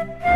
Thank you.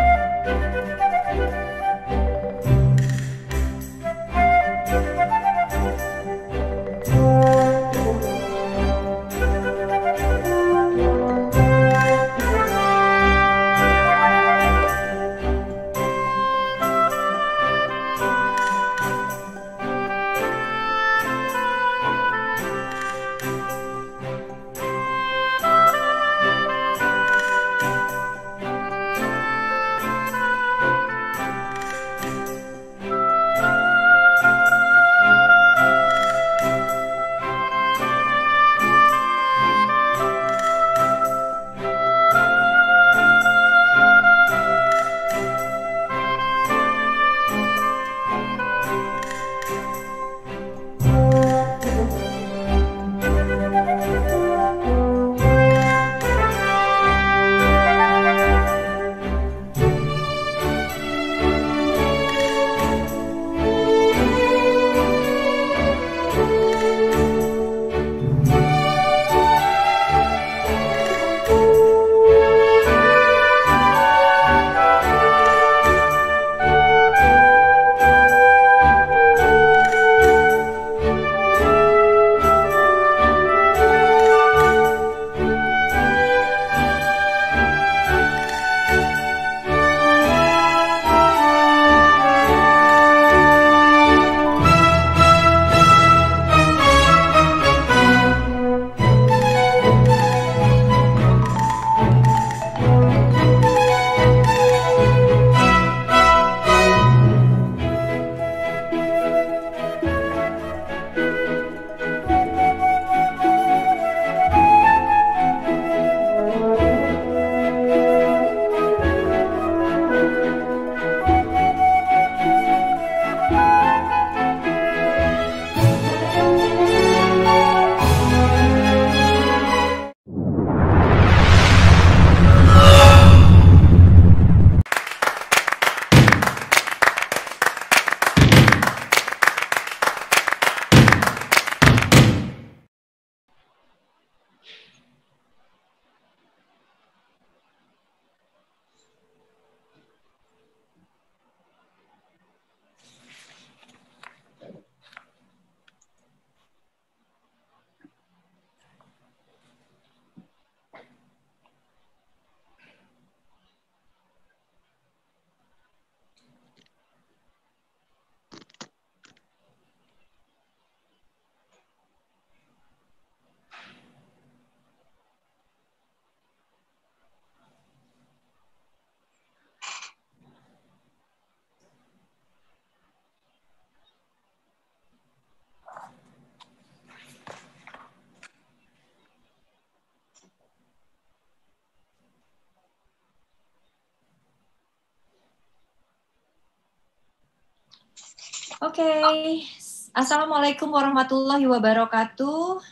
Oke, okay. assalamualaikum warahmatullahi wabarakatuh.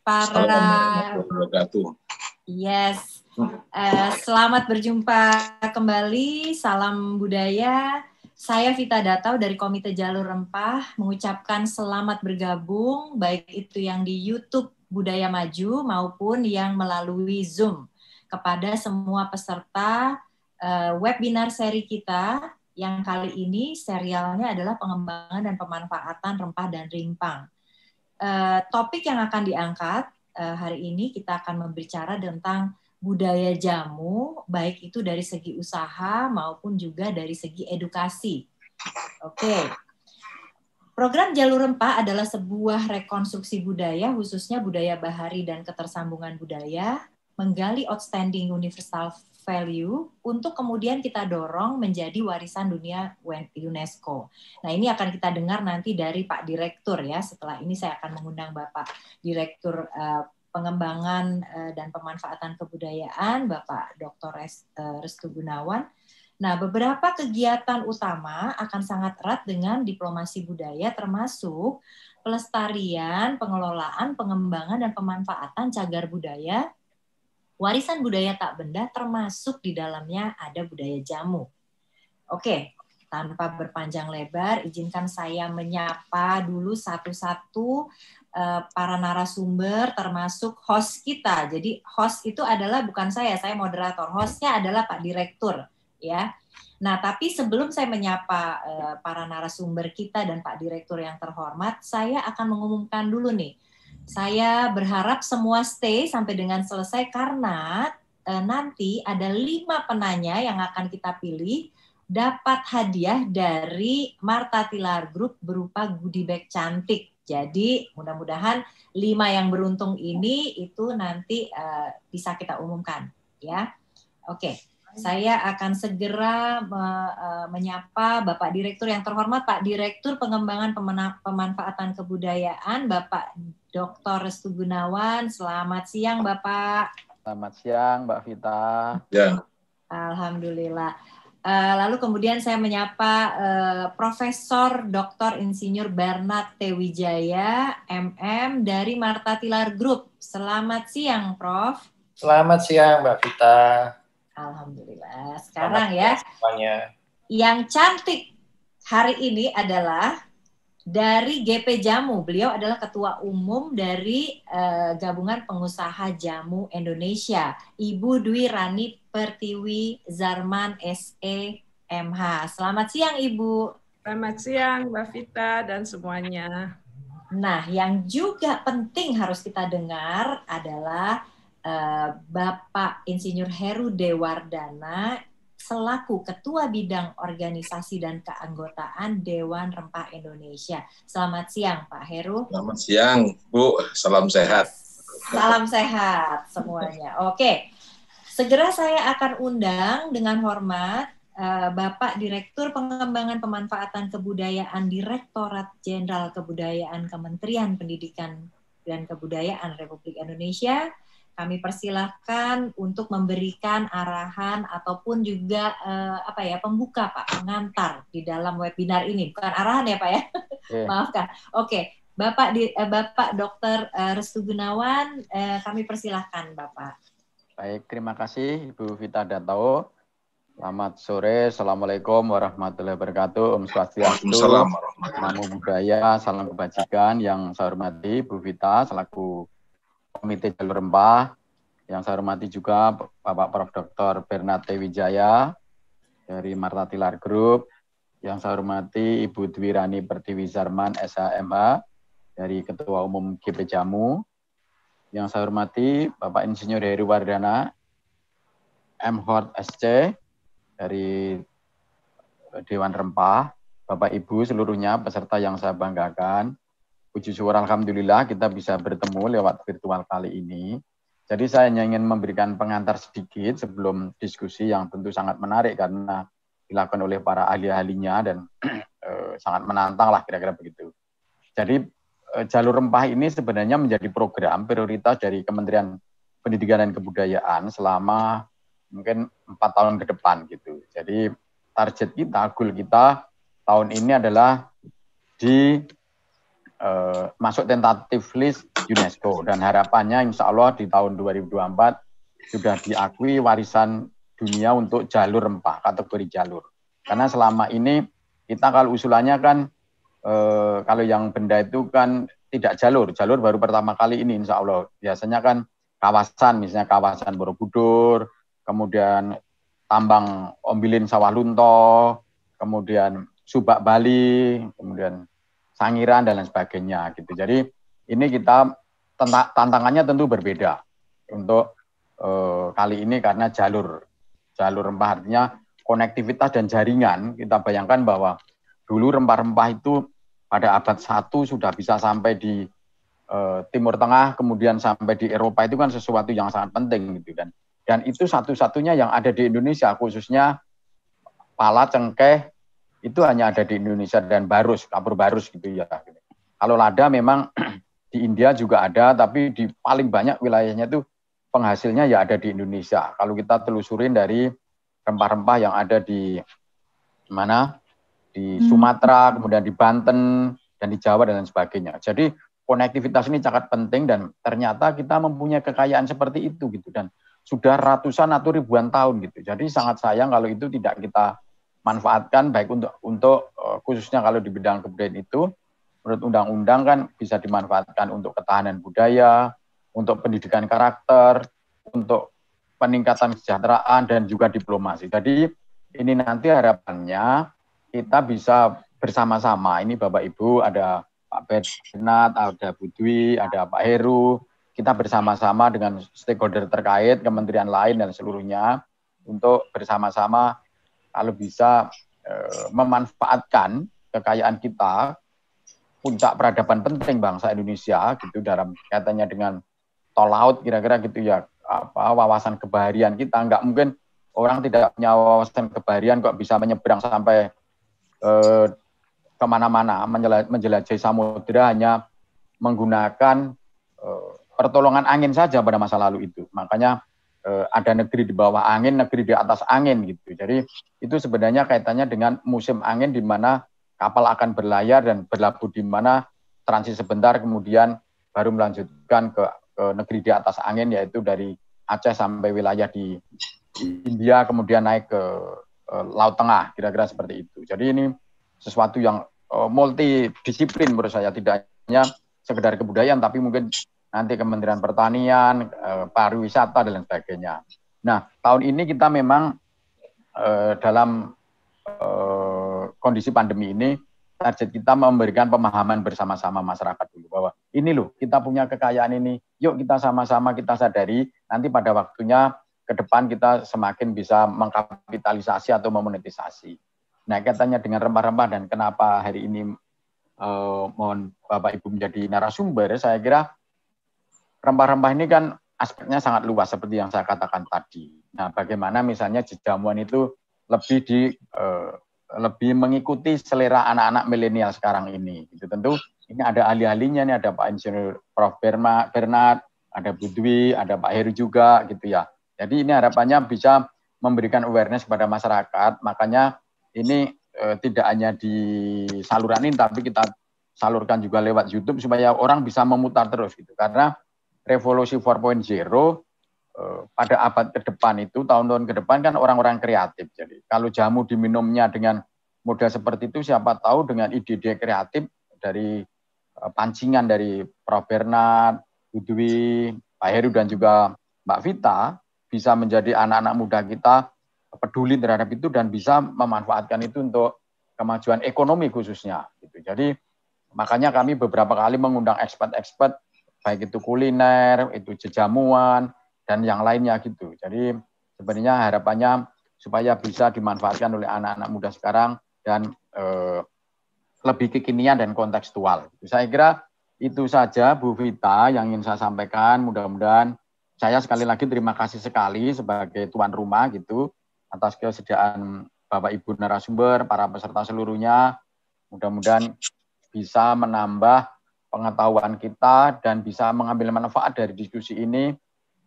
Para wabarakatuh. Yes, uh, selamat berjumpa kembali. Salam budaya. Saya Vita Datau dari Komite Jalur Rempah mengucapkan selamat bergabung baik itu yang di YouTube Budaya Maju maupun yang melalui Zoom kepada semua peserta uh, webinar seri kita yang kali ini serialnya adalah pengembangan dan pemanfaatan rempah dan rimpang. Uh, topik yang akan diangkat uh, hari ini kita akan berbicara tentang budaya jamu, baik itu dari segi usaha maupun juga dari segi edukasi. Oke. Okay. Program Jalur Rempah adalah sebuah rekonstruksi budaya, khususnya budaya bahari dan ketersambungan budaya, menggali outstanding universal value untuk kemudian kita dorong menjadi warisan dunia UNESCO. Nah, ini akan kita dengar nanti dari Pak Direktur ya. Setelah ini saya akan mengundang Bapak Direktur eh, Pengembangan eh, dan Pemanfaatan Kebudayaan, Bapak Dr. Eh, Restu Gunawan. Nah, beberapa kegiatan utama akan sangat erat dengan diplomasi budaya termasuk pelestarian, pengelolaan, pengembangan dan pemanfaatan cagar budaya warisan budaya tak benda termasuk di dalamnya ada budaya jamu. Oke, tanpa berpanjang lebar, izinkan saya menyapa dulu satu-satu eh, para narasumber termasuk host kita. Jadi host itu adalah bukan saya, saya moderator. Hostnya adalah Pak Direktur, ya. Nah, tapi sebelum saya menyapa eh, para narasumber kita dan Pak Direktur yang terhormat, saya akan mengumumkan dulu nih saya berharap semua stay sampai dengan selesai karena e, nanti ada lima penanya yang akan kita pilih dapat hadiah dari Marta Tilar Group berupa goodie bag cantik. Jadi mudah-mudahan lima yang beruntung ini itu nanti uh, bisa kita umumkan, ya. Oke, okay. saya akan segera me, uh, menyapa Bapak Direktur yang terhormat, Pak Direktur Pengembangan Pemanfaatan Kebudayaan, Bapak Dr. Restu Gunawan. Selamat siang, Bapak. Selamat siang, Mbak Vita. Ya. Alhamdulillah. Uh, lalu kemudian saya menyapa uh, Profesor Dr. Insinyur Bernard Tewijaya, MM dari Marta Tilar Group. Selamat siang, Prof. Selamat siang, Mbak Vita. Alhamdulillah. Sekarang Selamat ya. Semuanya. Yang cantik hari ini adalah dari GP Jamu. Beliau adalah ketua umum dari uh, Gabungan Pengusaha Jamu Indonesia, Ibu Dwi Rani Pertiwi Zarman SEMH. Selamat siang Ibu. Selamat siang Mbak Vita dan semuanya. Nah, yang juga penting harus kita dengar adalah uh, Bapak Insinyur Heru Dewardana selaku Ketua Bidang Organisasi dan Keanggotaan Dewan Rempah Indonesia. Selamat siang Pak Heru. Selamat siang Bu, salam sehat. Salam sehat semuanya. Oke, segera saya akan undang dengan hormat eh, Bapak Direktur Pengembangan Pemanfaatan Kebudayaan Direktorat Jenderal Kebudayaan Kementerian Pendidikan dan Kebudayaan Republik Indonesia, kami persilahkan untuk memberikan arahan ataupun juga eh, apa ya pembuka Pak, pengantar di dalam webinar ini. Bukan arahan ya Pak ya, yeah. maafkan. Oke, Bapak di, eh, Bapak dokter eh, Restu Gunawan, eh, kami persilahkan Bapak. Baik, terima kasih Ibu Vita Datao. Selamat sore, Assalamualaikum warahmatullahi wabarakatuh, Om Swastiastu, Namo Buddhaya, Salam Kebajikan, yang saya hormati Bu Vita selaku Komite Jalur Rempah, yang saya hormati juga Bapak Prof. Dr. Bernate Wijaya dari Tilar Group, yang saya hormati Ibu Dwi Rani Pertiwi Zarman, SHMH, dari Ketua Umum GP Jamu, yang saya hormati Bapak Insinyur Heru Wardana, MHORT SC, dari Dewan Rempah, Bapak Ibu seluruhnya, peserta yang saya banggakan, puji syukur alhamdulillah kita bisa bertemu lewat virtual kali ini. Jadi saya hanya ingin memberikan pengantar sedikit sebelum diskusi yang tentu sangat menarik karena dilakukan oleh para ahli-ahlinya dan e, sangat menantang lah kira-kira begitu. Jadi e, jalur rempah ini sebenarnya menjadi program prioritas dari Kementerian Pendidikan dan Kebudayaan selama mungkin empat tahun ke depan gitu. Jadi target kita, goal kita tahun ini adalah di uh, masuk tentatif list UNESCO dan harapannya insya Allah di tahun 2024 sudah diakui warisan dunia untuk jalur rempah kategori jalur karena selama ini kita kalau usulannya kan e, kalau yang benda itu kan tidak jalur jalur baru pertama kali ini insya Allah biasanya kan kawasan misalnya kawasan Borobudur kemudian tambang Ombilin Sawah Lunto kemudian Subak Bali kemudian sangiran dan lain sebagainya gitu. Jadi ini kita tantangannya tentu berbeda untuk eh, kali ini karena jalur jalur rempah artinya konektivitas dan jaringan kita bayangkan bahwa dulu rempah-rempah itu pada abad 1 sudah bisa sampai di eh, Timur Tengah kemudian sampai di Eropa itu kan sesuatu yang sangat penting gitu dan dan itu satu-satunya yang ada di Indonesia khususnya pala cengkeh itu hanya ada di Indonesia dan barus, kapur barus gitu ya. Kalau lada memang di India juga ada, tapi di paling banyak wilayahnya itu penghasilnya ya ada di Indonesia. Kalau kita telusurin dari rempah-rempah yang ada di mana di hmm. Sumatera, kemudian di Banten dan di Jawa dan lain sebagainya. Jadi konektivitas ini sangat penting dan ternyata kita mempunyai kekayaan seperti itu gitu dan sudah ratusan atau ribuan tahun gitu. Jadi sangat sayang kalau itu tidak kita manfaatkan baik untuk untuk eh, khususnya kalau di bidang kebudayaan itu menurut undang-undang kan bisa dimanfaatkan untuk ketahanan budaya, untuk pendidikan karakter, untuk peningkatan kesejahteraan dan juga diplomasi. Jadi ini nanti harapannya kita bisa bersama-sama. Ini Bapak Ibu ada Pak Bernat, ada Bu Dwi, ada Pak Heru. Kita bersama-sama dengan stakeholder terkait, kementerian lain dan seluruhnya untuk bersama-sama kalau bisa eh, memanfaatkan kekayaan kita puncak peradaban penting bangsa Indonesia gitu dalam katanya dengan tol laut kira-kira gitu ya apa wawasan kebaharian kita nggak mungkin orang tidak punya wawasan kebaharian kok bisa menyeberang sampai eh, kemana-mana menjelajahi samudera hanya menggunakan eh, pertolongan angin saja pada masa lalu itu makanya Eh, ada negeri di bawah angin, negeri di atas angin gitu. Jadi itu sebenarnya kaitannya dengan musim angin di mana kapal akan berlayar dan berlabuh di mana transit sebentar kemudian baru melanjutkan ke, ke negeri di atas angin yaitu dari Aceh sampai wilayah di India kemudian naik ke uh, Laut Tengah kira-kira seperti itu. Jadi ini sesuatu yang uh, multidisiplin menurut saya tidak hanya sekedar kebudayaan tapi mungkin nanti Kementerian Pertanian, eh, pariwisata dan lain sebagainya. Nah, tahun ini kita memang eh, dalam eh, kondisi pandemi ini target kita memberikan pemahaman bersama-sama masyarakat dulu bahwa ini loh kita punya kekayaan ini, yuk kita sama-sama kita sadari nanti pada waktunya ke depan kita semakin bisa mengkapitalisasi atau memonetisasi. Nah, katanya dengan rempah-rempah dan kenapa hari ini eh, mohon Bapak Ibu menjadi narasumber, saya kira rempah-rempah ini kan aspeknya sangat luas seperti yang saya katakan tadi. Nah, bagaimana misalnya jejamuan itu lebih di eh, lebih mengikuti selera anak-anak milenial sekarang ini. Itu tentu ini ada ahli-ahlinya nih, ada Pak Insinyur Prof. Berma, Bernard, ada Budwi, ada Pak Heru juga gitu ya. Jadi ini harapannya bisa memberikan awareness kepada masyarakat. Makanya ini eh, tidak hanya di saluran ini, tapi kita salurkan juga lewat YouTube supaya orang bisa memutar terus gitu. Karena revolusi 4.0 eh, pada abad ke depan itu, tahun-tahun ke depan kan orang-orang kreatif. Jadi kalau jamu diminumnya dengan modal seperti itu, siapa tahu dengan ide-ide kreatif dari eh, pancingan dari Prof. Bernard, Budwi, Pak Heru, dan juga Mbak Vita, bisa menjadi anak-anak muda kita peduli terhadap itu dan bisa memanfaatkan itu untuk kemajuan ekonomi khususnya. Gitu. Jadi makanya kami beberapa kali mengundang expert-expert baik itu kuliner, itu jejamuan, dan yang lainnya gitu. Jadi sebenarnya harapannya supaya bisa dimanfaatkan oleh anak-anak muda sekarang dan eh, lebih kekinian dan kontekstual. Saya kira itu saja Bu Vita yang ingin saya sampaikan. Mudah-mudahan saya sekali lagi terima kasih sekali sebagai tuan rumah gitu atas kesediaan Bapak Ibu narasumber, para peserta seluruhnya. Mudah-mudahan bisa menambah pengetahuan kita dan bisa mengambil manfaat dari diskusi ini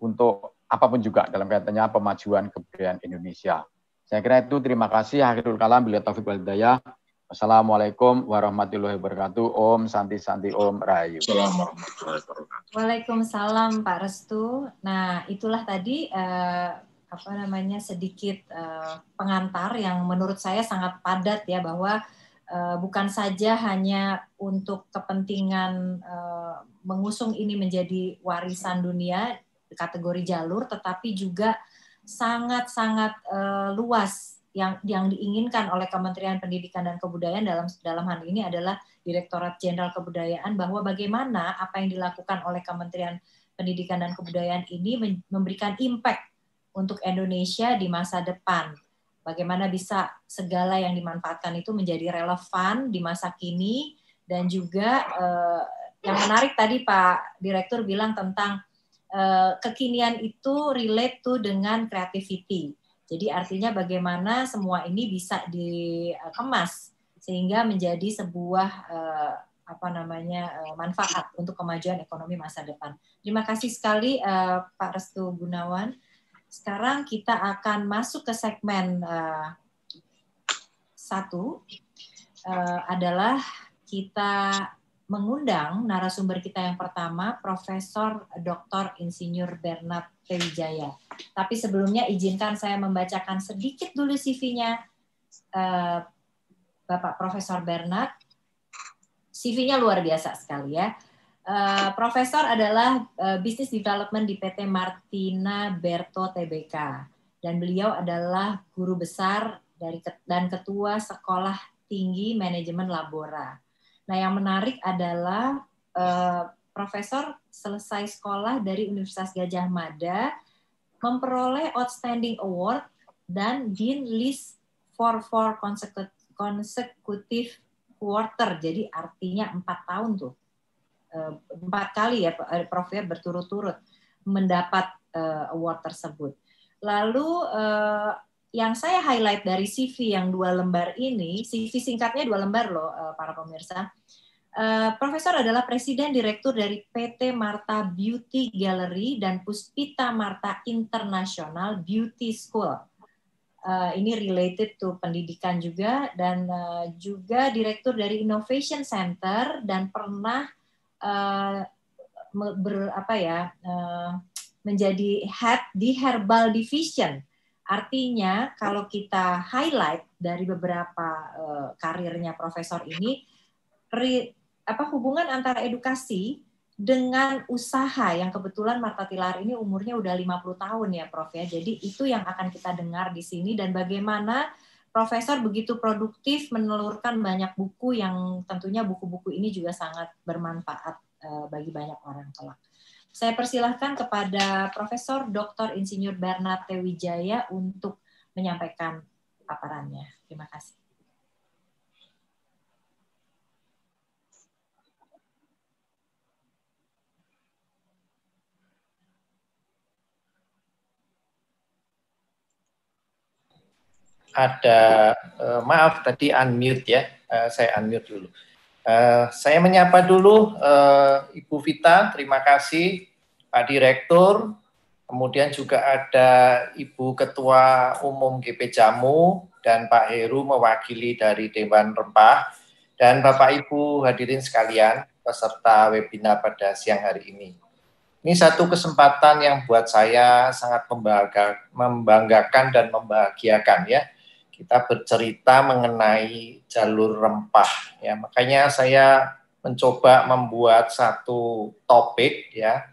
untuk apapun juga dalam kaitannya pemajuan kebudayaan Indonesia. Saya kira itu terima kasih. Akhirul kalam, beliau Taufik hidayah. Wassalamualaikum warahmatullahi wabarakatuh. Om Santi Santi Om Rahayu. Waalaikumsalam Pak Restu. Nah itulah tadi eh, apa namanya sedikit eh, pengantar yang menurut saya sangat padat ya bahwa Eh, bukan saja hanya untuk kepentingan eh, mengusung ini menjadi warisan dunia kategori jalur, tetapi juga sangat-sangat eh, luas yang yang diinginkan oleh Kementerian Pendidikan dan Kebudayaan dalam dalam hal ini adalah Direktorat Jenderal Kebudayaan bahwa bagaimana apa yang dilakukan oleh Kementerian Pendidikan dan Kebudayaan ini memberikan impact untuk Indonesia di masa depan bagaimana bisa segala yang dimanfaatkan itu menjadi relevan di masa kini dan juga eh, yang menarik tadi Pak Direktur bilang tentang eh, kekinian itu relate to dengan creativity. Jadi artinya bagaimana semua ini bisa dikemas sehingga menjadi sebuah eh, apa namanya eh, manfaat untuk kemajuan ekonomi masa depan. Terima kasih sekali eh, Pak Restu Gunawan. Sekarang kita akan masuk ke segmen uh, satu uh, adalah kita mengundang narasumber kita yang pertama, Profesor Dr. Insinyur Bernard Tewijaya. Tapi sebelumnya izinkan saya membacakan sedikit dulu CV-nya eh, Bapak Profesor Bernard. CV-nya luar biasa sekali ya. Eh, profesor adalah uh, Business Development di PT Martina Berto TBK dan beliau adalah guru besar dari dan ketua Sekolah Tinggi Manajemen Labora. Nah, yang menarik adalah uh, profesor selesai sekolah dari Universitas Gajah Mada memperoleh Outstanding Award dan Dean List for four consecutive quarter. Jadi artinya empat tahun tuh Eh, empat kali ya eh, Prof ya berturut-turut mendapat eh, award tersebut. Lalu yang saya highlight dari CV yang dua lembar ini, CV singkatnya dua lembar loh para pemirsa. Profesor adalah presiden direktur dari PT Marta Beauty Gallery dan Puspita Marta International Beauty School. Ini related to pendidikan juga dan juga direktur dari Innovation Center dan pernah uh, ber, apa ya uh, menjadi head di herbal division. Artinya kalau kita highlight dari beberapa uh, karirnya profesor ini re, apa hubungan antara edukasi dengan usaha yang kebetulan Marta Tilar ini umurnya udah 50 tahun ya Prof ya. Jadi itu yang akan kita dengar di sini dan bagaimana profesor begitu produktif menelurkan banyak buku yang tentunya buku-buku ini juga sangat bermanfaat eh, bagi banyak orang kelak. Saya persilahkan kepada Profesor Dr. Insinyur Bernard Tewijaya untuk menyampaikan paparannya. Terima kasih. ada uh, maaf tadi unmute ya. Uh, saya unmute dulu. Uh, saya menyapa dulu uh, Ibu Vita, terima kasih Pak Direktur, kemudian juga ada Ibu Ketua Umum GP Jamu dan Pak Heru mewakili dari Dewan Rempah dan Bapak Ibu hadirin sekalian peserta webinar pada siang hari ini. Ini satu kesempatan yang buat saya sangat membanggakan dan membahagiakan ya kita bercerita mengenai jalur rempah ya makanya saya mencoba membuat satu topik ya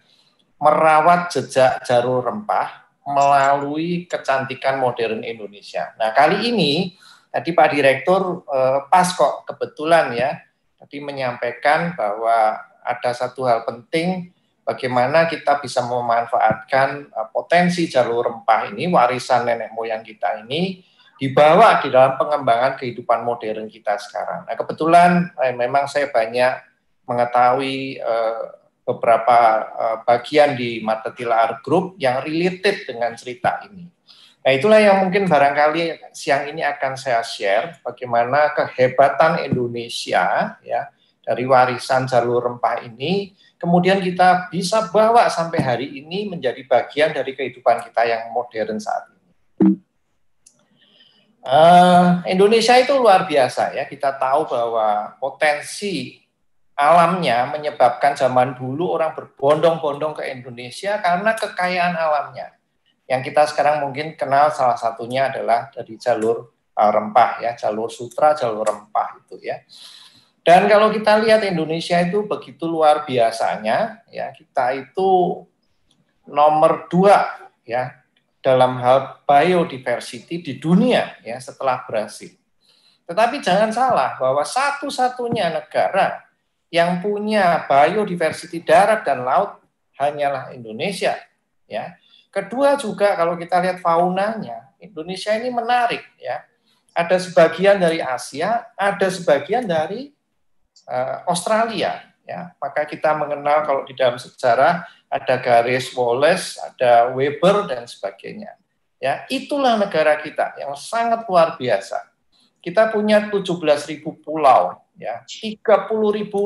merawat jejak jalur rempah melalui kecantikan modern Indonesia. Nah kali ini tadi Pak Direktur eh, pas kok kebetulan ya tadi menyampaikan bahwa ada satu hal penting bagaimana kita bisa memanfaatkan eh, potensi jalur rempah ini warisan nenek moyang kita ini dibawa di dalam pengembangan kehidupan modern kita sekarang. Nah, kebetulan eh, memang saya banyak mengetahui eh, beberapa eh, bagian di Matatila Art Group yang related dengan cerita ini. Nah, itulah yang mungkin barangkali siang ini akan saya share bagaimana kehebatan Indonesia ya dari warisan jalur rempah ini kemudian kita bisa bawa sampai hari ini menjadi bagian dari kehidupan kita yang modern saat ini. Uh, Indonesia itu luar biasa ya. Kita tahu bahwa potensi alamnya menyebabkan zaman dulu orang berbondong-bondong ke Indonesia karena kekayaan alamnya. Yang kita sekarang mungkin kenal salah satunya adalah dari jalur uh, rempah ya, jalur sutra, jalur rempah itu ya. Dan kalau kita lihat Indonesia itu begitu luar biasanya ya, kita itu nomor dua ya dalam hal biodiversity di dunia ya setelah Brasil. Tetapi jangan salah bahwa satu-satunya negara yang punya biodiversity darat dan laut hanyalah Indonesia ya. Kedua juga kalau kita lihat faunanya, Indonesia ini menarik ya. Ada sebagian dari Asia, ada sebagian dari uh, Australia ya. Maka kita mengenal kalau di dalam sejarah ada garis Wallace, ada Weber dan sebagainya. Ya, itulah negara kita yang sangat luar biasa. Kita punya 17.000 pulau, ya, 30.000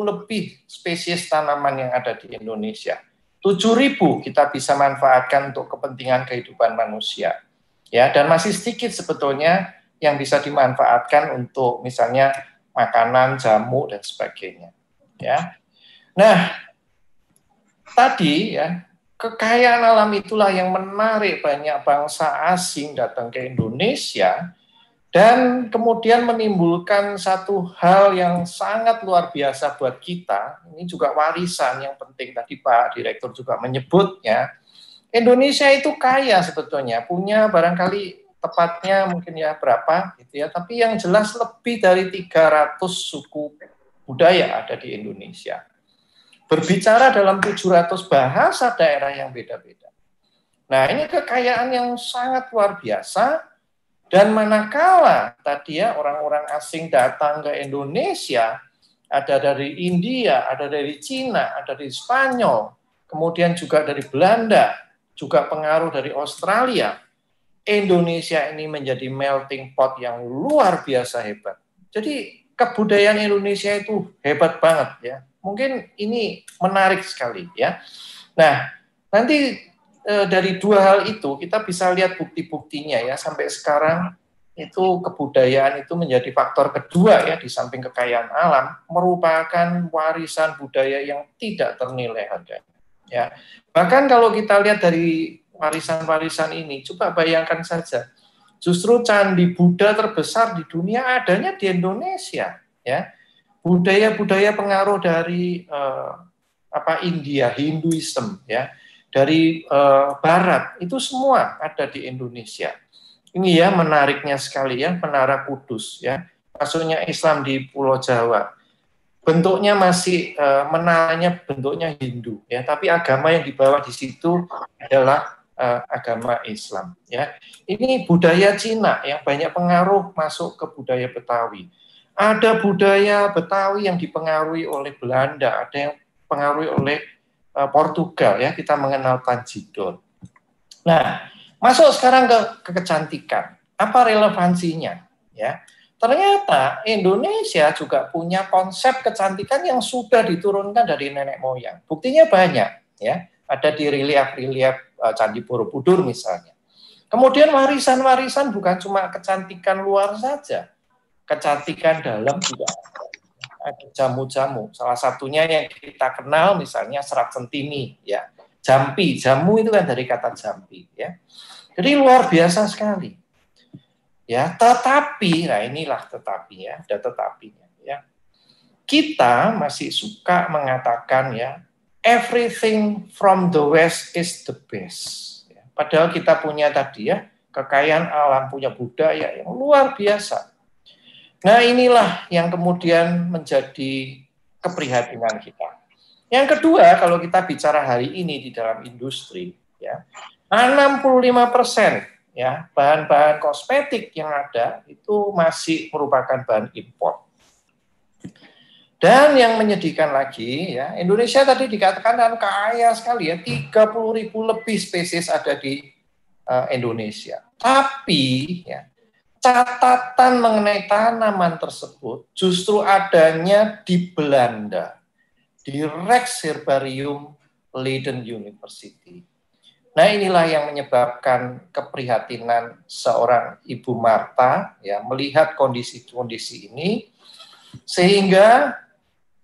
lebih spesies tanaman yang ada di Indonesia. 7.000 kita bisa manfaatkan untuk kepentingan kehidupan manusia. Ya, dan masih sedikit sebetulnya yang bisa dimanfaatkan untuk misalnya makanan, jamu dan sebagainya. Ya. Nah, tadi ya kekayaan alam itulah yang menarik banyak bangsa asing datang ke Indonesia dan kemudian menimbulkan satu hal yang sangat luar biasa buat kita. Ini juga warisan yang penting tadi Pak Direktur juga menyebutnya. Indonesia itu kaya sebetulnya, punya barangkali tepatnya mungkin ya berapa gitu ya, tapi yang jelas lebih dari 300 suku budaya ada di Indonesia berbicara dalam 700 bahasa daerah yang beda-beda. Nah, ini kekayaan yang sangat luar biasa dan manakala tadi ya orang-orang asing datang ke Indonesia, ada dari India, ada dari Cina, ada dari Spanyol, kemudian juga dari Belanda, juga pengaruh dari Australia. Indonesia ini menjadi melting pot yang luar biasa hebat. Jadi kebudayaan Indonesia itu hebat banget ya mungkin ini menarik sekali ya. Nah, nanti e, dari dua hal itu kita bisa lihat bukti-buktinya ya sampai sekarang itu kebudayaan itu menjadi faktor kedua ya di samping kekayaan alam merupakan warisan budaya yang tidak ternilai harganya. Ya. Bahkan kalau kita lihat dari warisan-warisan ini, coba bayangkan saja. Justru candi Buddha terbesar di dunia adanya di Indonesia, ya budaya-budaya pengaruh dari uh, apa India, Hinduism ya, dari uh, barat itu semua ada di Indonesia. Ini ya menariknya sekali ya Menara Kudus ya. Masuknya Islam di Pulau Jawa. Bentuknya masih uh, eh, menaranya bentuknya Hindu ya, tapi agama yang dibawa di situ adalah uh, agama Islam ya. Ini budaya Cina yang banyak pengaruh masuk ke budaya Betawi ada budaya Betawi yang dipengaruhi oleh Belanda, ada yang pengaruhi oleh eh, Portugal ya, kita mengenal tanjidor. Nah, masuk sekarang ke, ke kecantikan. Apa relevansinya ya? Ternyata Indonesia juga punya konsep kecantikan yang sudah diturunkan dari nenek moyang. Buktinya banyak ya. Ada di relief-relief eh, Candi Borobudur misalnya. Kemudian warisan-warisan bukan cuma kecantikan luar saja, kecantikan dalam juga ada jamu-jamu. Salah satunya yang kita kenal misalnya serat sentimi, ya. Jampi, jamu itu kan dari kata jampi ya. Jadi luar biasa sekali. Ya, tetapi nah inilah tetapi ya, ada tetapinya ya. Kita masih suka mengatakan ya, everything from the west is the best. Ya. padahal kita punya tadi ya, kekayaan alam, punya budaya yang luar biasa Nah inilah yang kemudian menjadi keprihatinan kita. Yang kedua, kalau kita bicara hari ini di dalam industri, ya 65 persen ya bahan-bahan kosmetik yang ada itu masih merupakan bahan impor. Dan yang menyedihkan lagi, ya Indonesia tadi dikatakan dan kaya sekali ya, 30 ribu lebih spesies ada di uh, Indonesia. Tapi ya catatan mengenai tanaman tersebut justru adanya di Belanda, di Rex Herbarium Leiden University. Nah inilah yang menyebabkan keprihatinan seorang Ibu Marta ya melihat kondisi-kondisi ini sehingga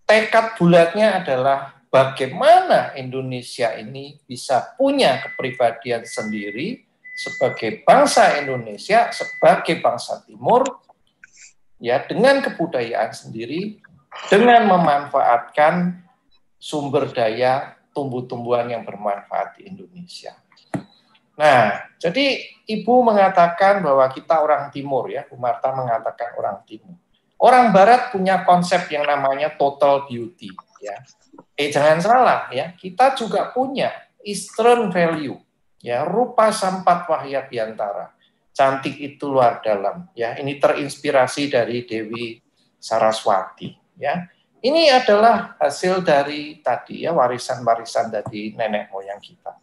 tekad bulatnya adalah bagaimana Indonesia ini bisa punya kepribadian sendiri sebagai bangsa Indonesia, sebagai bangsa Timur, ya dengan kebudayaan sendiri, dengan memanfaatkan sumber daya tumbuh-tumbuhan yang bermanfaat di Indonesia. Nah, jadi Ibu mengatakan bahwa kita orang timur ya, Bu Marta mengatakan orang timur. Orang barat punya konsep yang namanya total beauty ya. Eh jangan salah ya, kita juga punya eastern value ya rupa sampat wahya biantara cantik itu luar dalam ya ini terinspirasi dari Dewi Saraswati ya ini adalah hasil dari tadi ya warisan-warisan dari nenek moyang kita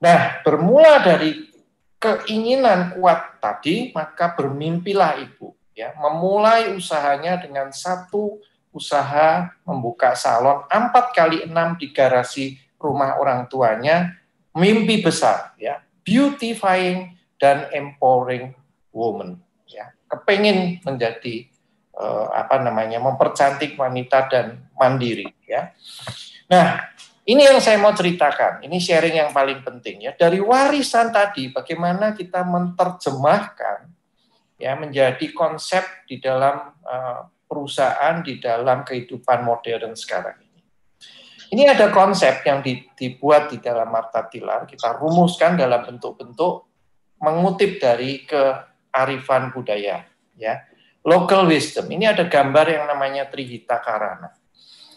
nah bermula dari keinginan kuat tadi maka bermimpilah ibu ya memulai usahanya dengan satu usaha membuka salon empat kali enam di garasi rumah orang tuanya mimpi besar ya beautifying dan empowering woman ya kepengen menjadi eh, apa namanya mempercantik wanita dan mandiri ya nah ini yang saya mau ceritakan ini sharing yang paling penting ya dari warisan tadi bagaimana kita menerjemahkan ya menjadi konsep di dalam eh, perusahaan di dalam kehidupan modern sekarang ini ada konsep yang dibuat di dalam Marta Tilar, kita rumuskan dalam bentuk-bentuk mengutip dari kearifan budaya, ya. Local wisdom. Ini ada gambar yang namanya Trihita Karana.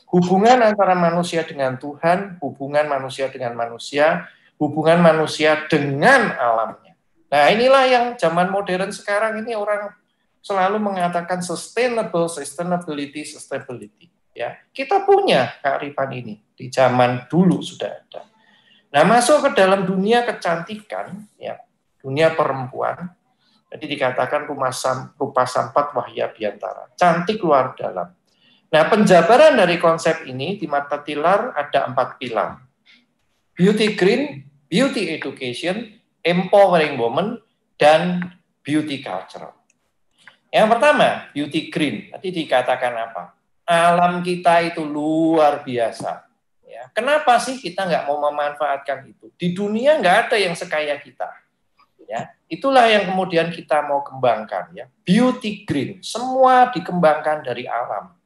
Hubungan antara manusia dengan Tuhan, hubungan manusia dengan manusia, hubungan manusia dengan alamnya. Nah, inilah yang zaman modern sekarang ini orang selalu mengatakan sustainable, sustainability, sustainability Ya, kita punya kearifan ini di zaman dulu sudah ada. Nah, masuk ke dalam dunia kecantikan, ya, dunia perempuan. Jadi dikatakan rumah sam, rupa sampat wahya biantara, cantik luar dalam. Nah, penjabaran dari konsep ini di mata tilar ada empat pilar. Beauty green, beauty education, empowering woman, dan beauty culture. Yang pertama, beauty green. Tadi dikatakan apa? alam kita itu luar biasa. Ya, kenapa sih kita nggak mau memanfaatkan itu? Di dunia nggak ada yang sekaya kita. Ya, itulah yang kemudian kita mau kembangkan. Ya, beauty green, semua dikembangkan dari alam.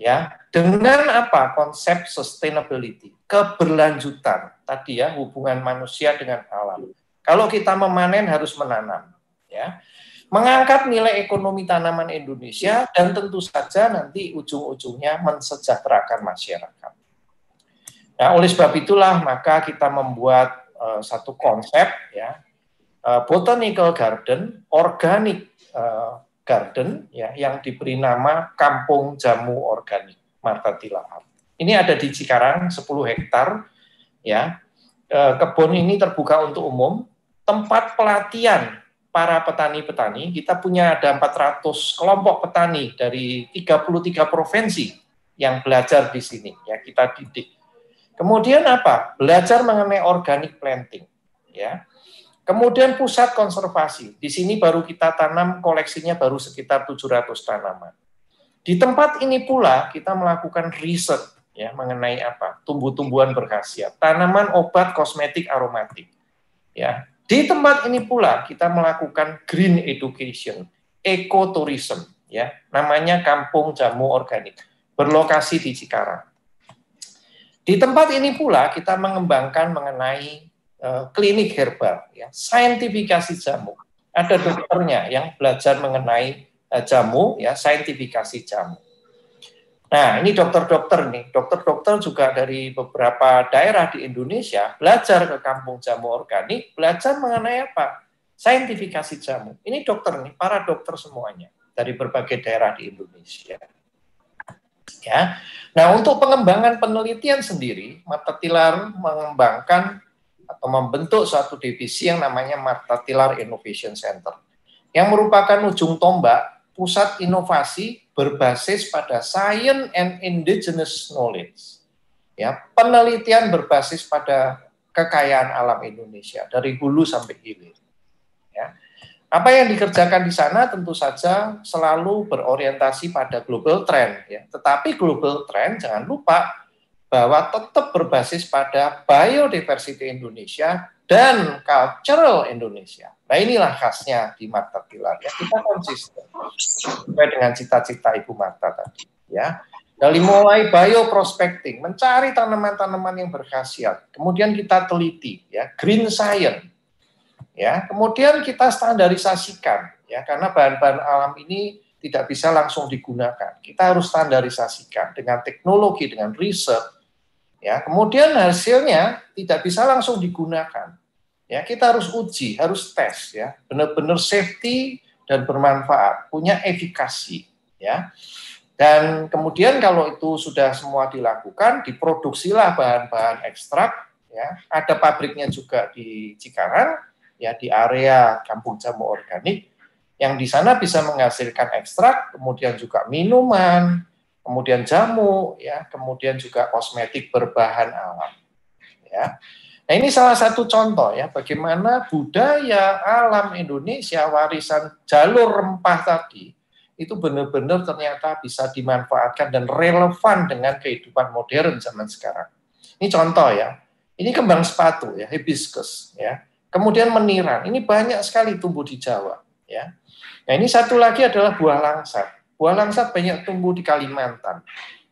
Ya, dengan apa? Konsep sustainability, keberlanjutan. Tadi ya hubungan manusia dengan alam. Kalau kita memanen harus menanam. Ya, mengangkat nilai ekonomi tanaman Indonesia iya. dan tentu saja nanti ujung-ujungnya mensejahterakan masyarakat. Nah, oleh sebab itulah maka kita membuat uh, satu konsep ya uh, botanical garden, organik uh, eh, garden ya yang diberi nama Kampung Jamu Organik Marta Tilahar. Ini ada di Cikarang 10 hektar ya. kebun ini terbuka untuk umum, tempat pelatihan para petani-petani, kita punya ada 400 kelompok petani dari 33 provinsi yang belajar di sini, ya kita didik. Kemudian apa? Belajar mengenai organic planting, ya. Kemudian pusat konservasi. Di sini baru kita tanam koleksinya baru sekitar 700 tanaman. Di tempat ini pula kita melakukan riset ya mengenai apa? tumbuh-tumbuhan berkhasiat, tanaman obat kosmetik aromatik. Ya, di tempat ini pula kita melakukan green education, ecotourism, ya namanya Kampung Jamu Organik, berlokasi di Cikarang. Di tempat ini pula kita mengembangkan mengenai uh, klinik herbal, ya saintifikasi jamu. Ada dokternya yang belajar mengenai uh, jamu, ya saintifikasi jamu. Nah, ini dokter-dokter nih, dokter-dokter juga dari beberapa daerah di Indonesia belajar ke kampung jamu organik, belajar mengenai apa? Saintifikasi jamu. Ini dokter nih, para dokter semuanya dari berbagai daerah di Indonesia. Ya. Nah, untuk pengembangan penelitian sendiri, Mata Tilar mengembangkan atau membentuk suatu divisi yang namanya Mata Tilar Innovation Center yang merupakan ujung tombak pusat inovasi berbasis pada science and indigenous knowledge. Ya, penelitian berbasis pada kekayaan alam Indonesia dari hulu sampai hilir. Ya. Apa yang dikerjakan di sana tentu saja selalu berorientasi pada global trend. Ya. Tetapi global trend jangan lupa bahwa tetap berbasis pada biodiversity Indonesia dan cultural Indonesia. Nah inilah khasnya di Marta Pilar. Ya, kita konsisten sesuai dengan cita-cita Ibu Marta tadi. Ya. Dari mulai bioprospecting, mencari tanaman-tanaman yang berkhasiat. Kemudian kita teliti, ya, green science. Ya, kemudian kita standarisasikan, ya, karena bahan-bahan alam ini tidak bisa langsung digunakan. Kita harus standarisasikan dengan teknologi, dengan riset. Ya, kemudian hasilnya tidak bisa langsung digunakan. Ya, kita harus uji, harus tes ya. Benar-benar safety dan bermanfaat, punya efikasi ya. Dan kemudian kalau itu sudah semua dilakukan, diproduksilah bahan-bahan ekstrak ya. Ada pabriknya juga di Cikarang ya di area Kampung Jamu Organik yang di sana bisa menghasilkan ekstrak, kemudian juga minuman, kemudian jamu ya kemudian juga kosmetik berbahan alam ya Nah ini salah satu contoh ya bagaimana budaya alam Indonesia warisan jalur rempah tadi itu benar-benar ternyata bisa dimanfaatkan dan relevan dengan kehidupan modern zaman sekarang. Ini contoh ya. Ini kembang sepatu ya, hibiscus ya. Kemudian meniran. Ini banyak sekali tumbuh di Jawa ya. Nah, ini satu lagi adalah buah langsat. Buah langsat banyak tumbuh di Kalimantan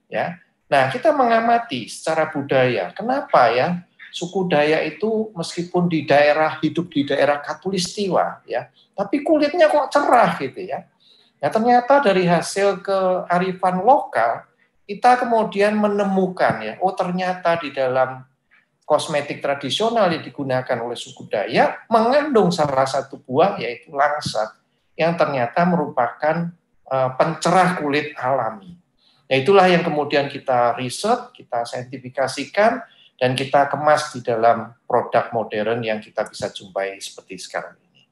ya. Nah, kita mengamati secara budaya. Kenapa ya? suku Daya itu meskipun di daerah hidup di daerah Katulistiwa ya, tapi kulitnya kok cerah gitu ya. Nah, ternyata dari hasil kearifan lokal kita kemudian menemukan ya, oh ternyata di dalam kosmetik tradisional yang digunakan oleh suku Daya mengandung salah satu buah yaitu langsat yang ternyata merupakan eh, pencerah kulit alami. Nah, itulah yang kemudian kita riset, kita sertifikasikan dan kita kemas di dalam produk modern yang kita bisa jumpai seperti sekarang ini.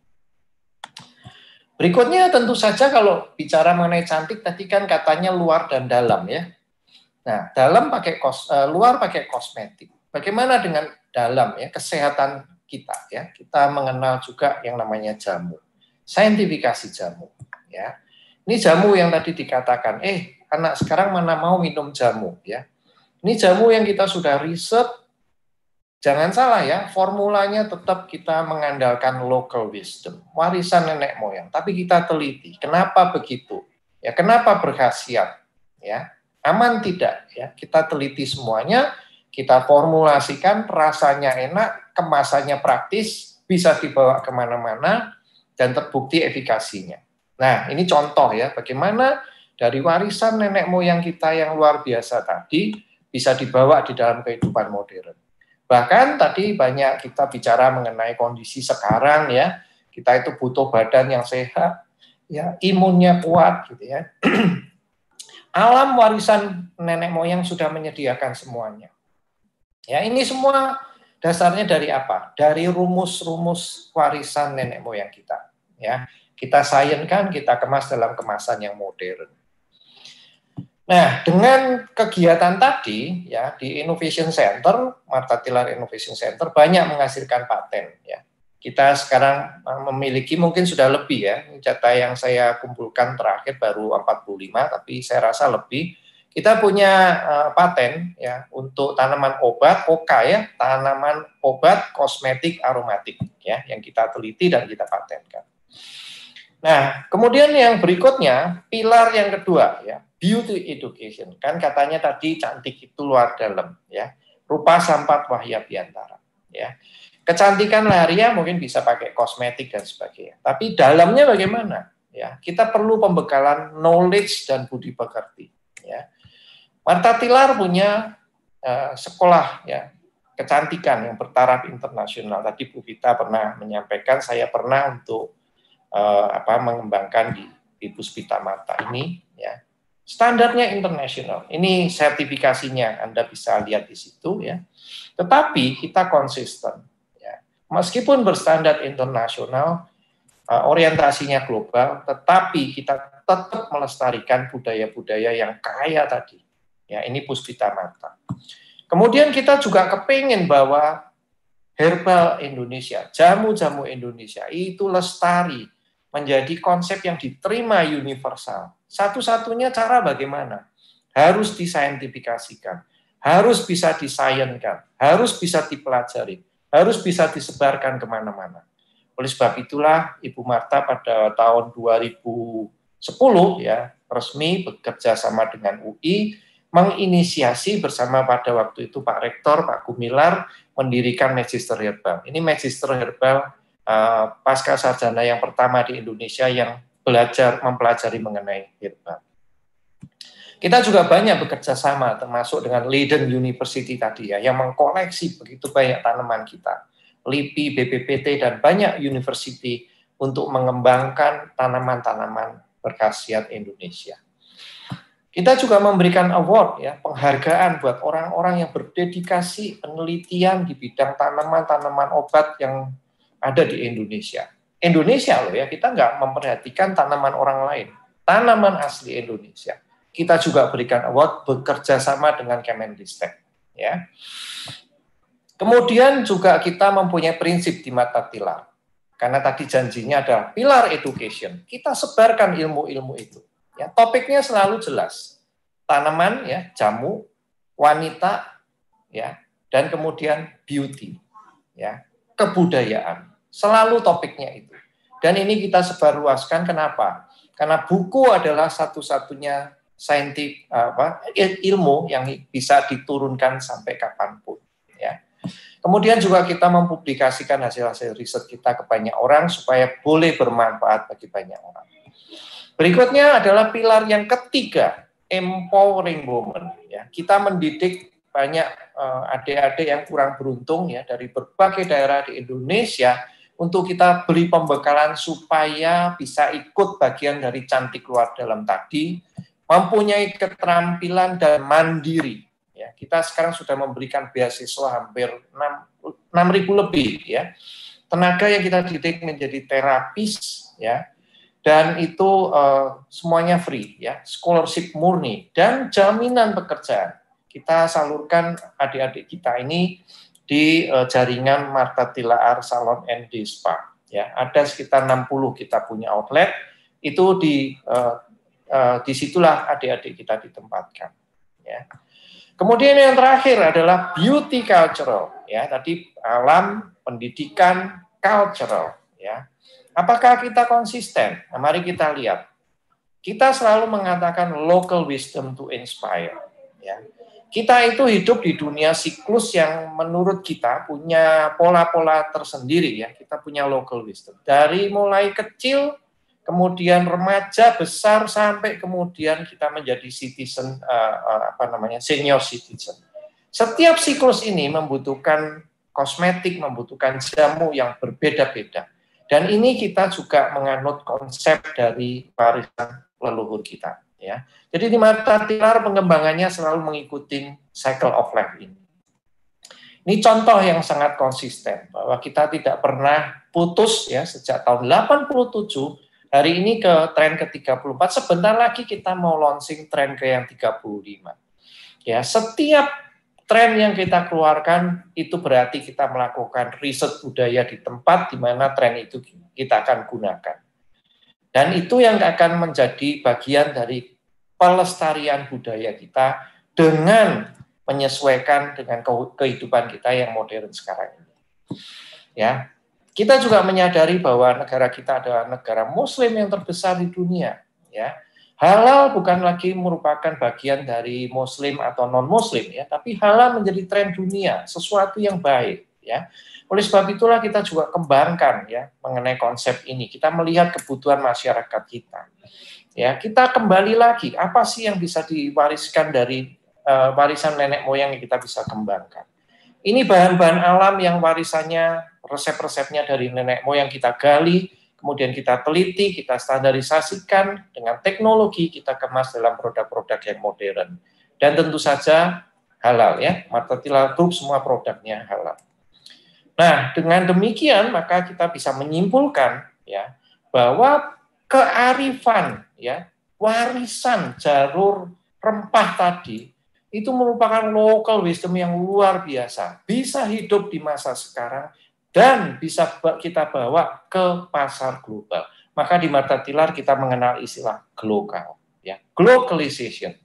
Berikutnya tentu saja kalau bicara mengenai cantik tadi kan katanya luar dan dalam ya. Nah, dalam pakai kos, uh, luar pakai kosmetik. Bagaimana dengan dalam ya kesehatan kita ya. Kita mengenal juga yang namanya jamu. Saintifikasi jamu ya. Ini jamu yang tadi dikatakan, eh anak sekarang mana mau minum jamu ya ini jamu yang kita sudah riset, jangan salah ya, formulanya tetap kita mengandalkan local wisdom, warisan nenek moyang. Tapi kita teliti, kenapa begitu? Ya, kenapa berkhasiat? Ya, aman tidak? Ya, kita teliti semuanya, kita formulasikan, rasanya enak, kemasannya praktis, bisa dibawa kemana-mana, dan terbukti efikasinya. Nah, ini contoh ya, bagaimana dari warisan nenek moyang kita yang luar biasa tadi, bisa dibawa di dalam kehidupan modern. Bahkan tadi banyak kita bicara mengenai kondisi sekarang ya, kita itu butuh badan yang sehat, ya imunnya kuat gitu ya. Alam warisan nenek moyang sudah menyediakan semuanya. Ya, ini semua dasarnya dari apa? Dari rumus-rumus warisan nenek moyang kita, ya. Kita sayangkan, kita kemas dalam kemasan yang modern. Nah, dengan kegiatan tadi ya di Innovation Center, Marta Tilar Innovation Center banyak menghasilkan paten ya. Kita sekarang eh, memiliki mungkin sudah lebih ya. Data yang saya kumpulkan terakhir baru 45 tapi saya rasa lebih. Kita punya uh, paten ya untuk tanaman obat OKA ya, tanaman obat kosmetik aromatik ya yang kita teliti dan kita patenkan. Nah, kemudian yang berikutnya pilar yang kedua ya, beauty education. Kan katanya tadi cantik itu luar dalam ya. Rupa sampat wahya biantara ya. Kecantikan lahiriah ya mungkin bisa pakai kosmetik dan sebagainya. Tapi dalamnya bagaimana? Ya, kita perlu pembekalan knowledge dan budi pekerti ya. Marta Tilar punya uh, sekolah ya kecantikan yang bertaraf internasional. Tadi Bu Vita pernah menyampaikan saya pernah untuk uh, apa mengembangkan di di Puspita Marta ini ya standarnya internasional. Ini sertifikasinya Anda bisa lihat di situ ya. Tetapi kita konsisten. Ya. Meskipun berstandar internasional, eh, orientasinya global, tetapi kita tetap melestarikan budaya-budaya yang kaya tadi. Ya, ini Puspita Mata. Kemudian kita juga kepingin bahwa herbal Indonesia, jamu-jamu Indonesia itu lestari menjadi konsep yang diterima universal satu-satunya cara bagaimana? Harus disaintifikasikan, harus bisa disayangkan, harus bisa dipelajari, harus bisa disebarkan kemana-mana. Oleh sebab itulah Ibu Marta pada tahun 2010 ya resmi bekerja sama dengan UI menginisiasi bersama pada waktu itu Pak Rektor Pak Gumilar mendirikan Magister Herbal. Ini Magister Herbal uh, pasca sarjana yang pertama di Indonesia yang belajar mempelajari mengenai Kita juga banyak bekerja sama termasuk dengan Leiden University tadi ya yang mengkoleksi begitu banyak tanaman kita. LIPI, BPPT dan banyak university untuk mengembangkan tanaman-tanaman berkhasiat Indonesia. Kita juga memberikan award ya, penghargaan buat orang-orang yang berdedikasi penelitian di bidang tanaman-tanaman obat yang ada di Indonesia. Indonesia loh ya, kita nggak memperhatikan tanaman orang lain. Tanaman asli Indonesia. Kita juga berikan award bekerja sama dengan Kemenristek. Ya. Kemudian juga kita mempunyai prinsip di mata pilar. Karena tadi janjinya adalah pilar education. Kita sebarkan ilmu-ilmu itu. Ya, topiknya selalu jelas. Tanaman, ya, jamu, wanita, ya, dan kemudian beauty, ya, kebudayaan Selalu topiknya itu. Dan ini kita sebarluaskan kenapa? Karena buku adalah satu-satunya saintif apa ilmu yang bisa diturunkan sampai kapanpun ya. Kemudian juga kita mempublikasikan hasil-hasil riset kita ke banyak orang supaya boleh bermanfaat bagi banyak orang. Berikutnya adalah pilar yang ketiga, empowering women ya. Kita mendidik banyak eh, adik-adik yang kurang beruntung ya dari berbagai daerah di Indonesia untuk kita beli pembekalan supaya bisa ikut bagian dari cantik luar dalam tadi, mempunyai keterampilan dan mandiri. Ya, kita sekarang sudah memberikan beasiswa hampir 6.000 lebih ya. Tenaga yang kita didik menjadi terapis ya. Dan itu uh, semuanya free ya, scholarship murni dan jaminan pekerjaan. Kita salurkan adik-adik kita ini di uh, jaringan Marta Tilaar Salon and Spa. Ya, ada sekitar 60 kita punya outlet. Itu di uh, uh, disitulah adik-adik kita ditempatkan. Ya. Kemudian yang terakhir adalah beauty cultural. Ya, tadi alam, pendidikan, cultural. Ya. Apakah kita konsisten? Nah, mari kita lihat. Kita selalu mengatakan local wisdom to inspire. Ya. Kita itu hidup di dunia siklus yang menurut kita punya pola-pola tersendiri ya. Kita punya local wisdom. Dari mulai kecil, kemudian remaja besar sampai kemudian kita menjadi citizen uh, apa namanya senior citizen. Setiap siklus ini membutuhkan kosmetik, membutuhkan jamu yang berbeda-beda. Dan ini kita juga menganut konsep dari warisan leluhur kita ya. Jadi di mata tilar pengembangannya selalu mengikuti cycle of life ini. Ini contoh yang sangat konsisten bahwa kita tidak pernah putus ya sejak tahun 87 hari ini ke tren ke 34 sebentar lagi kita mau launching tren ke yang 35. Ya, setiap tren yang kita keluarkan itu berarti kita melakukan riset budaya di tempat di mana tren itu kita akan gunakan. Dan itu yang akan menjadi bagian dari pelestarian budaya kita dengan menyesuaikan dengan kehidupan kita yang modern sekarang ini. Ya. Kita juga menyadari bahwa negara kita adalah negara muslim yang terbesar di dunia, ya. Halal bukan lagi merupakan bagian dari muslim atau non muslim ya, tapi halal menjadi tren dunia, sesuatu yang baik ya. Oleh sebab itulah kita juga kembangkan ya mengenai konsep ini. Kita melihat kebutuhan masyarakat kita. Ya, kita kembali lagi apa sih yang bisa diwariskan dari uh, warisan nenek moyang yang kita bisa kembangkan. Ini bahan-bahan alam yang warisannya resep-resepnya dari nenek moyang kita gali, kemudian kita teliti, kita standarisasikan dengan teknologi, kita kemas dalam produk-produk yang modern. Dan tentu saja halal ya, Martatila Group semua produknya halal. Nah, dengan demikian maka kita bisa menyimpulkan ya bahwa kearifan ya warisan jalur rempah tadi itu merupakan local wisdom yang luar biasa. Bisa hidup di masa sekarang dan bisa kita bawa ke pasar global. Maka di Marta tilar kita mengenal istilah global, ya, globalization.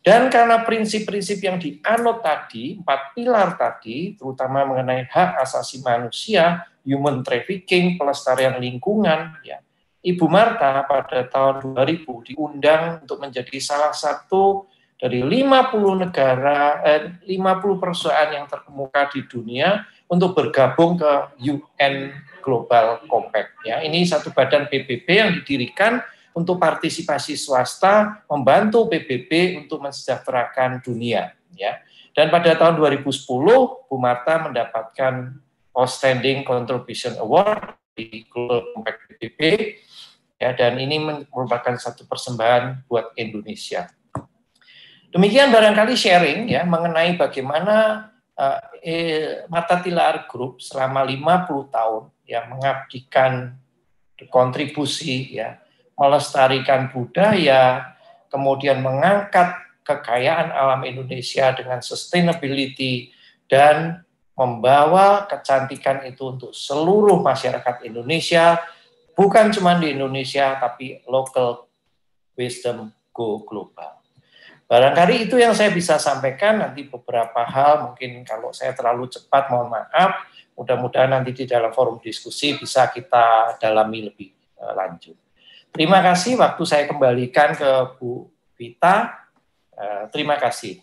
Dan karena prinsip-prinsip yang dianut tadi, empat pilar tadi, terutama mengenai hak asasi manusia, human trafficking, pelestarian lingkungan, ya, Ibu Marta pada tahun 2000 diundang untuk menjadi salah satu dari 50 negara, eh, 50 perusahaan yang terkemuka di dunia untuk bergabung ke UN Global Compact. Ya, ini satu badan PBB yang didirikan untuk partisipasi swasta membantu PBB untuk mensejahterakan dunia ya. Dan pada tahun 2010 Bu Marta mendapatkan Outstanding Contribution Award di Global Compact PBB ya dan ini merupakan satu persembahan buat Indonesia. Demikian barangkali sharing ya mengenai bagaimana uh, eh, eh Mata Tilar Group selama 50 tahun yang mengabdikan kontribusi ya melestarikan budaya, kemudian mengangkat kekayaan alam Indonesia dengan sustainability dan membawa kecantikan itu untuk seluruh masyarakat Indonesia, bukan cuma di Indonesia tapi local wisdom go global. Barangkali itu yang saya bisa sampaikan nanti beberapa hal mungkin kalau saya terlalu cepat mohon maaf. Mudah-mudahan nanti di dalam forum diskusi bisa kita dalami lebih eh, lanjut. Terima hmm. kasih waktu saya kembalikan ke Bu Vita. Eh, terima kasih.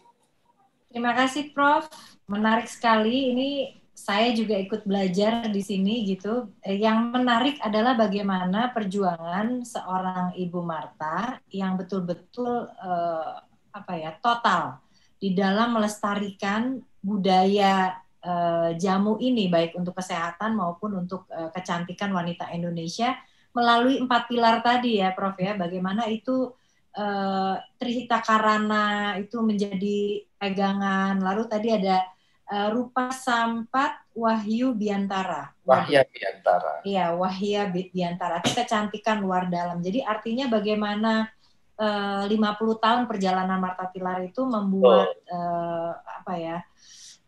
Terima kasih Prof. Menarik sekali. Ini saya juga ikut belajar di sini gitu. Eh, yang menarik adalah bagaimana perjuangan seorang Ibu Marta yang betul-betul eh, apa ya total di dalam melestarikan budaya eh, jamu ini baik untuk kesehatan maupun untuk eh, kecantikan wanita Indonesia melalui empat pilar tadi ya Prof ya bagaimana itu eh, Trihita Karana itu menjadi pegangan lalu tadi ada eh, Rupa Sampat Wahyu Biantara Wahya Biantara iya Wahya Biantara kita kecantikan luar dalam jadi artinya bagaimana eh, 50 tahun perjalanan Marta Pilar itu membuat oh. apa ya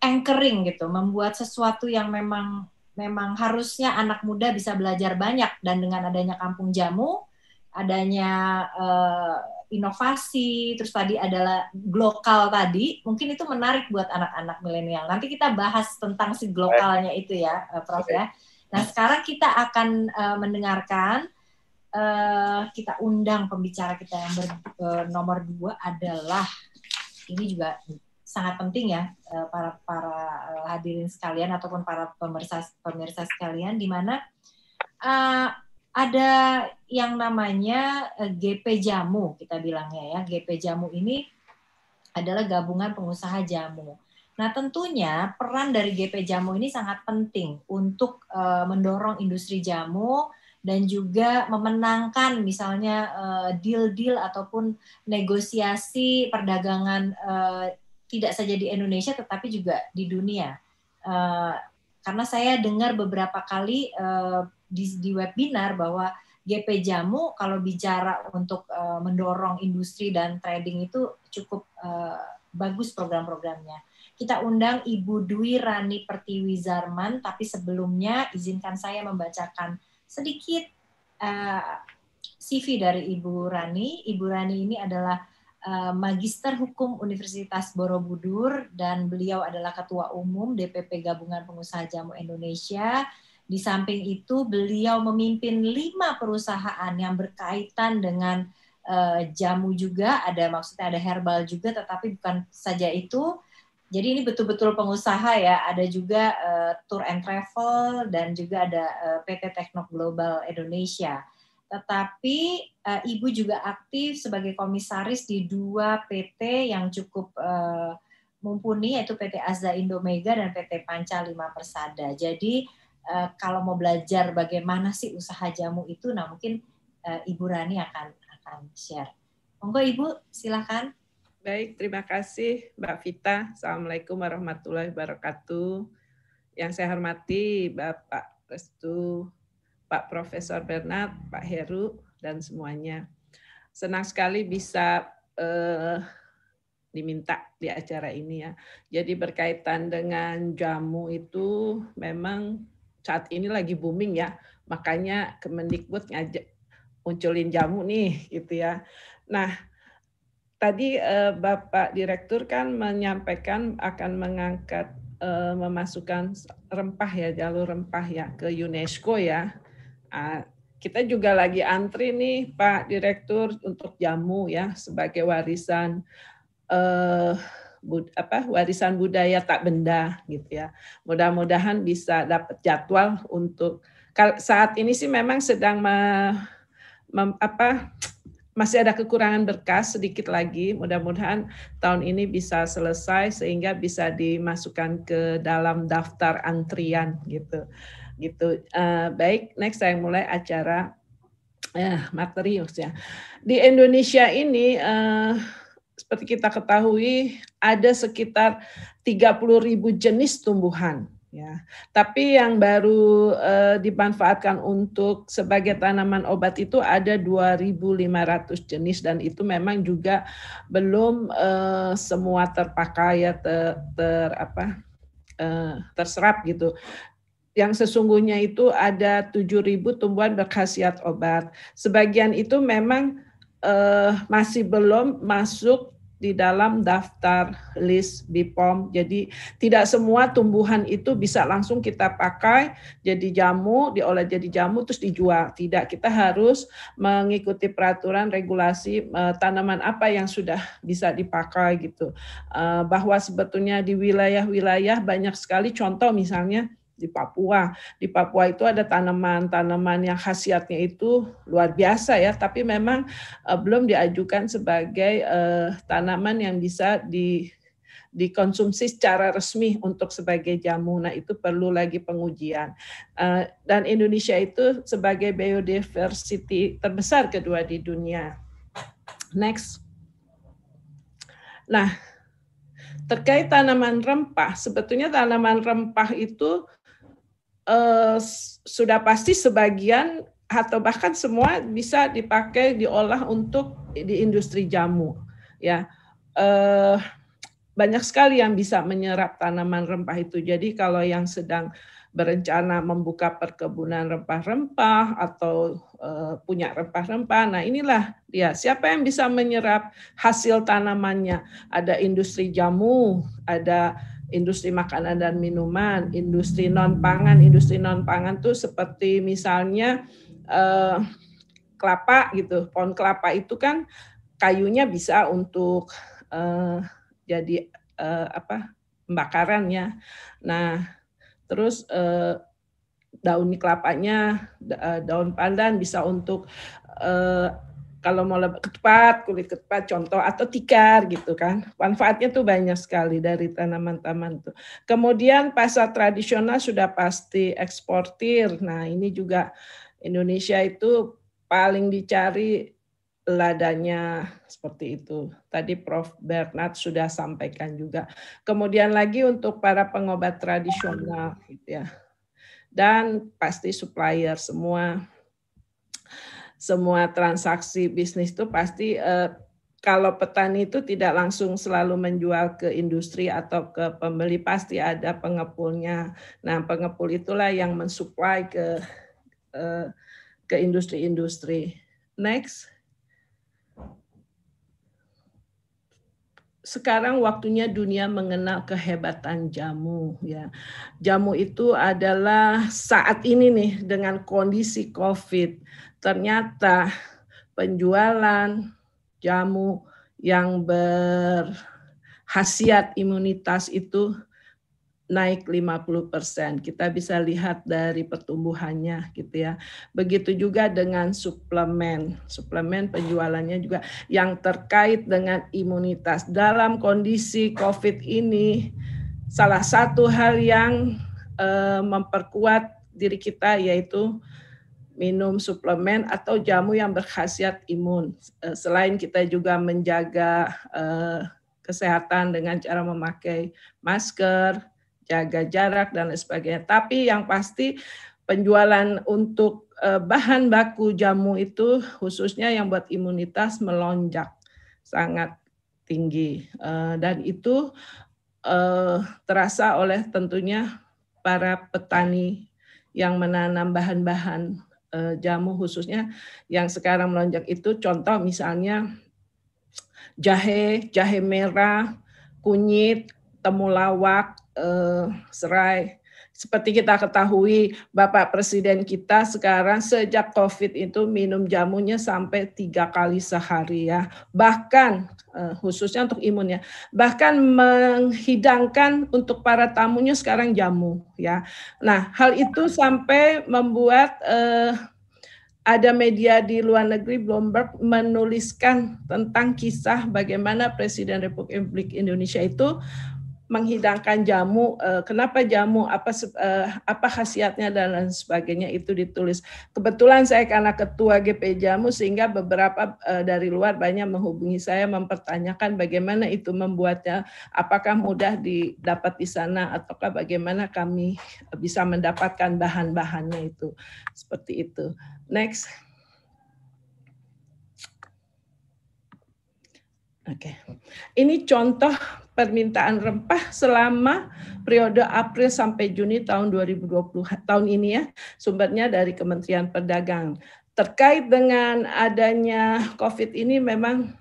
anchoring gitu membuat sesuatu yang memang memang harusnya anak muda bisa belajar banyak dan dengan adanya kampung jamu, adanya uh, inovasi, terus tadi adalah global tadi, mungkin itu menarik buat anak-anak milenial. Nanti kita bahas tentang si globalnya itu ya, eh, Prof ya. Nah sekarang kita akan uh, mendengarkan uh, kita undang pembicara kita yang ber, uh, nomor dua adalah ini juga sangat penting ya eh, para para eh, hadirin sekalian ataupun para pemirsa pemirsa sekalian di mana uh, ada yang namanya GP Jamu kita bilangnya ya GP Jamu ini adalah gabungan pengusaha jamu. Nah tentunya peran dari GP Jamu ini sangat penting untuk uh, mendorong industri jamu dan juga memenangkan misalnya deal-deal ataupun negosiasi perdagangan uh, tidak saja di Indonesia tetapi juga di dunia. Uh, karena saya dengar beberapa kali uh, di, di webinar bahwa GP Jamu kalau bicara untuk uh, mendorong industri dan trading itu cukup uh, bagus program-programnya. Kita undang Ibu Dwi Rani Pertiwi Zarman, tapi sebelumnya izinkan saya membacakan sedikit uh, CV dari Ibu Rani. Ibu Rani ini adalah Eh, Magister Hukum Universitas Borobudur dan beliau adalah Ketua Umum DPP Gabungan Pengusaha Jamu Indonesia. Di samping itu beliau memimpin lima perusahaan yang berkaitan dengan eh, jamu juga, ada maksudnya ada herbal juga, tetapi bukan saja itu. Jadi ini betul-betul pengusaha ya, ada juga uh, tour and travel dan juga ada uh, PT Teknok Global Indonesia tetapi uh, ibu juga aktif sebagai komisaris di dua PT yang cukup uh, mumpuni yaitu PT Azza Indomega dan PT Panca Lima Persada. Jadi uh, kalau mau belajar bagaimana sih usaha jamu itu, nah mungkin uh, Ibu Rani akan akan share. Monggo Ibu, silakan. Baik, terima kasih Mbak Vita. Assalamualaikum warahmatullahi wabarakatuh. Yang saya hormati Bapak Restu Pak Profesor Bernard, Pak Heru, dan semuanya. Senang sekali bisa eh, diminta di acara ini ya. Jadi berkaitan dengan jamu itu memang saat ini lagi booming ya. Makanya Kemendikbud ngajak munculin jamu nih gitu ya. Nah, tadi eh, Bapak Direktur kan menyampaikan akan mengangkat eh, memasukkan rempah ya jalur rempah ya ke UNESCO ya kita juga lagi antri nih Pak Direktur untuk jamu ya sebagai warisan eh, bud, apa warisan budaya tak benda gitu ya. Mudah-mudahan bisa dapat jadwal untuk saat ini sih memang sedang me, mem, apa masih ada kekurangan berkas sedikit lagi. Mudah-mudahan tahun ini bisa selesai sehingga bisa dimasukkan ke dalam daftar antrian gitu gitu. Uh, baik, next saya mulai acara uh, eh, materi ya. Di Indonesia ini uh, seperti kita ketahui ada sekitar ribu jenis tumbuhan ya. Tapi yang baru uh, dimanfaatkan untuk sebagai tanaman obat itu ada 2.500 jenis dan itu memang juga belum uh, semua terpakai ya ter, ter apa uh, terserap gitu yang sesungguhnya itu ada 7.000 tumbuhan berkhasiat obat. Sebagian itu memang eh, masih belum masuk di dalam daftar list BPOM. Jadi tidak semua tumbuhan itu bisa langsung kita pakai jadi jamu, diolah jadi jamu terus dijual. Tidak, kita harus mengikuti peraturan regulasi uh, tanaman apa yang sudah bisa dipakai gitu. Uh, bahwa sebetulnya di wilayah-wilayah banyak sekali contoh misalnya di Papua. Di Papua itu ada tanaman-tanaman yang khasiatnya itu luar biasa ya, tapi memang uh, belum diajukan sebagai uh, tanaman yang bisa di dikonsumsi secara resmi untuk sebagai jamu. Nah, itu perlu lagi pengujian. Eh, dan Indonesia itu sebagai biodiversity terbesar kedua di dunia. Next. Nah, terkait tanaman rempah, sebetulnya tanaman rempah itu Eh, sudah pasti sebagian atau bahkan semua bisa dipakai diolah untuk di industri jamu ya eh, banyak sekali yang bisa menyerap tanaman rempah itu jadi kalau yang sedang berencana membuka perkebunan rempah-rempah atau uh, punya rempah-rempah. Nah, inilah ya Siapa yang bisa menyerap hasil tanamannya? Ada industri jamu, ada industri makanan dan minuman, industri non pangan, industri non pangan tuh seperti misalnya eh, kelapa gitu. Pohon kelapa itu kan kayunya bisa untuk eh, jadi eh, apa? pembakaran ya. Nah, terus eh, daun kelapanya, eh, daun pandan bisa untuk eh, kalau mau lebih cepat kulit ketupat contoh atau tikar gitu kan. Manfaatnya tuh banyak sekali dari tanaman-tanaman tuh. Kemudian pasar tradisional sudah pasti eksportir. Nah, ini juga Indonesia itu paling dicari ladanya seperti itu. Tadi Prof. Bernard sudah sampaikan juga. Kemudian lagi untuk para pengobat tradisional gitu ya. Dan pasti supplier semua semua transaksi bisnis itu pasti eh, kalau petani itu tidak langsung selalu menjual ke industri atau ke pembeli, pasti ada pengepulnya. Nah, pengepul itulah yang mensuplai ke eh, ke industri-industri. Next. Sekarang waktunya dunia mengenal kehebatan jamu ya. Jamu itu adalah saat ini nih dengan kondisi Covid ternyata penjualan jamu yang berhasiat imunitas itu naik 50%. Kita bisa lihat dari pertumbuhannya gitu ya. Begitu juga dengan suplemen. Suplemen penjualannya juga yang terkait dengan imunitas. Dalam kondisi Covid ini salah satu hal yang eh, memperkuat diri kita yaitu minum suplemen atau jamu yang berkhasiat imun. Eh, selain kita juga menjaga eh, kesehatan dengan cara memakai masker, jaga jarak dan lain sebagainya. Tapi yang pasti penjualan untuk eh, bahan baku jamu itu khususnya yang buat imunitas melonjak sangat tinggi dan itu terasa oleh tentunya para petani yang menanam bahan-bahan Eh, jamu khususnya yang sekarang melonjak itu contoh misalnya jahe, jahe merah, kunyit, temulawak, eh, serai seperti kita ketahui, Bapak Presiden kita sekarang sejak COVID itu minum jamunya sampai tiga kali sehari ya. Bahkan eh, khususnya untuk imunnya, bahkan menghidangkan untuk para tamunya sekarang jamu ya. Nah hal itu sampai membuat eh, ada media di luar negeri Bloomberg menuliskan tentang kisah bagaimana Presiden Republik Indonesia itu menghidangkan jamu, eh, kenapa jamu, apa eh, apa khasiatnya dan lain sebagainya itu ditulis. Kebetulan saya karena ketua GP Jamu sehingga beberapa eh, dari luar banyak menghubungi saya mempertanyakan bagaimana itu membuatnya, apakah mudah didapat di sana ataukah bagaimana kami bisa mendapatkan bahan-bahannya itu. Seperti itu. Next. Oke. Okay. Ini contoh permintaan rempah selama periode April sampai Juni tahun 2020 tahun ini ya sumbernya dari Kementerian Perdagangan terkait dengan adanya COVID ini memang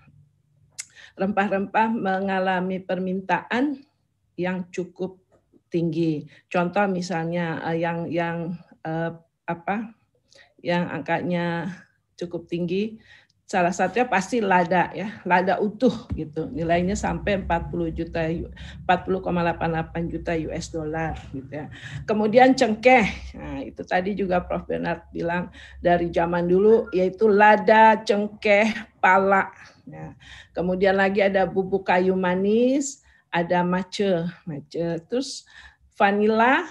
rempah-rempah mengalami permintaan yang cukup tinggi contoh misalnya eh, yang yang eh, apa yang angkanya cukup tinggi salah satunya pasti lada ya, lada utuh gitu. Nilainya sampai 40 juta 40,88 juta US dollar gitu ya. Kemudian cengkeh. Nah, itu tadi juga Prof Bernard bilang dari zaman dulu yaitu lada, cengkeh, pala. Nah, kemudian lagi ada bubuk kayu manis, ada mace, mace. Terus vanila,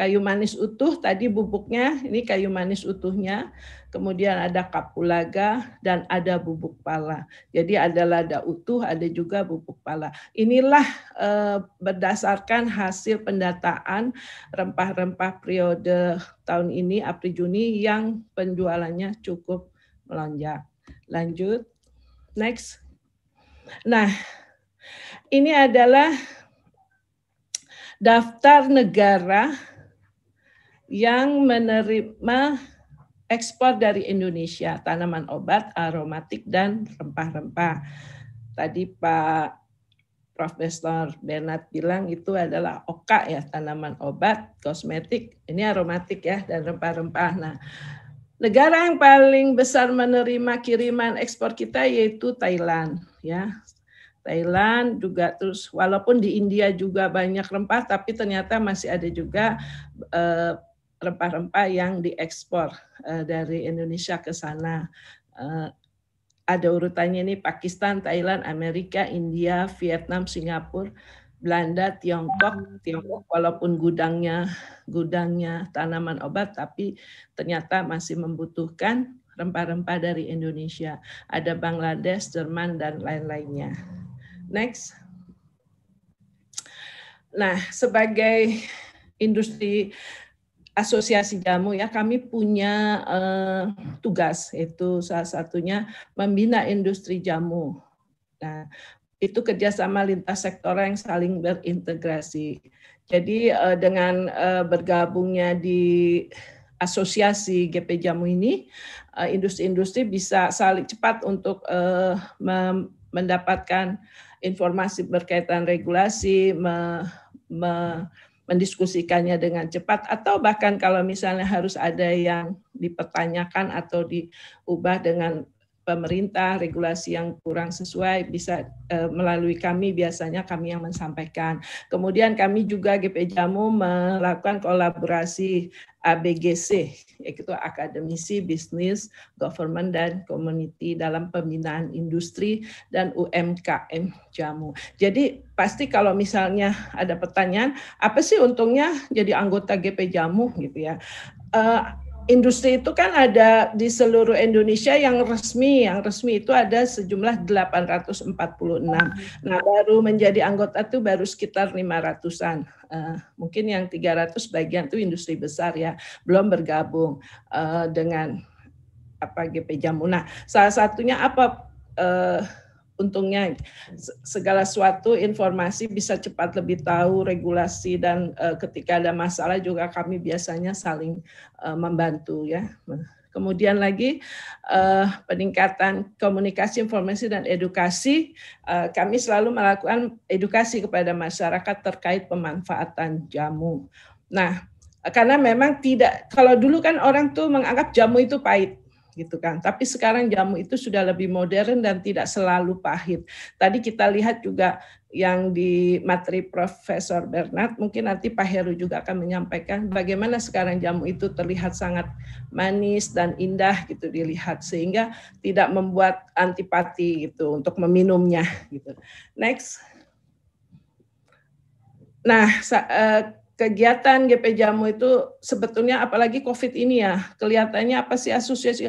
kayu manis utuh tadi bubuknya, ini kayu manis utuhnya, kemudian ada kapulaga dan ada bubuk pala. Jadi ada lada utuh, ada juga bubuk pala. Inilah eh, berdasarkan hasil pendataan rempah-rempah periode tahun ini April Juni yang penjualannya cukup melonjak. Lanjut. Next. Nah, ini adalah daftar negara yang menerima ekspor dari Indonesia tanaman obat, aromatik dan rempah-rempah. Tadi Pak Profesor Bernard bilang itu adalah oka ya tanaman obat, kosmetik, ini aromatik ya dan rempah-rempah. Nah, negara yang paling besar menerima kiriman ekspor kita yaitu Thailand ya. Thailand juga terus walaupun di India juga banyak rempah tapi ternyata masih ada juga eh, rempah-rempah yang diekspor eh, dari Indonesia ke sana. Eh, ada urutannya ini Pakistan, Thailand, Amerika, India, Vietnam, Singapura, Belanda, Tiongkok, Tiongkok walaupun gudangnya gudangnya tanaman obat tapi ternyata masih membutuhkan rempah-rempah dari Indonesia. Ada Bangladesh, Jerman dan lain-lainnya. Next. Nah, sebagai industri asosiasi jamu ya kami punya uh, tugas itu salah satunya membina industri jamu. Nah, itu kerjasama lintas sektor yang saling berintegrasi. Jadi uh, dengan uh, bergabungnya di asosiasi GP Jamu ini, industri-industri bisa saling cepat untuk mendapatkan informasi berkaitan regulasi, me, me, mendiskusikannya dengan cepat atau bahkan kalau misalnya harus ada yang dipertanyakan atau diubah dengan pemerintah, regulasi yang kurang sesuai bisa e, melalui kami biasanya kami yang mensampaikan. Kemudian kami juga GP Jamu melakukan kolaborasi ABGC yaitu akademisi, bisnis, government dan community dalam pembinaan industri dan UMKM jamu. Jadi pasti kalau misalnya ada pertanyaan apa sih untungnya jadi anggota GP Jamu gitu ya. Uh, industri itu kan ada di seluruh Indonesia yang resmi, yang resmi itu ada sejumlah 846. Nah, baru menjadi anggota itu baru sekitar 500-an. Uh, eh, mungkin yang 300 bagian itu industri besar ya, belum bergabung uh, dengan apa GP Jamu. Nah, salah satunya apa uh, untungnya segala suatu informasi bisa cepat lebih tahu regulasi dan uh, ketika ada masalah juga kami biasanya saling uh, membantu ya. Nah, kemudian lagi uh, peningkatan komunikasi informasi dan edukasi. uh, kami selalu melakukan edukasi kepada masyarakat terkait pemanfaatan jamu. Nah, karena memang tidak kalau dulu kan orang tuh menganggap jamu itu pahit gitu kan. Tapi sekarang jamu itu sudah lebih modern dan tidak selalu pahit. Tadi kita lihat juga yang di materi Profesor Bernard, mungkin nanti Pak Heru juga akan menyampaikan bagaimana sekarang jamu itu terlihat sangat manis dan indah gitu dilihat sehingga tidak membuat antipati gitu untuk meminumnya gitu. Next. Nah, eh, kegiatan GP Jamu itu sebetulnya apalagi COVID ini ya, kelihatannya apa sih asosiasi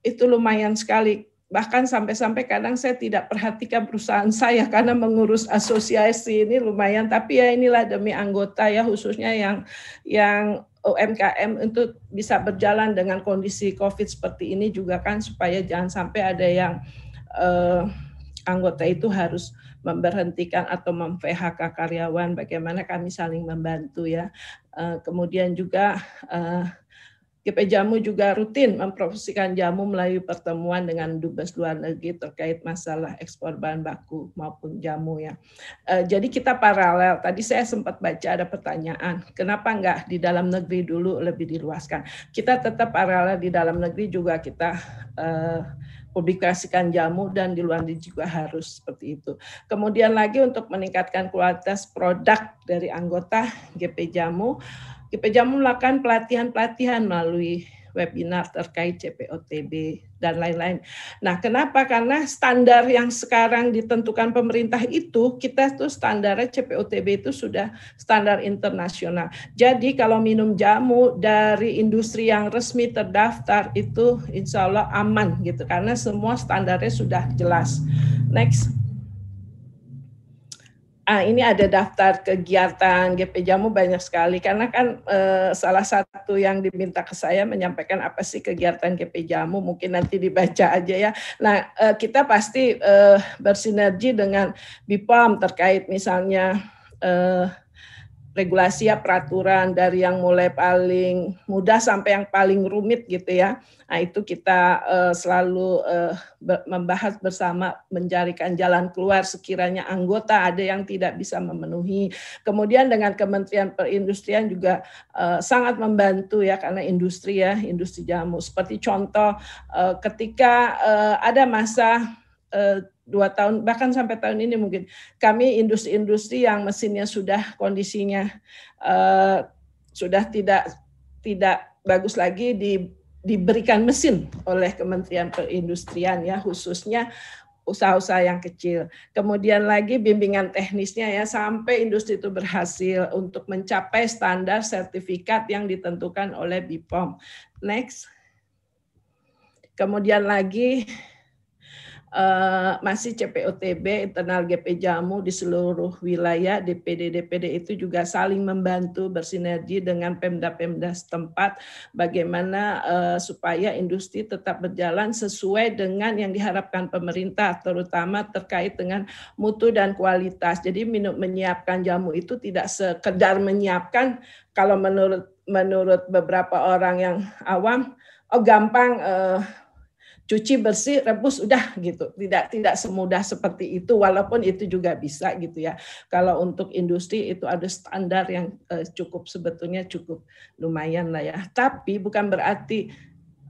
itu lumayan sekali. Bahkan sampai-sampai kadang saya tidak perhatikan perusahaan saya karena mengurus asosiasi ini lumayan. Tapi ya inilah demi anggota ya khususnya yang yang UMKM untuk bisa berjalan dengan kondisi COVID seperti ini juga kan supaya jangan sampai ada yang eh, anggota itu harus memberhentikan atau mem karyawan, bagaimana kami saling membantu ya. Eh, kemudian juga eh, GP Jamu juga rutin memprofesikan jamu melalui pertemuan dengan dubes luar negeri terkait masalah ekspor bahan baku maupun jamu ya. Eh, jadi kita paralel. Tadi saya sempat baca ada pertanyaan, kenapa enggak di dalam negeri dulu lebih diluaskan? Kita tetap paralel di dalam negeri juga kita publikasikan jamu dan di luar negeri juga harus seperti itu. Kemudian lagi untuk meningkatkan kualitas produk dari anggota GP Jamu, GP Jamu melakukan pelatihan-pelatihan melalui webinar terkait CPOTB dan lain-lain. Nah, kenapa? Karena standar yang sekarang ditentukan pemerintah itu kita tuh standarnya CPOTB itu sudah standar internasional. Jadi kalau minum jamu dari industri yang resmi terdaftar itu insya Allah aman gitu karena semua standarnya sudah jelas. Next ah, ini ada daftar kegiatan GP Jamu banyak sekali karena kan eh, salah satu yang diminta ke saya menyampaikan apa sih kegiatan GP Jamu mungkin nanti dibaca aja ya. Nah eh, kita pasti eh, bersinergi dengan BIPOM terkait misalnya eh, regulasi ya peraturan dari yang mulai paling mudah sampai yang paling rumit gitu ya. Nah itu kita uh, selalu uh, membahas bersama mencarikan jalan keluar sekiranya anggota ada yang tidak bisa memenuhi. Kemudian dengan Kementerian Perindustrian juga uh, sangat membantu ya karena industri ya industri jamu. Seperti contoh uh, ketika uh, ada masa dua tahun bahkan sampai tahun ini mungkin kami industri-industri yang mesinnya sudah kondisinya uh, sudah tidak tidak bagus lagi di, diberikan mesin oleh Kementerian Perindustrian ya khususnya usaha-usaha yang kecil. Kemudian lagi bimbingan teknisnya ya sampai industri itu berhasil untuk mencapai standar sertifikat yang ditentukan oleh BPOM. Next. Kemudian lagi uh, masih CPOTB internal GP Jamu di seluruh wilayah DPD DPD itu juga saling membantu bersinergi dengan Pemda-Pemda setempat bagaimana uh, supaya industri tetap berjalan sesuai dengan yang diharapkan pemerintah terutama terkait dengan mutu dan kualitas. Jadi menyiapkan jamu itu tidak sekedar menyiapkan kalau menurut menurut beberapa orang yang awam oh gampang uh, cuci bersih rebus udah gitu tidak tidak semudah seperti itu walaupun itu juga bisa gitu ya kalau untuk industri itu ada standar yang eh, cukup sebetulnya cukup lumayan lah ya tapi bukan berarti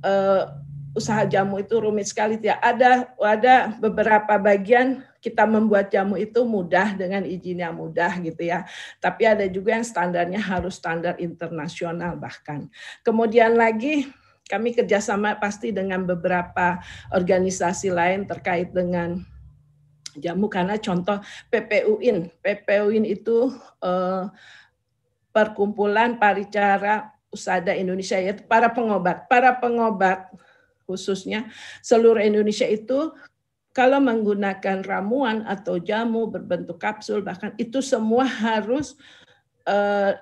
eh, usaha jamu itu rumit sekali Ya ada ada beberapa bagian kita membuat jamu itu mudah dengan izin yang mudah gitu ya. Tapi ada juga yang standarnya harus standar internasional bahkan. Kemudian lagi kami kerjasama pasti dengan beberapa organisasi lain terkait dengan jamu karena contoh PPUIN, PPUIN itu eh, perkumpulan paricara usada Indonesia yaitu para pengobat, para pengobat khususnya seluruh Indonesia itu kalau menggunakan ramuan atau jamu berbentuk kapsul bahkan itu semua harus eh,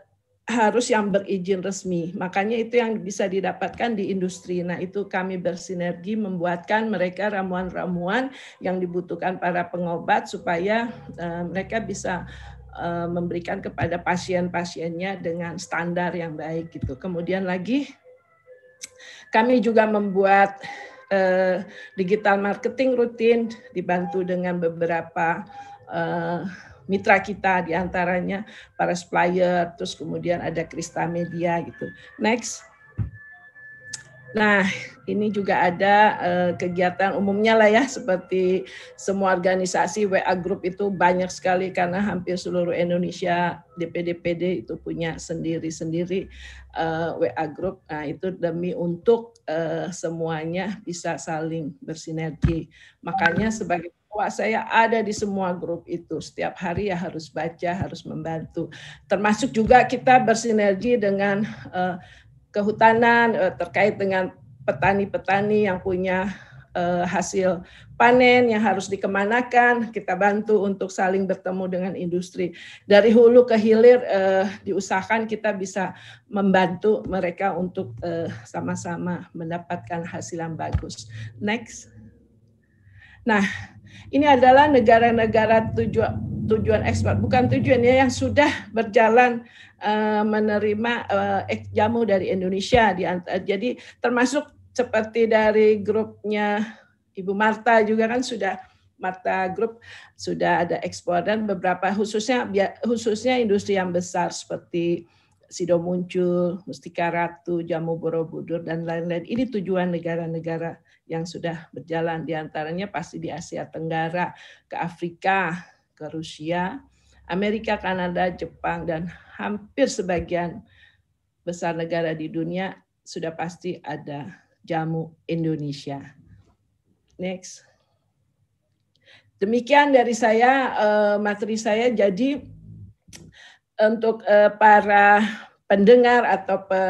harus yang berizin resmi. Makanya itu yang bisa didapatkan di industri. Nah, itu kami bersinergi membuatkan mereka ramuan-ramuan yang dibutuhkan para pengobat supaya eh, mereka bisa eh, memberikan kepada pasien-pasiennya dengan standar yang baik gitu. Kemudian lagi kami juga membuat eh, digital marketing rutin dibantu dengan beberapa mitra kita diantaranya para supplier, terus kemudian ada Krista Media gitu. Next. Nah, ini juga ada uh, kegiatan umumnya lah ya, seperti semua organisasi WA Group itu banyak sekali karena hampir seluruh Indonesia DPD-PD itu punya sendiri-sendiri uh, eh, WA Group. Nah, itu demi untuk uh, semuanya bisa saling bersinergi. Makanya sebagai bahwa saya ada di semua grup itu. Setiap hari ya harus baca, harus membantu. Termasuk juga kita bersinergi dengan uh, kehutanan uh, terkait dengan petani-petani yang punya uh, hasil panen yang harus dikemanakan, kita bantu untuk saling bertemu dengan industri. Dari hulu ke hilir uh, diusahakan kita bisa membantu mereka untuk sama sama-sama mendapatkan hasil yang bagus. Next. Nah, ini adalah negara-negara tujuan tujuan ekspor bukan tujuannya yang sudah berjalan uh, menerima uh, jamu dari Indonesia di antara, jadi termasuk seperti dari grupnya Ibu Marta juga kan sudah Marta Group sudah ada ekspor dan beberapa khususnya khususnya industri yang besar seperti Sido Muncul, Mustika Ratu, Jamu Borobudur dan lain-lain. Ini tujuan negara-negara yang sudah berjalan. Di antaranya pasti di Asia Tenggara, ke Afrika, ke Rusia, Amerika, Kanada, Jepang, dan hampir sebagian besar negara di dunia sudah pasti ada jamu Indonesia. Next. Demikian dari saya eh, materi saya. Jadi untuk eh, para pendengar atau pe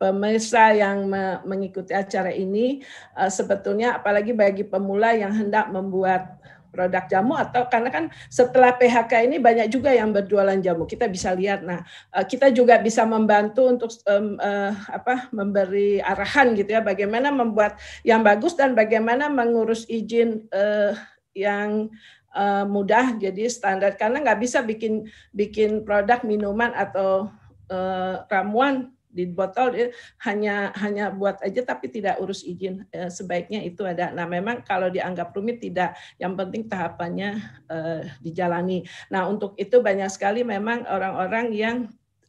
pemirsa yang mengikuti acara ini eh, sebetulnya apalagi bagi pemula yang hendak membuat produk jamu atau karena kan setelah PHK ini banyak juga yang berjualan jamu kita bisa lihat nah eh, kita juga bisa membantu untuk um, uh, apa memberi arahan gitu ya bagaimana membuat yang bagus dan bagaimana mengurus izin uh, yang uh, mudah jadi standar karena nggak bisa bikin bikin produk minuman atau uh, ramuan di botol dia hanya hanya buat aja tapi tidak urus izin eh, sebaiknya itu ada nah memang kalau dianggap rumit tidak yang penting tahapannya eh, dijalani nah untuk itu banyak sekali memang orang-orang yang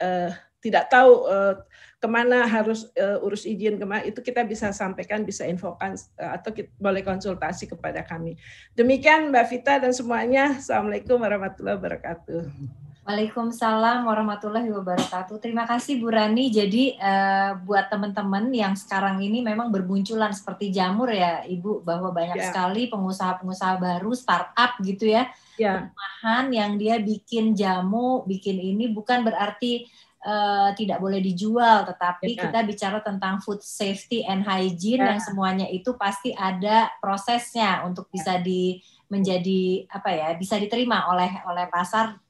eh, tidak tahu eh, kemana harus uh, urus izin kemana itu kita bisa sampaikan bisa infokan eh, atau kita, boleh konsultasi kepada kami demikian mbak Vita dan semuanya assalamualaikum warahmatullahi wabarakatuh Waalaikumsalam warahmatullahi wabarakatuh. Terima kasih Bu Rani. Jadi uh, buat teman-teman yang sekarang ini memang bermunculan seperti jamur ya Ibu bahwa banyak yeah. sekali pengusaha-pengusaha baru startup gitu ya. Yeah. Ya. yang dia bikin jamu, bikin ini bukan berarti uh, tidak boleh dijual, tetapi yeah. kita bicara tentang food safety and hygiene yeah. yang semuanya itu pasti ada prosesnya untuk ya. bisa di menjadi apa ya, bisa diterima oleh oleh pasar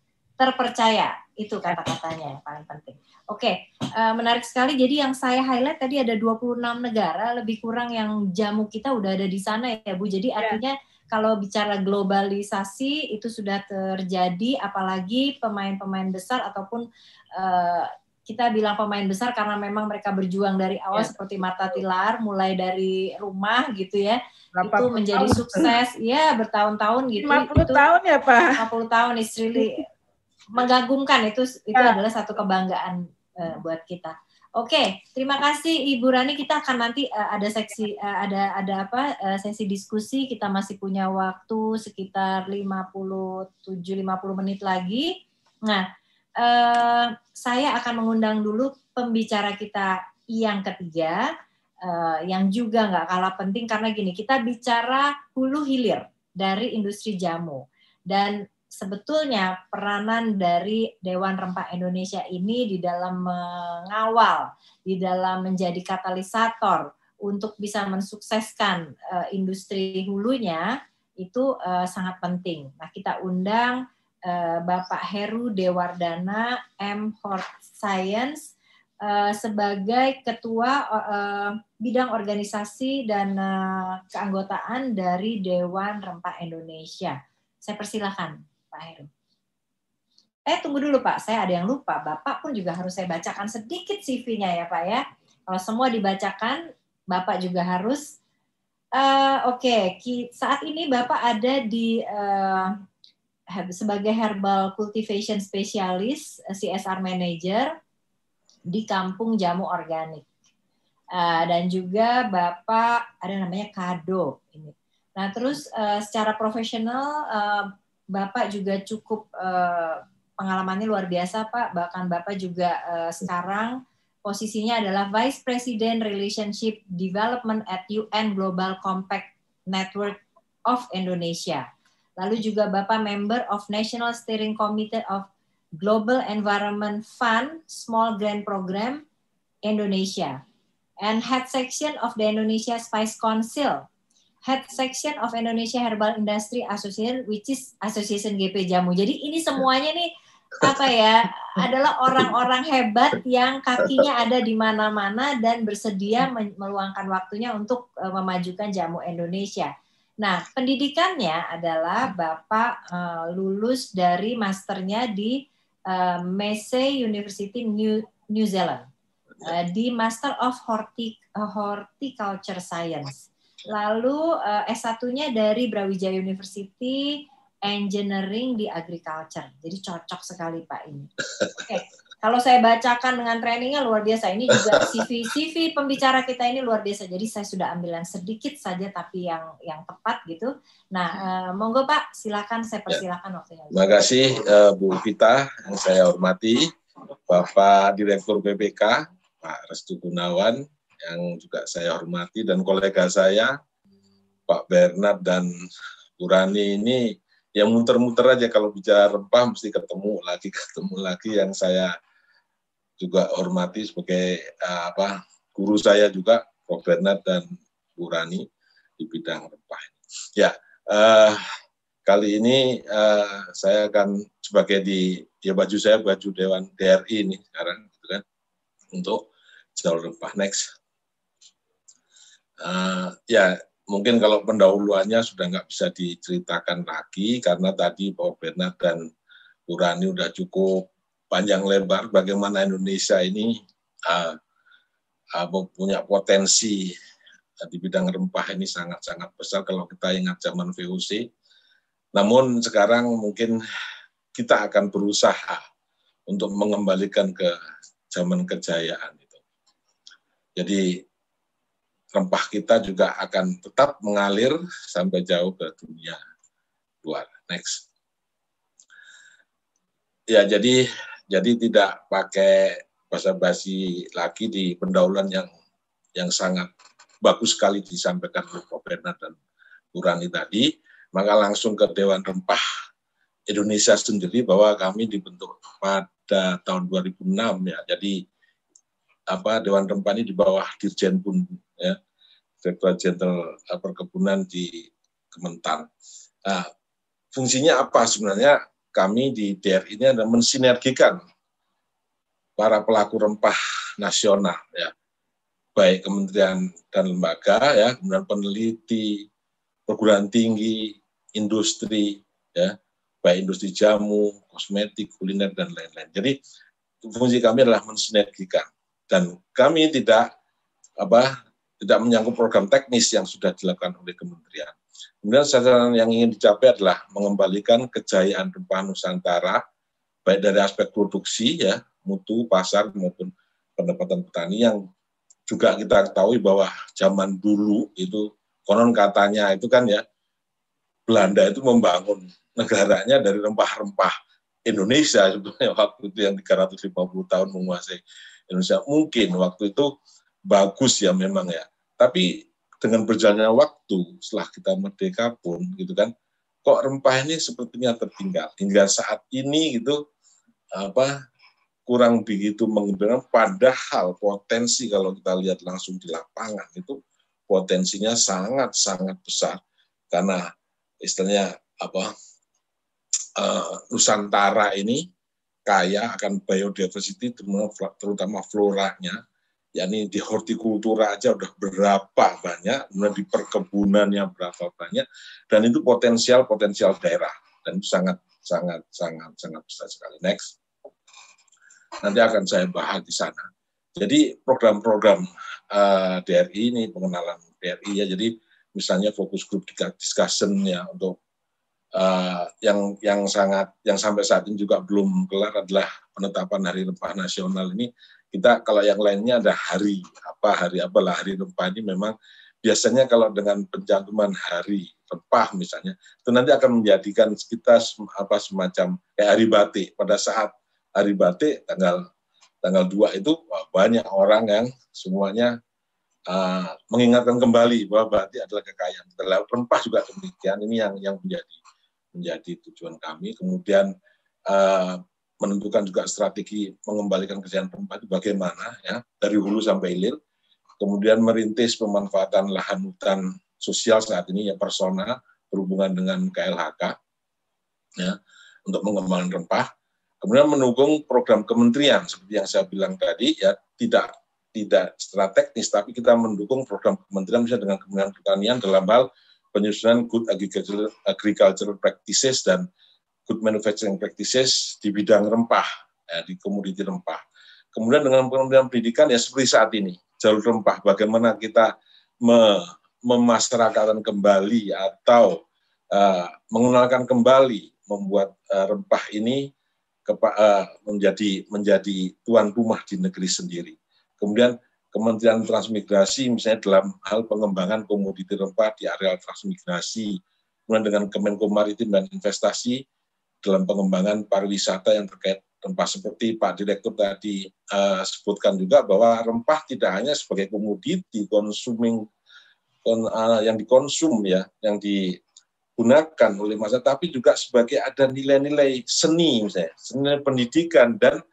terpercaya. Itu kata-katanya yang paling penting. Oke, okay. Eh, menarik sekali. Jadi yang saya highlight tadi ada 26 negara, lebih kurang yang jamu kita udah ada di sana ya Bu. Jadi iya. artinya kalau bicara globalisasi itu sudah terjadi, apalagi pemain-pemain besar ataupun uh, kita bilang pemain besar karena memang mereka berjuang dari awal yeah. seperti Marta Tilar, mulai dari rumah gitu ya. Berapa itu menjadi tahun. sukses, ya bertahun-tahun gitu. 50 itu, tahun ya Pak. 50 tahun, it's really mengagumkan itu itu ya. adalah satu kebanggaan uh, buat kita. Oke, okay, terima kasih Ibu Rani. Kita akan nanti uh, ada seksi uh, ada ada apa uh, sesi diskusi. Kita masih punya waktu sekitar 57 50 menit lagi. Nah, uh, saya akan mengundang dulu pembicara kita yang ketiga uh, yang juga nggak kalah penting karena gini, kita bicara hulu hilir dari industri jamu dan sebetulnya peranan dari Dewan Rempah Indonesia ini di dalam mengawal, di dalam menjadi katalisator untuk bisa mensukseskan eh, industri hulunya itu eh, sangat penting. Nah, kita undang eh, Bapak Heru Dewardana M. Hort Science sebagai ketua bidang organisasi dan keanggotaan dari Dewan Rempah Indonesia. Saya persilahkan. Pak Heru. Eh tunggu dulu Pak, saya ada yang lupa. Bapak pun juga harus saya bacakan sedikit CV-nya ya Pak ya. Kalau semua dibacakan, Bapak juga harus. Uh, Oke, okay. saat ini Bapak ada di uh, sebagai herbal cultivation specialist, eh, CSR manager di Kampung Jamu Organik. dan juga Bapak ada namanya Kado ini. Nah, terus secara profesional Bapak juga cukup uh, pengalamannya luar biasa Pak, bahkan Bapak juga uh, sekarang posisinya adalah Vice President Relationship Development at UN Global Compact Network of Indonesia. Lalu juga Bapak member of National Steering Committee of Global Environment Fund Small Grant Program Indonesia and head section of the Indonesia Spice Council head section of Indonesia Herbal Industry Association, which is Association GP Jamu. Jadi ini semuanya nih apa ya adalah orang-orang hebat yang kakinya ada di mana-mana dan bersedia meluangkan waktunya untuk e, memajukan jamu Indonesia. Nah, pendidikannya adalah Bapak uh, lulus dari masternya di uh, e, Massey University New New Zealand uh, di Master of Horticulture Science. Lalu uh, eh, S1-nya dari Brawijaya University Engineering di Agriculture. Jadi cocok sekali Pak ini. Oke. Okay. Kalau saya bacakan dengan trainingnya luar biasa. Ini juga CV CV pembicara kita ini luar biasa. Jadi saya sudah ambil yang sedikit saja tapi yang yang tepat gitu. Nah, uh, monggo Pak, silakan saya ya. persilakan waktunya. Terima kasih uh, Bu Vita yang saya hormati, Bapak Direktur BPK Pak Restu Gunawan, yang juga saya hormati dan kolega saya Pak Bernard dan Bu ini yang muter-muter aja kalau bicara rempah mesti ketemu lagi ketemu lagi yang saya juga hormati sebagai eh, apa guru saya juga Pak Bernard dan Bu di bidang rempah. Ya, uh, kali ini uh, saya akan sebagai di ya baju saya baju Dewan DRI ini sekarang gitu kan untuk jalur rempah next. Uh, ya, mungkin kalau pendahuluannya sudah nggak bisa diceritakan lagi karena tadi Pak Bernard dan Bu sudah udah cukup panjang lebar bagaimana Indonesia ini uh, uh, punya potensi di bidang rempah ini sangat-sangat besar kalau kita ingat zaman VOC. Namun sekarang mungkin kita akan berusaha untuk mengembalikan ke zaman kejayaan itu. Jadi rempah kita juga akan tetap mengalir sampai jauh ke dunia luar. Next. Ya, jadi jadi tidak pakai bahasa basi lagi di pendaulan yang yang sangat bagus sekali disampaikan oleh Prof. Bernard dan Burani tadi, maka langsung ke Dewan Rempah Indonesia sendiri bahwa kami dibentuk pada tahun 2006 ya. Jadi apa Dewan Rempah ini di bawah Dirjen pun ya Direktorat Jenderal eh, Perkebunan di Kementan. Nah, fungsinya apa sebenarnya kami di TR ini adalah mensinergikan para pelaku rempah nasional ya baik kementerian dan lembaga ya kemudian peneliti perguruan tinggi industri ya baik industri jamu kosmetik kuliner dan lain-lain jadi fungsi kami adalah mensinergikan dan kami tidak apa tidak menyangkut program teknis yang sudah dilakukan oleh kementerian. Kemudian sasaran yang ingin dicapai adalah mengembalikan kejayaan rempah Nusantara baik dari aspek produksi ya mutu pasar maupun pendapatan petani yang juga kita ketahui bahwa zaman dulu itu konon katanya itu kan ya Belanda itu membangun negaranya dari rempah-rempah Indonesia sebetulnya waktu itu yang 350 tahun menguasai Indonesia. Mungkin waktu itu bagus ya memang ya. Tapi dengan berjalannya waktu setelah kita merdeka pun gitu kan, kok rempah ini sepertinya tertinggal hingga saat ini gitu apa kurang begitu mengembirakan padahal potensi kalau kita lihat langsung di lapangan itu potensinya sangat sangat besar karena istilahnya apa uh, Nusantara ini kaya akan biodiversity terutama floranya yakni di hortikultura aja udah berapa banyak kemudian di perkebunannya berapa banyak dan itu potensial potensial daerah dan itu sangat sangat sangat sangat besar sekali next nanti akan saya bahas di sana jadi program-program uh, eh, DRI ini pengenalan DRI ya jadi misalnya fokus grup discussion ya untuk uh, yang yang sangat yang sampai saat ini juga belum kelar adalah penetapan hari rempah nasional ini kita kalau yang lainnya ada hari apa hari apa lah hari rempah ini memang biasanya kalau dengan pencantuman hari rempah misalnya itu nanti akan menjadikan kita sem, apa semacam kayak hari batik pada saat hari batik tanggal tanggal 2 itu banyak orang yang semuanya uh, mengingatkan kembali bahwa batik adalah kekayaan Terlalu Rempah juga demikian ini yang yang menjadi menjadi tujuan kami. Kemudian uh, menentukan juga strategi mengembalikan kerjaan tempat bagaimana ya dari hulu sampai hilir. Kemudian merintis pemanfaatan lahan hutan sosial saat ini ya persona berhubungan dengan KLHK ya untuk mengembangkan rempah. Kemudian mendukung program kementerian seperti yang saya bilang tadi ya tidak tidak strategis tapi kita mendukung program kementerian bisa dengan Kementerian Pertanian dalam hal penyusunan good agricultural, agricultural practices dan good manufacturing practices di bidang rempah, ya, di komoditi rempah. Kemudian dengan pengembangan Pendidikan ya seperti saat ini, jalur rempah, bagaimana kita me kembali atau uh, mengenalkan kembali membuat uh, rempah ini eh, menjadi menjadi tuan rumah di negeri sendiri. Kemudian Kementerian Transmigrasi misalnya dalam hal pengembangan komoditi rempah di areal transmigrasi, kemudian dengan Kemenko Maritim dan Investasi dalam pengembangan pariwisata yang terkait rempah seperti Pak Direktur tadi uh, sebutkan juga bahwa rempah tidak hanya sebagai komoditi konsuming kon, uh, yang dikonsum ya, yang digunakan oleh masyarakat, tapi juga sebagai ada nilai-nilai seni misalnya, seni pendidikan dan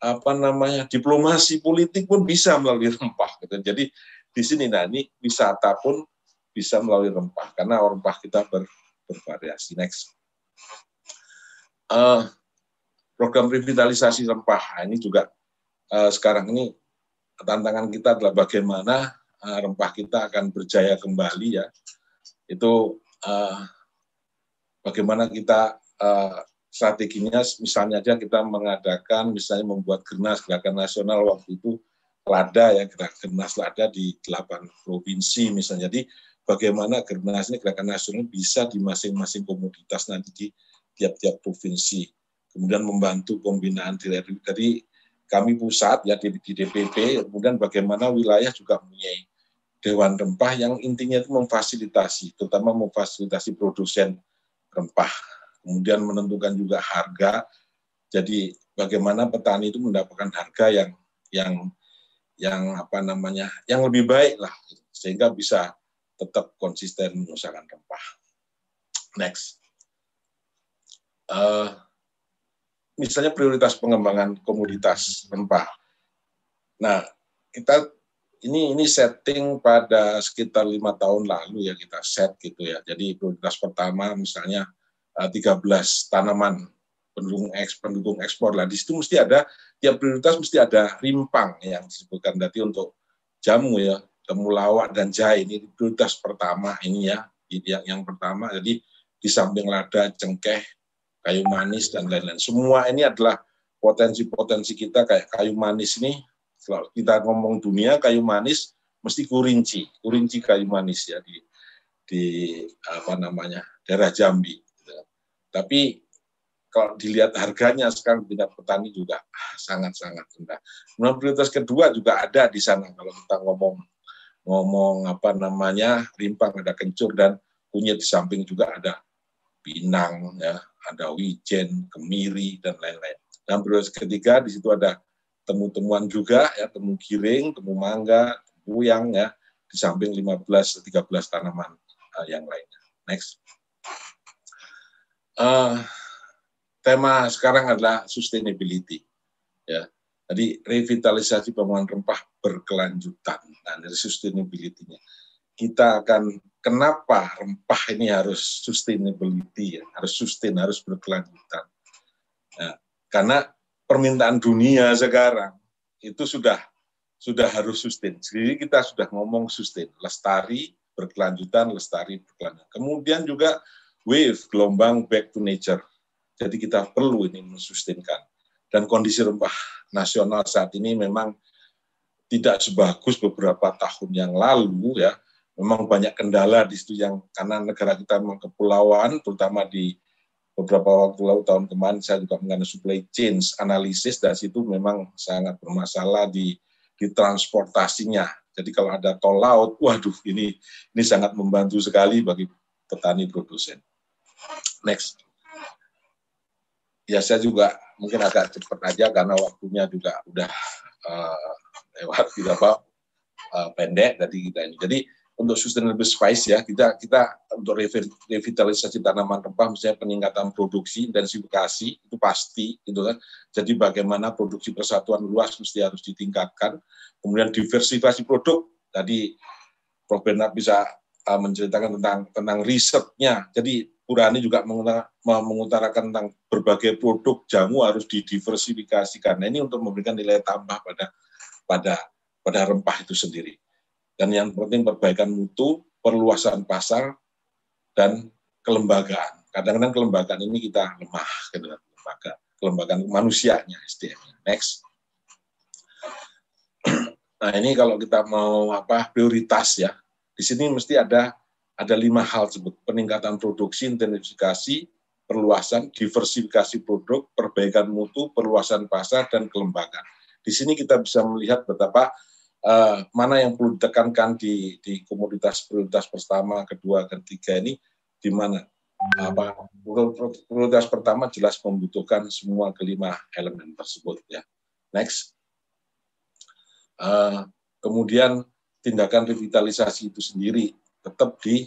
apa namanya diplomasi politik pun bisa melalui rempah gitu. Jadi di sini nah ini wisata pun bisa melalui rempah karena rempah kita ber, bervariasi. Next. Uh, program revitalisasi rempah nah, ini juga uh, sekarang ini tantangan kita adalah bagaimana uh, rempah kita akan berjaya kembali ya. Itu uh, bagaimana kita uh, strateginya misalnya aja kita mengadakan misalnya membuat gernas gerakan nasional waktu itu lada ya gernas lada di delapan provinsi misalnya jadi bagaimana gernas ini gerakan nasional bisa di masing-masing komoditas nanti di tiap-tiap provinsi kemudian membantu pembinaan dari dari kami pusat ya di, di DPP kemudian bagaimana wilayah juga punya dewan rempah yang intinya itu memfasilitasi terutama memfasilitasi produsen rempah kemudian menentukan juga harga. Jadi bagaimana petani itu mendapatkan harga yang yang yang apa namanya yang lebih baik lah sehingga bisa tetap konsisten mengusahakan rempah. Next, uh, misalnya prioritas pengembangan komoditas rempah. Nah, kita ini ini setting pada sekitar lima tahun lalu ya kita set gitu ya. Jadi prioritas pertama misalnya 13 eh, tanaman pendukung eks, pendukung ekspor lah. Di situ mesti ada tiap prioritas mesti ada rimpang yang disebutkan tadi untuk jamu ya, temulawak dan jahe ini prioritas pertama ini ya, yang yang pertama. Jadi di samping lada, cengkeh, kayu manis dan lain-lain. Semua ini adalah potensi-potensi kita kayak kayu manis ini. Kalau kita ngomong dunia kayu manis mesti kurinci, kurinci kayu manis ya di di apa namanya daerah Jambi tapi kalau dilihat harganya sekarang tingkat petani juga ah, sangat-sangat rendah. Kemudian prioritas kedua juga ada di sana kalau kita ngomong ngomong apa namanya rimpang ada kencur dan kunyit di samping juga ada pinang ya ada wijen kemiri dan lain-lain dan prioritas ketiga di situ ada temu-temuan juga ya temu giring temu mangga temu yang ya di samping 15 13 tanaman uh, yang lainnya next uh, tema sekarang adalah sustainability. Ya. Jadi revitalisasi pembangunan rempah berkelanjutan. Nah, dari sustainability-nya. Kita akan kenapa rempah ini harus sustainability ya, harus sustain, harus berkelanjutan. Ya, karena permintaan dunia sekarang itu sudah sudah harus sustain. Jadi kita sudah ngomong sustain, lestari, berkelanjutan, lestari, berkelanjutan. Kemudian juga wave gelombang back to nature. Jadi kita perlu ini mensustinkan. Dan kondisi rempah nasional saat ini memang tidak sebagus beberapa tahun yang lalu ya. Memang banyak kendala di situ yang karena negara kita memang kepulauan, terutama di beberapa waktu lalu tahun kemarin saya juga mengenai supply chain analisis dan situ memang sangat bermasalah di di transportasinya. Jadi kalau ada tol laut, waduh ini ini sangat membantu sekali bagi petani produsen next. Ya saya juga mungkin agak cepat aja karena waktunya juga udah uh, lewat tidak apa uh, pendek dari kita ini. Jadi untuk sustainable spice ya kita kita untuk revitalisasi tanaman rempah misalnya peningkatan produksi intensifikasi itu pasti gitu kan jadi bagaimana produksi persatuan luas mesti harus ditingkatkan kemudian diversifikasi produk tadi Prof Bernard bisa uh, menceritakan tentang tentang risetnya. Jadi Purani juga mengutarakan tentang berbagai produk jamu harus didiversifikasikan. karena ini untuk memberikan nilai tambah pada pada pada rempah itu sendiri. Dan yang penting perbaikan mutu, perluasan pasar, dan kelembagaan. Kadang-kadang kelembagaan ini kita lemah, lembaga. kelembagaan manusianya, sdm Next. Nah ini kalau kita mau apa prioritas ya, di sini mesti ada ada lima hal sebut peningkatan produksi, intensifikasi, perluasan, diversifikasi produk, perbaikan mutu, perluasan pasar dan kelembagaan. Di sini kita bisa melihat betapa uh, mana yang perlu ditekankan di di komoditas prioritas pertama, kedua, ketiga ini di mana apa prioritas pertama jelas membutuhkan semua kelima elemen tersebut ya. Next. Uh, kemudian tindakan revitalisasi itu sendiri tetap di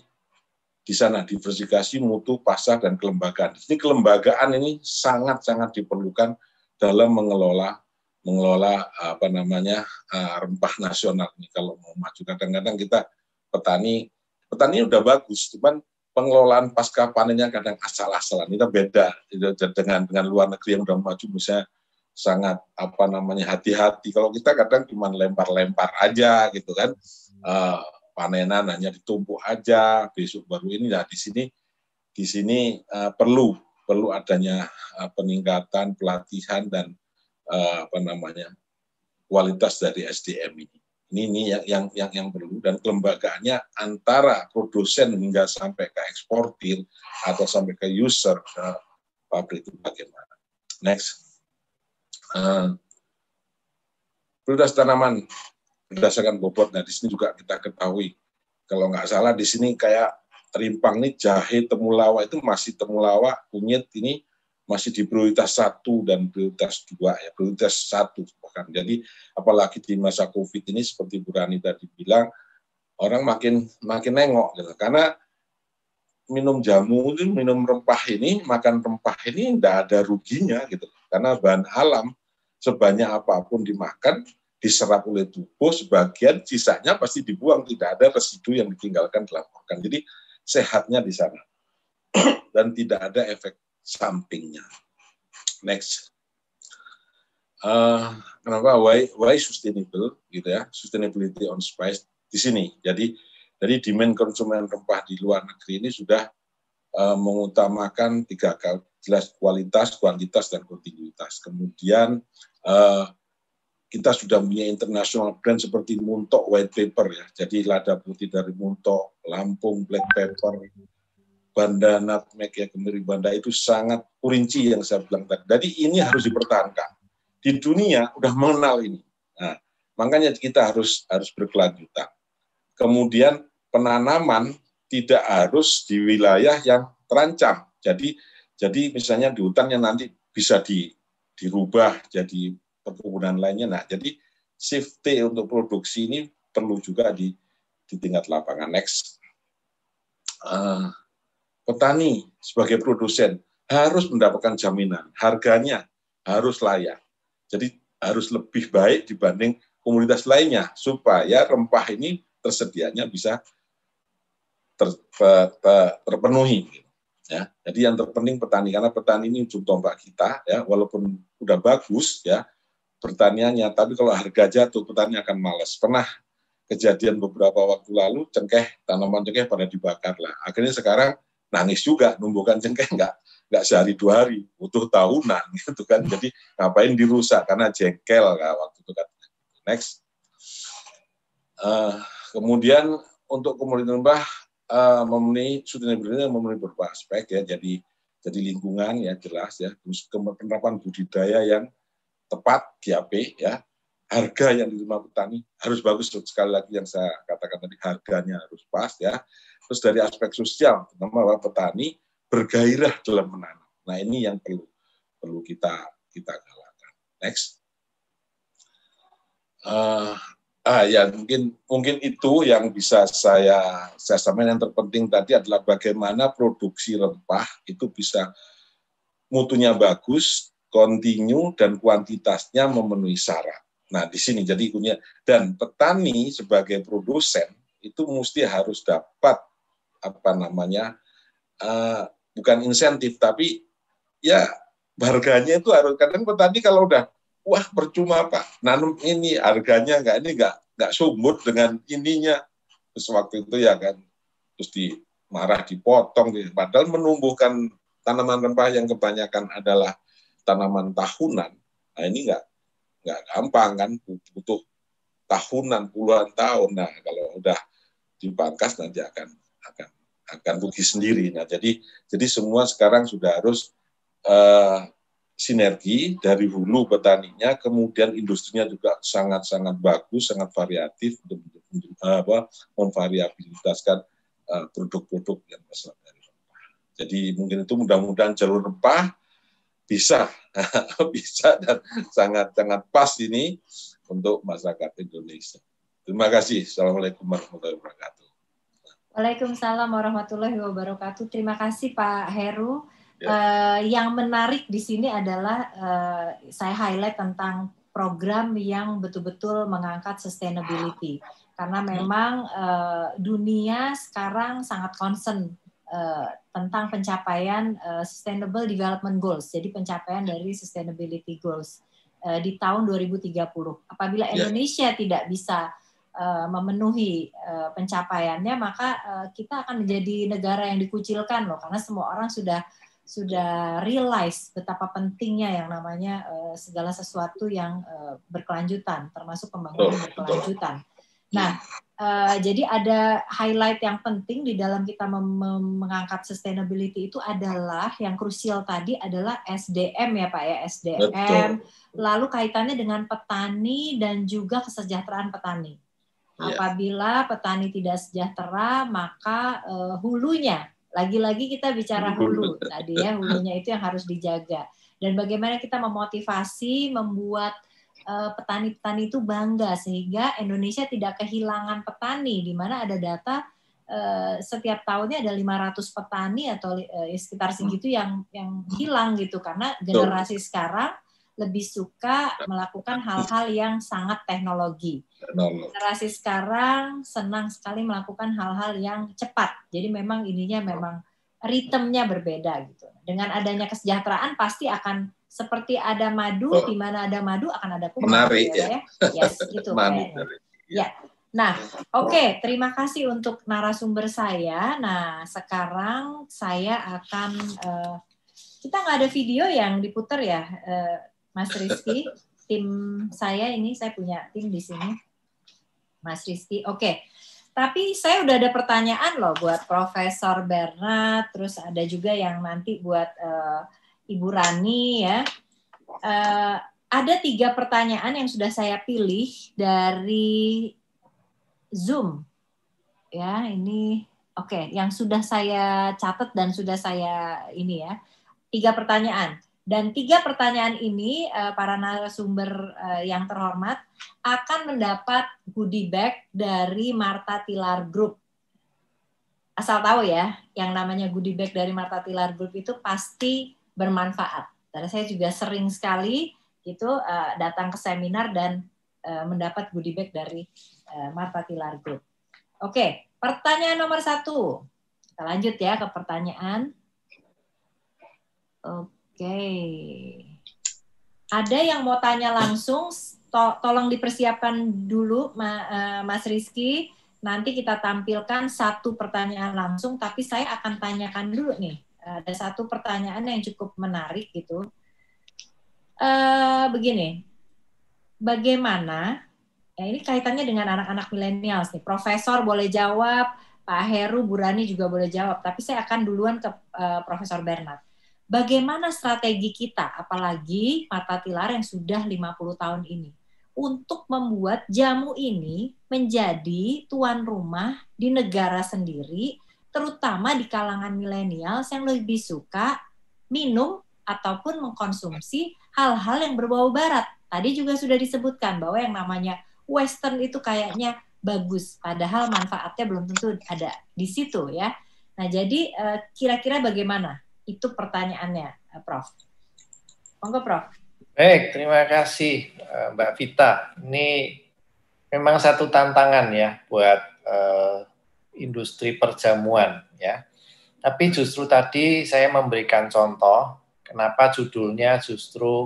di sana diversifikasi mutu pasar dan kelembagaan. Jadi kelembagaan ini sangat-sangat diperlukan dalam mengelola mengelola apa namanya eh, rempah nasional ini kalau mau maju. Kadang-kadang kita petani petani udah bagus, cuman pengelolaan pasca panennya kadang asal-asalan. Kita beda dengan dengan luar negeri yang udah maju misalnya sangat apa namanya hati-hati. Kalau kita kadang cuma lempar-lempar aja gitu kan, uh, panenan hanya ditumpuk aja, besok baru ini. Nah di sini di sini uh, perlu perlu adanya uh, peningkatan pelatihan dan uh, apa namanya kualitas dari SDM ini. Ini, ini yang, yang yang yang perlu dan kelembagaannya antara produsen hingga sampai ke eksportir atau sampai ke user ke pabrik itu bagaimana. Next. Eh, prioritas tanaman berdasarkan bobot. Nah, di sini juga kita ketahui. Kalau nggak salah di sini kayak rimpang nih jahe temulawak itu masih temulawak, kunyit ini masih di prioritas satu dan prioritas dua ya prioritas satu bahkan jadi apalagi di masa covid ini seperti Bu Rani tadi bilang orang makin makin nengok gitu karena minum jamu minum rempah ini makan rempah ini tidak ada ruginya gitu karena bahan alam sebanyak apapun dimakan, diserap oleh tubuh, sebagian sisanya pasti dibuang, tidak ada residu yang ditinggalkan dalam organ. Jadi sehatnya di sana. Dan tidak ada efek sampingnya. Next. Uh, kenapa why why sustainable gitu ya sustainability on spice di sini jadi jadi demand konsumen rempah di luar negeri ini sudah uh, mengutamakan tiga jelas kualitas, kuantitas, dan kontinuitas. Kemudian Eh, kita sudah punya international brand seperti Muntok White Paper ya. Jadi lada putih dari Muntok, Lampung Black Pepper, Banda Nutmeg ya kemiri Banda itu sangat kurinci yang saya bilang tadi. Jadi ini harus dipertahankan. Di dunia udah mengenal ini. Nah, makanya kita harus harus berkelanjutan. Kemudian penanaman tidak harus di wilayah yang terancam. Jadi jadi misalnya di hutan yang nanti bisa di dirubah jadi perkebunan lainnya. Nah, jadi safety untuk produksi ini perlu juga di, di tingkat lapangan. Next, uh, petani sebagai produsen harus mendapatkan jaminan harganya harus layak. Jadi harus lebih baik dibanding komunitas lainnya supaya rempah ini tersedianya bisa ter, ter, ter, terpenuhi ya. Jadi yang terpenting petani karena petani ini ujung tombak kita ya, walaupun udah bagus ya pertaniannya, tapi kalau harga jatuh petani akan malas. Pernah kejadian beberapa waktu lalu cengkeh tanaman cengkeh pada dibakar lah. Akhirnya sekarang nangis juga numbuhkan cengkeh enggak nggak sehari dua hari butuh tahunan gitu kan jadi ngapain dirusak karena jengkel lah waktu itu kan next uh, kemudian untuk komoditas rempah uh, memenuhi sustainability memenuhi beberapa aspek ya jadi jadi lingkungan ya jelas ya penerapan budidaya yang tepat GAP ya harga yang diterima petani harus bagus sekali lagi yang saya katakan tadi harganya harus pas ya terus dari aspek sosial terutama petani bergairah dalam menanam nah ini yang perlu perlu kita kita galakan next uh, ah ya mungkin mungkin itu yang bisa saya saya sampaikan yang terpenting tadi adalah bagaimana produksi rempah itu bisa mutunya bagus, kontinu dan kuantitasnya memenuhi syarat. Nah, di sini jadi punya dan petani sebagai produsen itu mesti harus dapat apa namanya uh, bukan insentif tapi ya harganya itu harus kadang petani kalau udah wah percuma Pak, nanam ini harganya nggak ini nggak nggak sumut dengan ininya. Terus waktu itu ya kan, terus di marah dipotong. Gitu. Padahal menumbuhkan tanaman rempah yang kebanyakan adalah tanaman tahunan. Nah ini nggak nggak gampang kan, butuh tahunan puluhan tahun. Nah kalau udah dipangkas nanti akan akan akan rugi sendiri. Nah jadi jadi semua sekarang sudah harus uh, sinergi dari hulu petaninya, kemudian industrinya juga sangat-sangat bagus, sangat variatif untuk, eh, apa, memvariabilitaskan eh, produk-produk yang berasal dari rempah. Jadi mungkin itu mudah-mudahan jalur rempah bisa, bisa dan sangat-sangat pas ini untuk masyarakat Indonesia. Terima kasih. Assalamualaikum warahmatullahi wabarakatuh. Waalaikumsalam warahmatullahi wabarakatuh. Terima kasih Pak Heru. Uh, yang menarik di sini adalah uh, saya highlight tentang program yang betul-betul mengangkat sustainability karena hmm. memang uh, dunia sekarang sangat concern uh, tentang pencapaian uh, Sustainable Development Goals, jadi pencapaian hmm. dari Sustainability Goals di tahun 2030. Apabila ya. Indonesia yeah. tidak bisa memenuhi pencapaiannya, maka kita akan menjadi negara yang dikucilkan loh, karena semua orang sudah sudah realize betapa pentingnya yang namanya uh, segala sesuatu yang uh, berkelanjutan, termasuk pembangunan oh, berkelanjutan. Betul. Nah, uh, jadi ada highlight yang penting di dalam kita mengangkat sustainability itu adalah yang krusial tadi adalah SDM ya Pak ya SDM, Betul. lalu kaitannya dengan petani dan juga kesejahteraan petani. Iya. Apabila petani tidak sejahtera, maka uh, hulunya lagi-lagi kita bicara hmm. hulu tadi ya, hulunya itu yang harus dijaga. Dan bagaimana kita memotivasi, membuat eh, petani-petani itu bangga sehingga Indonesia tidak kehilangan petani di mana ada data eh, setiap tahunnya ada 500 petani atau eh, sekitar segitu yang yang hilang gitu karena generasi sekarang lebih suka melakukan hal-hal yang sangat teknologi. Generasi sekarang senang sekali melakukan hal-hal yang cepat. Jadi memang ininya memang ritmenya berbeda gitu. Dengan adanya kesejahteraan pasti akan seperti ada madu, oh. di mana ada madu akan ada kuman. Menarik gitu ya. ya. Yes, gitu kan. Menarik. Ya. Nah, oke, okay. terima kasih untuk narasumber saya. Nah, sekarang saya akan uh, kita nggak ada video yang diputar ya. Uh, Mas Rizky, tim saya ini saya punya tim di sini. Mas Rizky, oke. Okay. Tapi saya udah ada pertanyaan loh buat Profesor Bernard, terus ada juga yang nanti buat uh, Ibu Rani ya. Uh, ada tiga pertanyaan yang sudah saya pilih dari Zoom. Ya, ini oke, okay, yang sudah saya catat dan sudah saya ini ya. Tiga pertanyaan. Dan tiga pertanyaan ini uh, para narasumber uh, yang terhormat akan mendapat goodie bag dari Marta Tilar Group. Asal tahu ya, yang namanya goodie bag dari Marta Tilar Group itu pasti bermanfaat. Dan saya juga sering sekali itu uh, datang ke seminar dan uh, mendapat goodie bag dari uh, Marta Tilar Group. Oke, pertanyaan nomor satu. Kita lanjut ya ke pertanyaan. Oke okay. ada yang mau tanya langsung to tolong dipersiapkan dulu Ma uh, Mas Rizky nanti kita tampilkan satu pertanyaan langsung tapi saya akan tanyakan dulu nih ada satu pertanyaan yang cukup menarik gitu uh, begini bagaimana ya ini kaitannya dengan anak-anak milenial nih Profesor boleh jawab Pak Heru Burani juga boleh jawab tapi saya akan duluan ke uh, Profesor Bernard bagaimana strategi kita, apalagi mata tilar yang sudah 50 tahun ini, untuk membuat jamu ini menjadi tuan rumah di negara sendiri, terutama di kalangan milenial yang lebih suka minum ataupun mengkonsumsi hal-hal yang berbau barat. Tadi juga sudah disebutkan bahwa yang namanya western itu kayaknya bagus, padahal manfaatnya belum tentu ada di situ ya. Nah, jadi eh, kira-kira bagaimana itu pertanyaannya, eh, Prof. Monggo, Prof. Baik, terima kasih eh, Mbak Vita. Ini memang satu tantangan ya buat uh, industri perjamuan ya. Tapi justru tadi saya memberikan contoh kenapa judulnya justru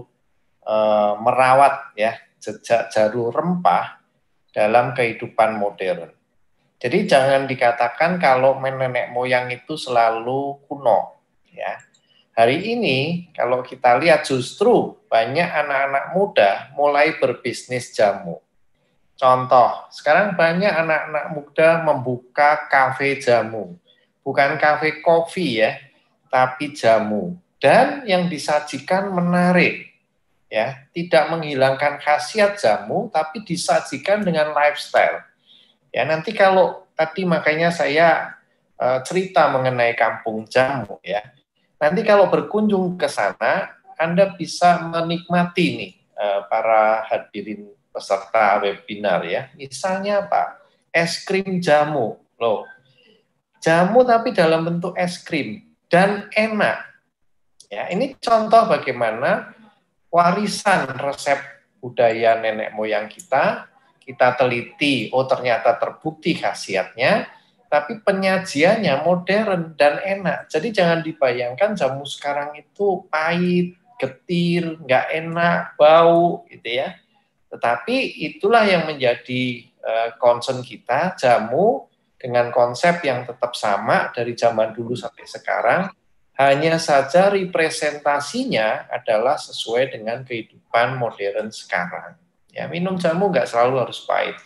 uh, merawat ya jejak jalur rempah dalam kehidupan modern. Jadi jangan dikatakan kalau nenek moyang itu selalu kuno ya. Hari ini kalau kita lihat justru banyak anak-anak muda mulai berbisnis jamu. Contoh, sekarang banyak anak-anak muda membuka kafe jamu. Bukan kafe kopi ya, tapi jamu. Dan yang disajikan menarik. Ya, tidak menghilangkan khasiat jamu tapi disajikan dengan lifestyle. Ya, nanti kalau tadi makanya saya eh, cerita mengenai kampung jamu ya Nanti kalau berkunjung ke sana, Anda bisa menikmati nih eh, para hadirin peserta webinar ya. Misalnya apa? Es krim jamu. Loh, jamu tapi dalam bentuk es krim dan enak. Ya, ini contoh bagaimana warisan resep budaya nenek moyang kita, kita teliti, oh ternyata terbukti khasiatnya, tapi penyajiannya modern dan enak. Jadi jangan dibayangkan jamu sekarang itu pahit, getir, nggak enak, bau gitu ya. Tetapi itulah yang menjadi eh, concern kita, jamu dengan konsep yang tetap sama dari zaman dulu sampai sekarang, hanya saja representasinya adalah sesuai dengan kehidupan modern sekarang. Ya, minum jamu nggak selalu harus pahit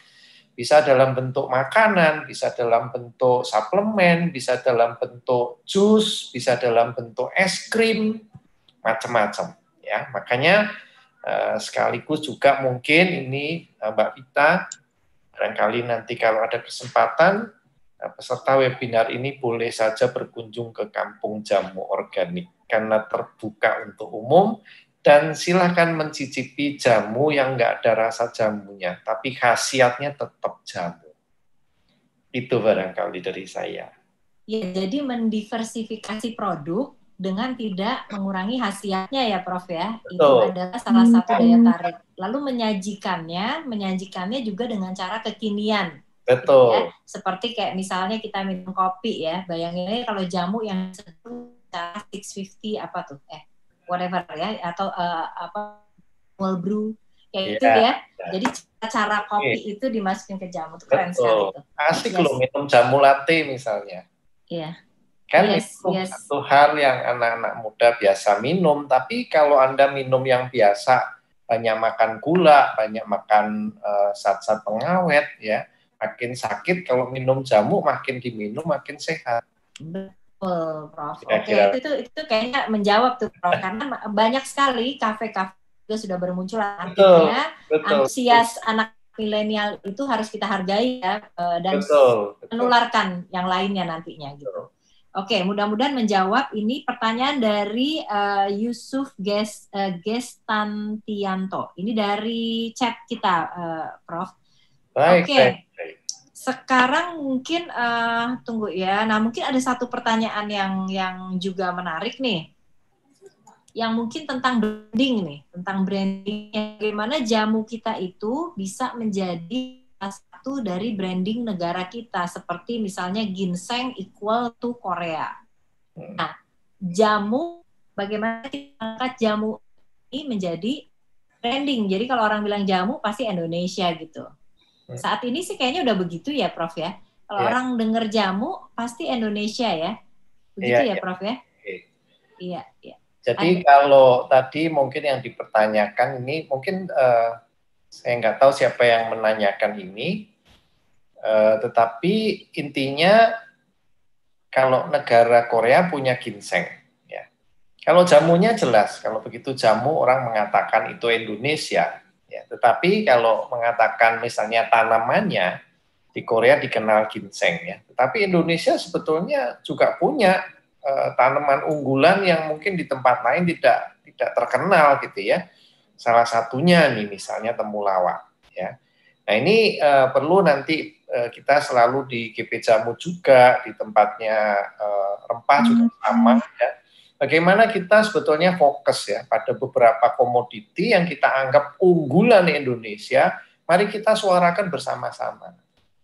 bisa dalam bentuk makanan, bisa dalam bentuk suplemen, bisa dalam bentuk jus, bisa dalam bentuk es krim, macam-macam. Ya, makanya eh, sekaligus juga mungkin ini eh, Mbak Vita, barangkali nanti kalau ada kesempatan eh, peserta webinar ini boleh saja berkunjung ke Kampung Jamu Organik karena terbuka untuk umum dan silahkan mencicipi jamu yang nggak ada rasa jamunya, tapi khasiatnya tetap jamu. Itu barangkali dari saya. Ya, jadi mendiversifikasi produk dengan tidak mengurangi khasiatnya ya Prof ya. Itu adalah salah satu daya hmm. tarik. Lalu menyajikannya, menyajikannya juga dengan cara kekinian. Betul. Ya. Seperti kayak misalnya kita minum kopi ya, bayanginnya kalau jamu yang cara 650 apa tuh? Eh, whatever ya atau uh, apa cold brew ya yeah. itu ya. Iya. Jadi cara kopi yeah. itu dimasukin ke jamu itu keren sekali tuh. Asik yes. loh minum jamu latte misalnya. Iya. Yeah. Kan yes, itu yes. satu hal yang anak-anak muda biasa minum, tapi kalau Anda minum yang biasa banyak makan gula, banyak makan uh, eh, zat uh, pengawet ya, makin sakit kalau minum jamu makin diminum makin sehat. Betul, Prof. Oke, okay. itu, itu itu kayaknya menjawab tuh, Prof. Karena banyak sekali kafe-kafe juga sudah bermunculan. Artinya, betul, antusias betul. anak milenial itu harus kita hargai ya eh, dan betul, betul. menularkan yang lainnya nantinya gitu. Oke, okay, mudah-mudahan menjawab ini pertanyaan dari uh, Yusuf Ges, uh, Ini dari chat kita, uh, Prof. Oke. Okay sekarang mungkin uh, tunggu ya. Nah, mungkin ada satu pertanyaan yang yang juga menarik nih. Yang mungkin tentang branding nih, tentang branding bagaimana jamu kita itu bisa menjadi satu dari branding negara kita seperti misalnya ginseng equal to Korea. Hmm. Nah, jamu bagaimana kita angkat jamu ini menjadi branding. Jadi kalau orang bilang jamu pasti Indonesia gitu. Hmm. Saat ini sih kayaknya udah begitu ya, Prof ya. Kalau yeah. orang denger jamu pasti Indonesia ya. Begitu yeah, ya, yeah. Prof ya. Iya, iya. Jadi Ada. kalau tadi mungkin yang dipertanyakan ini mungkin uh, saya nggak tahu siapa yang menanyakan ini, uh, tetapi intinya kalau negara Korea punya ginseng, ya. Kalau jamunya jelas, kalau begitu jamu orang mengatakan itu Indonesia, Ya, tetapi kalau mengatakan misalnya tanamannya di Korea dikenal ginseng ya, tetapi Indonesia sebetulnya juga punya e, tanaman unggulan yang mungkin di tempat lain tidak tidak terkenal gitu ya. Salah satunya nih misalnya temulawak ya. Nah ini e, perlu nanti e, kita selalu di GP Jamu juga di tempatnya e, rempah juga hmm. sama ya bagaimana kita sebetulnya fokus ya pada beberapa komoditi yang kita anggap unggulan Indonesia, mari kita suarakan bersama-sama.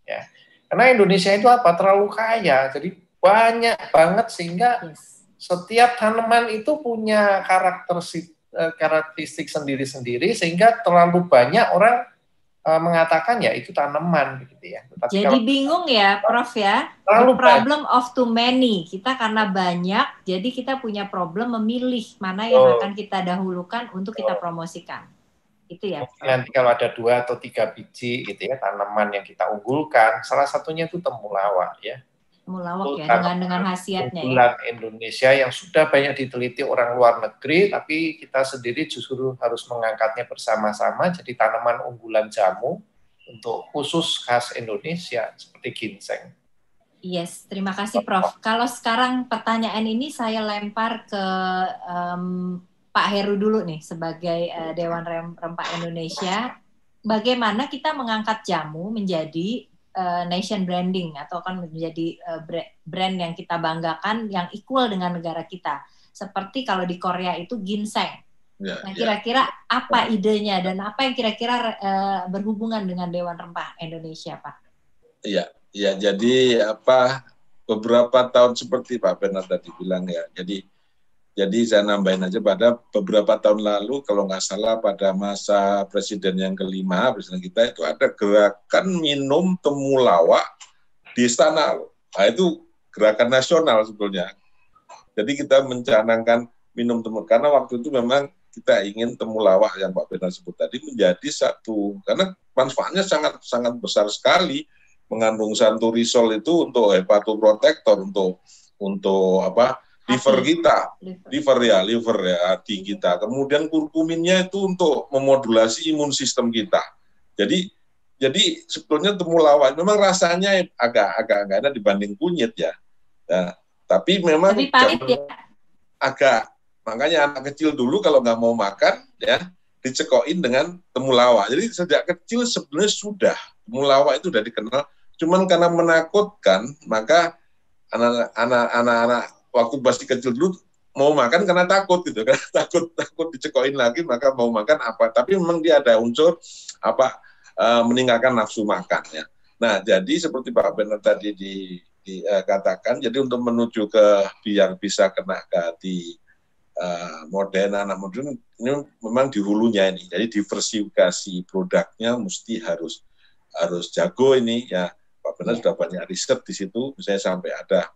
Ya. Karena Indonesia itu apa? Terlalu kaya, jadi banyak banget sehingga setiap tanaman itu punya eh, karakteristik sendiri-sendiri sehingga terlalu banyak orang uh, mengatakan ya itu tanaman gitu ya. Tetapi jadi kalau, bingung ya, Prof ya. Terlalu problem banyak. of too many. Kita karena banyak, jadi kita punya problem memilih mana yang oh. akan kita dahulukan untuk oh. kita promosikan. Itu ya. Nanti kalau ada dua atau tiga biji gitu ya tanaman yang kita unggulkan, salah satunya itu temulawak ya mulawak ya dengan dengan khasiatnya bulan ya. Indonesia yang sudah banyak diteliti orang luar negeri tapi kita sendiri justru harus mengangkatnya bersama-sama jadi tanaman unggulan jamu untuk khusus khas Indonesia seperti ginseng. Yes, terima kasih Prof. Kalau sekarang pertanyaan ini saya lempar ke um, Pak Heru dulu nih sebagai uh, Dewan Rempah Indonesia. Bagaimana kita mengangkat jamu menjadi Eh, nation branding atau akan menjadi eh, brand yang kita banggakan yang equal dengan negara kita. Seperti kalau di Korea itu ginseng. Ya, nah, ya. kira-kira ya. apa idenya dan apa yang kira-kira eh, berhubungan dengan Dewan Rempah Indonesia, Pak? Iya, ya jadi apa beberapa tahun seperti Pak Benar tadi bilang ya. Jadi jadi saya nambahin aja pada beberapa tahun lalu, kalau nggak salah pada masa presiden yang kelima, presiden kita itu ada gerakan minum temulawak di istana. Nah, itu gerakan nasional sebetulnya. Jadi kita mencanangkan minum temulawak, karena waktu itu memang kita ingin temulawak yang Pak Benar sebut tadi menjadi satu, karena manfaatnya sangat sangat besar sekali mengandung santurisol itu untuk hepatoprotektor eh, untuk untuk apa liver kita, liver. ya, liver ya, hati kita. Kemudian kurkuminnya itu untuk memodulasi imun sistem kita. Jadi jadi sebetulnya temulawak memang rasanya agak agak enggak ada dibanding kunyit ya. ya tapi memang Lebih ya. agak makanya anak kecil dulu kalau nggak mau makan ya dicekokin dengan temulawak. Jadi sejak kecil sebenarnya sudah temulawak itu sudah dikenal. Cuman karena menakutkan maka anak-anak waktu masih kecil dulu mau makan karena takut gitu kan takut takut dicekoin lagi maka mau makan apa tapi memang dia ada unsur apa e, meninggalkan nafsu makan ya nah jadi seperti Pak Benar tadi di, dikatakan eh, e, jadi untuk menuju ke biar bisa kena ke di e, modern anak ini memang di hulunya ini jadi diversifikasi produknya mesti harus harus jago ini ya Pak Benar ya. sudah banyak riset di situ misalnya sampai ada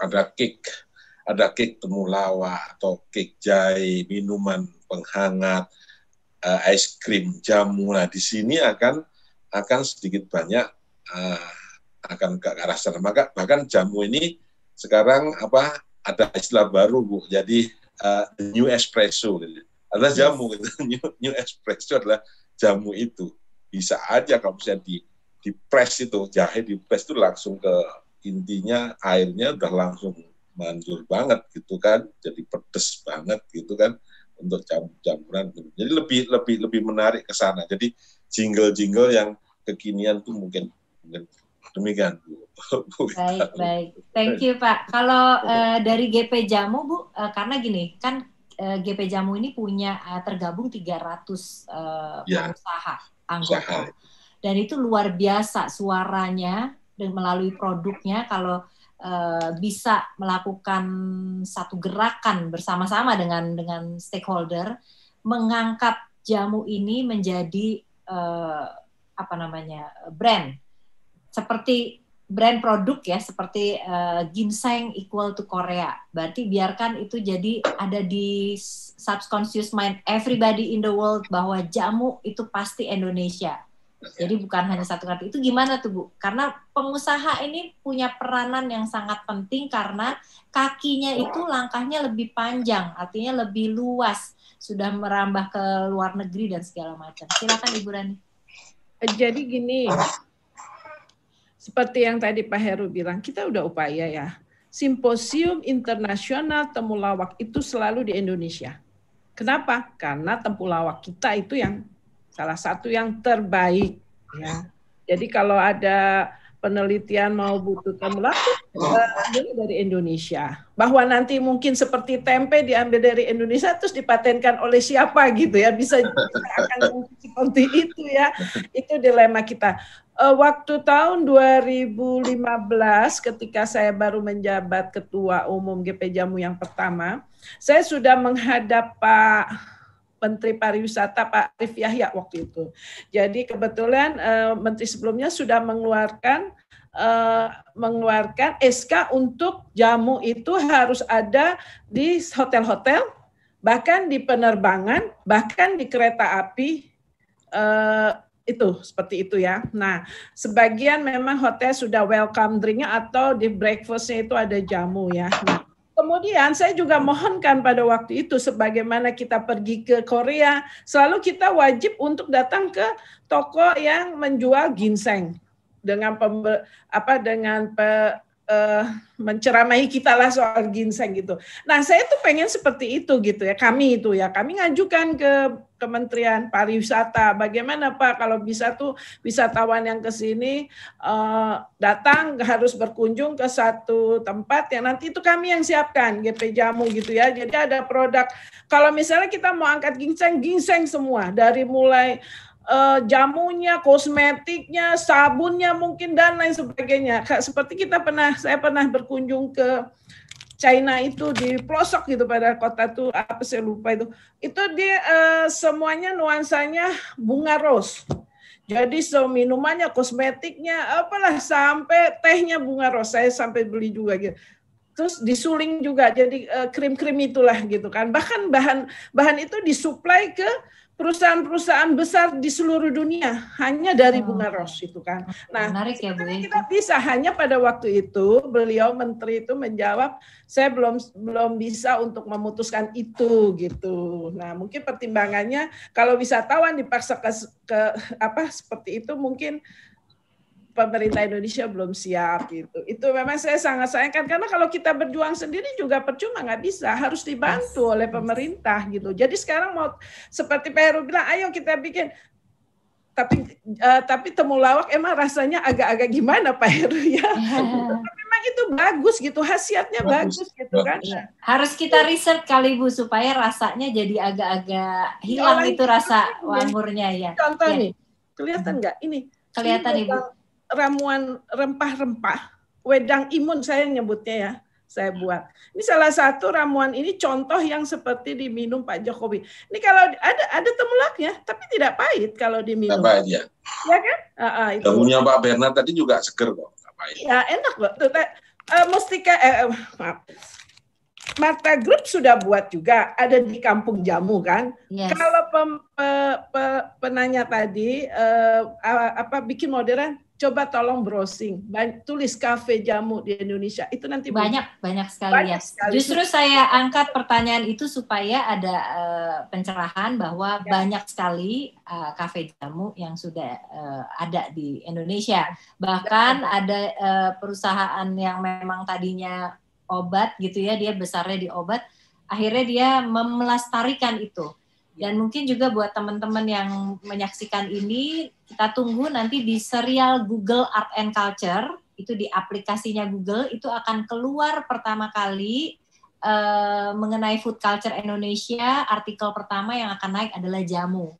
ada kek ada kek temulawak atau kek jahe, minuman penghangat, uh, eh, es krim, jamu. Nah, di sini akan akan sedikit banyak uh, akan ke arah sana. Maka bahkan jamu ini sekarang apa ada istilah baru bu. Jadi uh, new espresso. Gitu. Adalah jamu. Gitu. New, new espresso adalah jamu itu. Bisa aja kalau misalnya di di press itu jahe di press itu langsung ke intinya airnya udah langsung manjur banget gitu kan jadi pedes banget gitu kan untuk campuran gitu. jadi lebih lebih lebih menarik ke sana jadi jingle-jingle yang kekinian tuh mungkin, mungkin demikian Bu. baik baik thank you Pak kalau uh, dari GP Jamu Bu uh, karena gini kan uh, eh, GP Jamu ini punya uh, tergabung 300 uh, ya. pengusaha anggota usaha. dan itu luar biasa suaranya dan melalui produknya kalau uh, bisa melakukan satu gerakan bersama-sama dengan dengan stakeholder mengangkat jamu ini menjadi uh, apa namanya brand seperti brand produk ya seperti uh, ginseng equal to Korea. Berarti biarkan itu jadi ada di subconscious mind everybody in the world bahwa jamu itu pasti Indonesia. Jadi bukan hanya satu kartu itu gimana tuh Bu? Karena pengusaha ini punya peranan yang sangat penting karena kakinya itu langkahnya lebih panjang, artinya lebih luas, sudah merambah ke luar negeri dan segala macam. Silakan Ibu Rani. Jadi gini, seperti yang tadi Pak Heru bilang, kita udah upaya ya. Simposium Internasional Temulawak itu selalu di Indonesia. Kenapa? Karena temulawak kita itu yang salah satu yang terbaik. Ya. Jadi kalau ada penelitian mau butuh kamu eh, ini dari Indonesia. Bahwa nanti mungkin seperti tempe diambil dari Indonesia terus dipatenkan oleh siapa gitu ya bisa, akan seperti itu ya. Itu dilema kita. Eh, waktu tahun 2015 ketika saya baru menjabat ketua umum GP Jamu yang pertama, saya sudah menghadap Pak Menteri Pariwisata Pak Arif Yahya waktu itu. Jadi kebetulan eh, menteri sebelumnya sudah mengeluarkan eh, mengeluarkan SK untuk jamu itu harus ada di hotel-hotel, bahkan di penerbangan, bahkan di kereta api eh, itu seperti itu ya. Nah, sebagian memang hotel sudah welcome drinknya atau di breakfastnya itu ada jamu ya. Nah, Kemudian saya juga mohonkan pada waktu itu sebagaimana kita pergi ke Korea, selalu kita wajib untuk datang ke toko yang menjual ginseng dengan pembe, apa dengan pe, uh, eh, menceramahi kita lah soal ginseng gitu. Nah saya tuh pengen seperti itu gitu ya kami itu ya kami ngajukan ke Kementerian Pariwisata. Bagaimana Pak kalau bisa tuh wisatawan yang ke sini uh, datang harus berkunjung ke satu tempat yang nanti itu kami yang siapkan GP jamu gitu ya. Jadi ada produk kalau misalnya kita mau angkat ginseng, ginseng semua dari mulai uh, jamunya, kosmetiknya, sabunnya mungkin dan lain sebagainya. Seperti kita pernah saya pernah berkunjung ke China itu di pelosok gitu pada kota tuh apa saya lupa itu itu dia uh, semuanya nuansanya bunga rose jadi so minumannya kosmetiknya apalah sampai tehnya bunga rose saya sampai beli juga gitu terus disuling juga jadi eh, krim krim krim itulah gitu kan bahkan bahan bahan itu disuplai ke perusahaan-perusahaan besar di seluruh dunia hanya dari oh. bunga ros itu kan. Oh, nah, Menarik ya, Bu. Ya. kita bisa hanya pada waktu itu beliau menteri itu menjawab saya belum belum bisa untuk memutuskan itu gitu. Nah, mungkin pertimbangannya kalau wisatawan dipaksa ke, ke apa seperti itu mungkin pemerintah Indonesia belum siap gitu. Itu memang saya sangat sayangkan karena kalau kita berjuang sendiri juga percuma nggak bisa, harus dibantu oleh pemerintah gitu. Jadi sekarang mau seperti Pak Heru bilang, ayo kita bikin tapi uh, tapi temulawak emang rasanya agak-agak gimana Pak Heru ya. Yeah. memang itu bagus gitu, khasiatnya bagus, bagus gitu kan. Ya. Harus kita riset kali Bu supaya rasanya jadi agak-agak hilang ya, itu rasa wangurnya ya. Contoh ya. nih, kelihatan nggak ini? Kelihatan Ibu ramuan rempah-rempah, wedang imun saya nyebutnya ya, saya hmm. buat. Ini salah satu ramuan ini contoh yang seperti diminum Pak Jokowi. Ini kalau ada ada temulaknya, tapi tidak pahit kalau diminum. Tidak pahit ya. Ya kan? Uh, uh, itu. Daunnya Pak Bernard tadi juga seger kok, pahit. Ya enak loh. uh, eh, mustika, eh, eh maaf. Marta Group sudah buat juga, ada di Kampung Jamu kan. Yes. Kalau pem, pe, pe, penanya tadi uh, apa bikin modern, coba tolong browsing, tulis kafe jamu di Indonesia. Itu nanti banyak banyak sekali banyak ya. Sekali. Justru saya angkat pertanyaan itu supaya ada uh, pencerahan bahwa ya. banyak sekali uh, kafe jamu yang sudah uh, ada di Indonesia. Bahkan ya. ada uh, perusahaan yang memang tadinya obat gitu ya, dia besarnya di obat, akhirnya dia melestarikan itu dan mungkin juga buat teman-teman yang menyaksikan ini, kita tunggu nanti di serial Google Art and Culture, itu di aplikasinya Google, itu akan keluar pertama kali eh, mengenai food culture Indonesia, artikel pertama yang akan naik adalah jamu.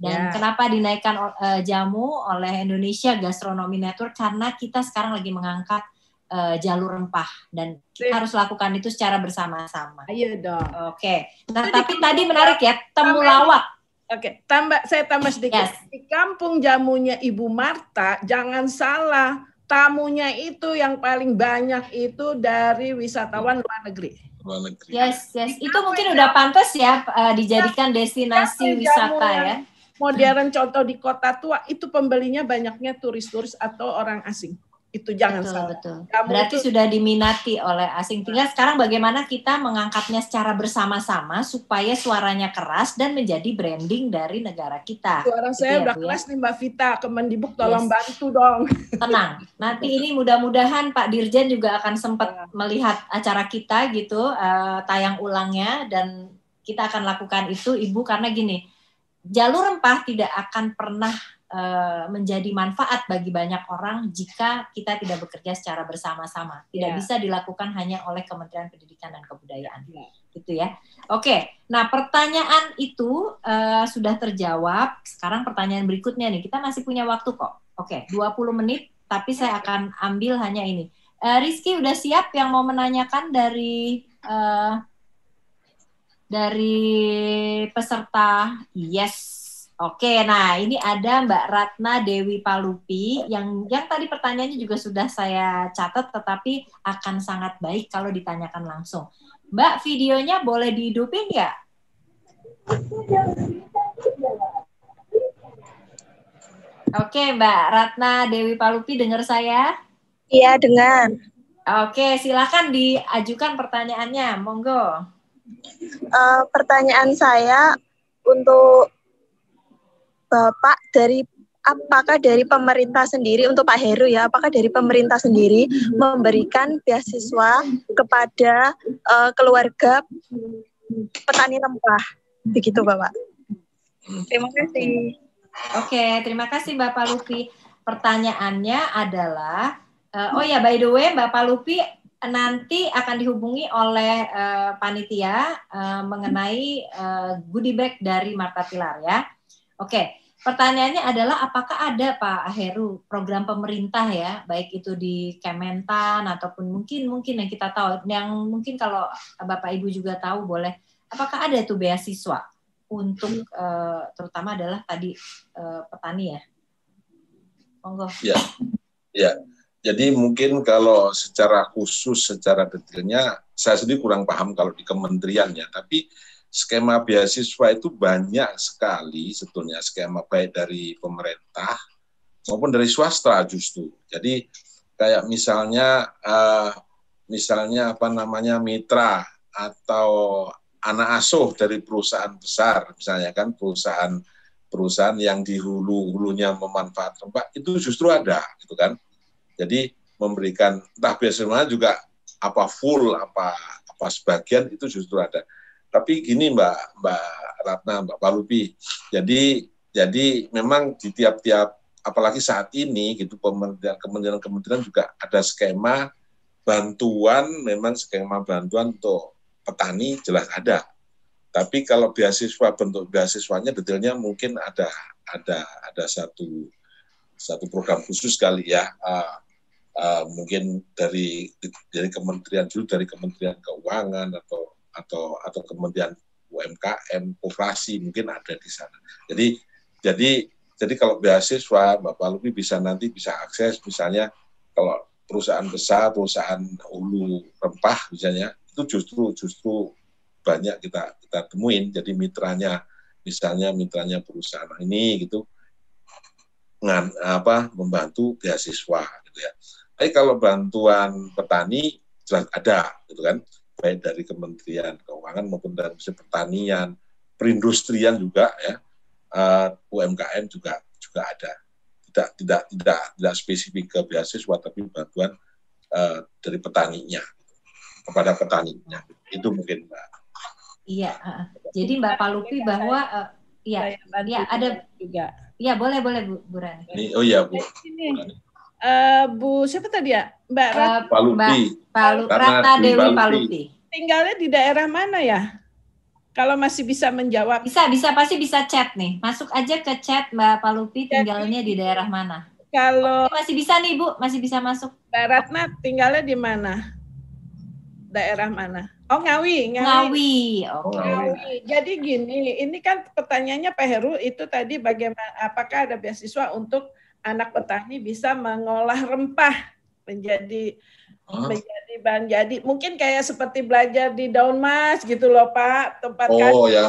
Dan yeah. kenapa dinaikkan uh, jamu oleh Indonesia Gastronomy Network? Karena kita sekarang lagi mengangkat uh, jalur rempah dan kita harus lakukan itu secara bersama-sama. Ayo dong. Oke. Okay. Nah, tapi tadi menarik ya temulawak. Oke, okay. tambah saya tambah sedikit. Yes. Di kampung jamunya Ibu Marta, jangan salah, tamunya itu yang paling banyak itu dari wisatawan luar negeri. Luar negeri. Yes, yes. itu mungkin udah pantas ya uh, dijadikan destinasi wisata ya. Modern contoh di kota tua itu pembelinya banyaknya turis-turis atau orang asing itu jangan betul, salah. Betul. Kamu Berarti itu, sudah diminati oleh asing. Tinggal nah. sekarang bagaimana kita mengangkatnya secara bersama-sama supaya suaranya keras dan menjadi branding dari negara kita. Suara gitu saya ya, udah kelas ya? keras nih Mbak Vita, Kemendikbud tolong yes. bantu dong. Tenang, nanti ini mudah-mudahan Pak Dirjen juga akan sempat ya. melihat acara kita gitu, uh, tayang ulangnya dan kita akan lakukan itu Ibu karena gini, jalur rempah tidak akan pernah Eh, menjadi manfaat bagi banyak orang jika kita tidak bekerja secara bersama-sama. Tidak ya. bisa dilakukan hanya oleh Kementerian Pendidikan dan Kebudayaan. Ya. Gitu ya. Oke. Nah, pertanyaan itu uh, sudah terjawab. Sekarang pertanyaan berikutnya nih. Kita masih punya waktu kok. Oke, 20 menit tapi saya akan ambil hanya ini. Uh, Rizky udah siap yang mau menanyakan dari uh, dari peserta Yes Oke, nah ini ada Mbak Ratna Dewi Palupi yang yang tadi pertanyaannya juga sudah saya catat tetapi akan sangat baik kalau ditanyakan langsung. Mbak, videonya boleh dihidupin ya? Oke, Mbak Ratna Dewi Palupi dengar saya? Iya, dengar. Oke, silakan diajukan pertanyaannya, monggo. Uh, pertanyaan saya untuk Bapak dari apakah dari pemerintah sendiri untuk Pak Heru ya apakah dari pemerintah sendiri memberikan beasiswa kepada uh, keluarga petani rempah begitu Bapak terima kasih oke terima kasih Bapak Lupi pertanyaannya adalah uh, oh ya by the way Bapak Lupi nanti akan dihubungi oleh uh, panitia uh, mengenai uh, goodie bag dari Marta Pilar ya oke okay pertanyaannya adalah apakah ada Pak Heru program pemerintah ya, baik itu di Kementan ataupun mungkin mungkin yang kita tahu, yang mungkin kalau Bapak Ibu juga tahu boleh, apakah ada itu beasiswa untuk uh, terutama adalah tadi uh, petani ya? Monggo. Ya, ya. Jadi mungkin kalau secara khusus, secara detailnya, saya sendiri kurang paham kalau di kementerian ya, tapi skema beasiswa itu banyak sekali sebetulnya skema baik dari pemerintah maupun dari swasta justru. Jadi kayak misalnya uh, misalnya apa namanya mitra atau anak asuh dari perusahaan besar misalnya kan perusahaan perusahaan yang di hulu hulunya memanfaatkan pak itu justru ada gitu kan jadi memberikan entah biasanya juga apa full apa apa sebagian itu justru ada tapi gini Mbak Mbak Ratna Mbak Palupi, jadi jadi memang di tiap-tiap apalagi saat ini gitu pemerintah kementerian-kementerian juga ada skema bantuan memang skema bantuan untuk petani jelas ada tapi kalau beasiswa bentuk beasiswanya detailnya mungkin ada ada ada satu satu program khusus kali ya uh, uh, mungkin dari dari kementerian dulu dari kementerian keuangan atau atau atau kementerian UMKM koperasi mungkin ada di sana jadi jadi jadi kalau beasiswa Bapak Lupi bisa nanti bisa akses misalnya kalau perusahaan besar perusahaan ulu rempah misalnya itu justru justru banyak kita kita temuin jadi mitranya misalnya mitranya perusahaan ini gitu ngan, apa membantu beasiswa gitu ya tapi kalau bantuan petani jelas ada gitu kan baik dari Kementerian Keuangan maupun dari Kementerian Pertanian, perindustrian juga ya, eh, UMKM juga juga ada. Tidak tidak tidak tidak spesifik ke beasiswa tapi bantuan uh, dari petaninya kepada petaninya. Itu mungkin Mbak. Iya, jadi Mbak Palupi bahwa uh, ya, ya ada juga. Iya, boleh boleh Bu, oh iya Bu. Eh, Bu siapa tadi ya Mbak eh, Rat uh, Mbak Palu Ratna Dewi Palupi. Tinggalnya di daerah mana ya? Kalau masih bisa menjawab. Bisa, bisa pasti bisa chat nih. Masuk aja ke chat Mbak Palupi tinggalnya di daerah mana? Kalau Oke, masih bisa nih Bu, masih bisa masuk. Mbak Ratna tinggalnya di mana? Daerah mana? Oh Ngawi, Ngawi. Ngawi. Oh. Ngawi. Jadi gini, ini kan pertanyaannya Pak Heru itu tadi bagaimana apakah ada beasiswa untuk anak petani bisa mengolah rempah menjadi oh. menjadi bahan jadi mungkin kayak seperti belajar di daun mas gitu loh pak tempat oh kami. ya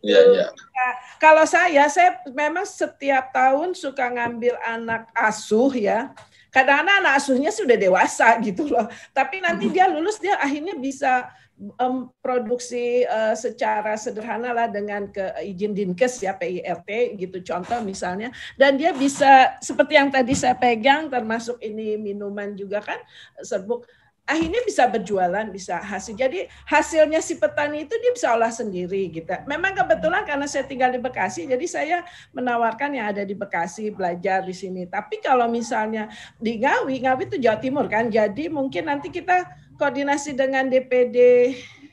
gitu. ya. ya. Nah, kalau saya, saya memang setiap tahun suka ngambil anak asuh ya. Kadang-kadang anak asuhnya sudah dewasa gitu loh. Tapi nanti hmm. dia lulus, dia akhirnya bisa um, produksi uh, secara sederhana lah dengan ke izin dinkes ya PIRT gitu contoh misalnya dan dia bisa seperti yang tadi saya pegang termasuk ini minuman juga kan serbuk akhirnya bisa berjualan bisa hasil jadi hasilnya si petani itu dia bisa olah sendiri gitu memang kebetulan karena saya tinggal di Bekasi jadi saya menawarkan yang ada di Bekasi belajar di sini tapi kalau misalnya di Ngawi Ngawi itu Jawa Timur kan jadi mungkin nanti kita koordinasi dengan DPD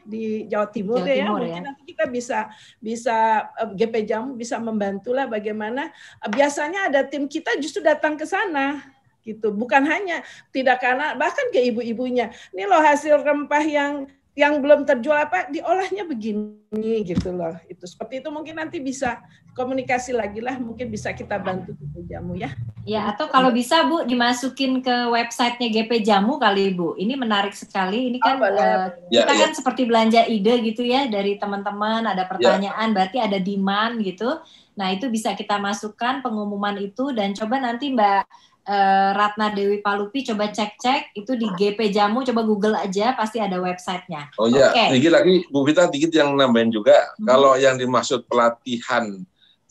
di Jawa Timur, Jawa ya, Timur ya, ya. Mungkin nanti kita bisa bisa eh, GP Jamu bisa membantulah bagaimana eh, biasanya ada tim kita justru datang ke sana gitu. Bukan hanya tidak karena bahkan ke ibu-ibunya. Ini loh hasil rempah yang yang belum terjual apa diolahnya begini gitu loh itu seperti itu mungkin nanti bisa komunikasi lagi lah mungkin bisa kita bantu GP Jamu ya ya atau kalau bisa Bu dimasukin ke websitenya GP Jamu kali Bu ini menarik sekali ini kan oh, uh, kita ya, ya. kan seperti belanja ide gitu ya dari teman-teman ada ya. pertanyaan ya. berarti ada demand gitu nah itu bisa kita masukkan pengumuman itu dan coba nanti Mbak uh, Ratna Dewi Palupi coba cek-cek itu di GP Jamu coba Google aja pasti ada websitenya. Oh iya, okay. dikit lagi Bu Vita dikit yang nambahin juga hmm. kalau yang dimaksud pelatihan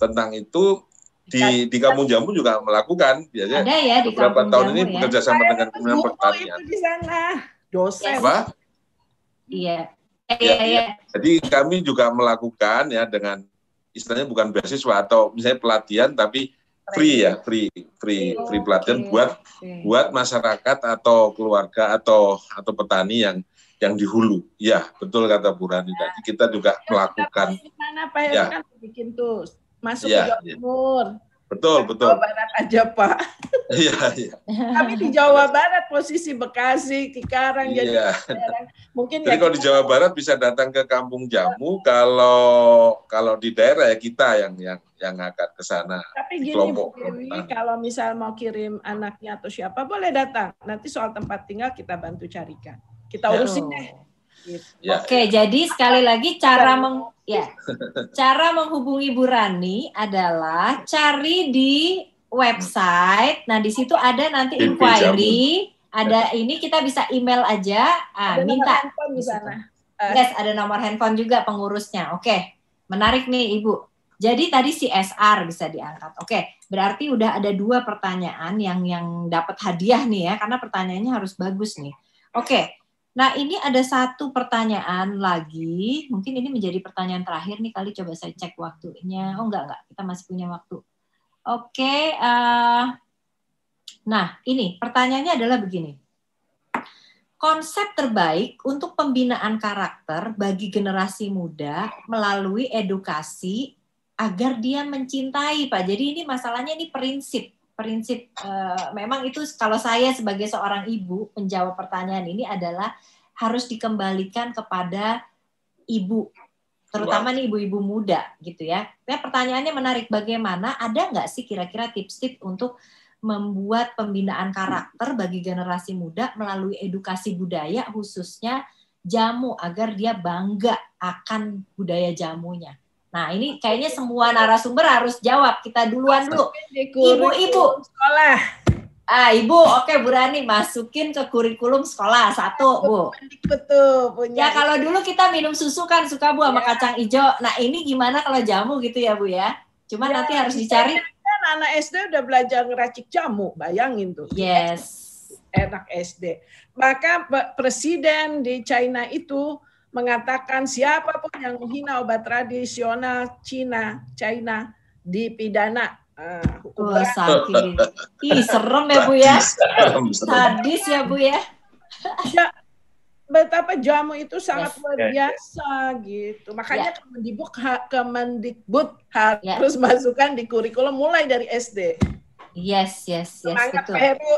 tentang itu di di kampung jamu juga melakukan biasanya ada ya di beberapa tahun jamu, ini ya. bekerja sama dengan kementerian pertanian di sana dosen apa iya iya iya ya. jadi kami juga melakukan ya dengan istilahnya bukan beasiswa atau misalnya pelatihan tapi free ya free free free oh, pelatihan okay. buat okay. buat masyarakat atau keluarga atau atau petani yang yang di hulu. Ya, betul kata Bu Rani nah, tadi. Kita juga ya, melakukan. Pak Heru iya. kan bikin tuh masuk ya, ke Jawa iya. Timur. Ya. Betul, betul. Jawa Barat aja, Pak. Iya, iya. Kami di Jawa Barat, posisi Bekasi, Cikarang, iya. jadi iya. mungkin Jadi ya kalau di Jawa Barat bisa datang ke Kampung Jamu, kalau kalau di daerah ya kita yang yang yang akan ke sana. Tapi gini, kelompok, Bu Dewi, ah. kalau misal mau kirim anaknya atau siapa boleh datang. Nanti soal tempat tinggal kita bantu carikan. Kita ya. urusin deh. Gitu. Ya. Oke, ya. jadi sekali lagi cara meng ya iya. cara menghubungi Bu Rani adalah cari di website. Nah, di situ ada nanti inquiry, ada iya. ini kita bisa email aja, ah, minta nomor di sana. Eh. Yes, ada nomor handphone juga pengurusnya. Oke. Menarik nih, Ibu. Jadi tadi CSR bisa diangkat. Oke, berarti udah ada dua pertanyaan yang yang dapat hadiah nih ya, karena pertanyaannya harus bagus nih. Oke, Nah, ini ada satu pertanyaan lagi. Mungkin ini menjadi pertanyaan terakhir nih kali coba saya cek waktunya. Oh, enggak enggak, kita masih punya waktu. Oke, uh, nah ini pertanyaannya adalah begini. Konsep terbaik untuk pembinaan karakter bagi generasi muda melalui edukasi agar dia mencintai, Pak. Jadi ini masalahnya ini prinsip prinsip uh, memang itu kalau saya sebagai seorang ibu menjawab pertanyaan ini adalah harus dikembalikan kepada ibu terutama nih ibu-ibu muda gitu ya. Ya pertanyaannya menarik bagaimana ada nggak sih kira-kira tips-tips untuk membuat pembinaan karakter bagi generasi muda melalui edukasi budaya khususnya jamu agar dia bangga akan budaya jamunya. Nah, ini kayaknya semua narasumber harus jawab. Kita duluan dulu. Ibu, ibu. Sekolah. Ah, ibu, oke okay, Rani masukin ke kurikulum sekolah satu, Bu. Betul, Ya, kalau dulu kita minum susu kan suka Bu sama ya. kacang hijau. Nah, ini gimana kalau jamu gitu ya, Bu ya? Cuma ya, nanti harus dicari. Kan anak SD udah belajar ngeracik jamu, bayangin tuh. Yes. Enak SD. Maka Presiden di China itu mengatakan siapapun yang menghina obat tradisional Cina, China dipidana eh, Uh, hukum oh, sakit. Ih, serem ya Bu ya. Sadis ya Bu ya. ya betapa jamu itu sangat yes. luar biasa gitu. Makanya yeah. Kemendikbud Kemendikbud harus yeah. masukkan di kurikulum mulai dari SD. Yes, yes, yes, betul. Ya, Bu.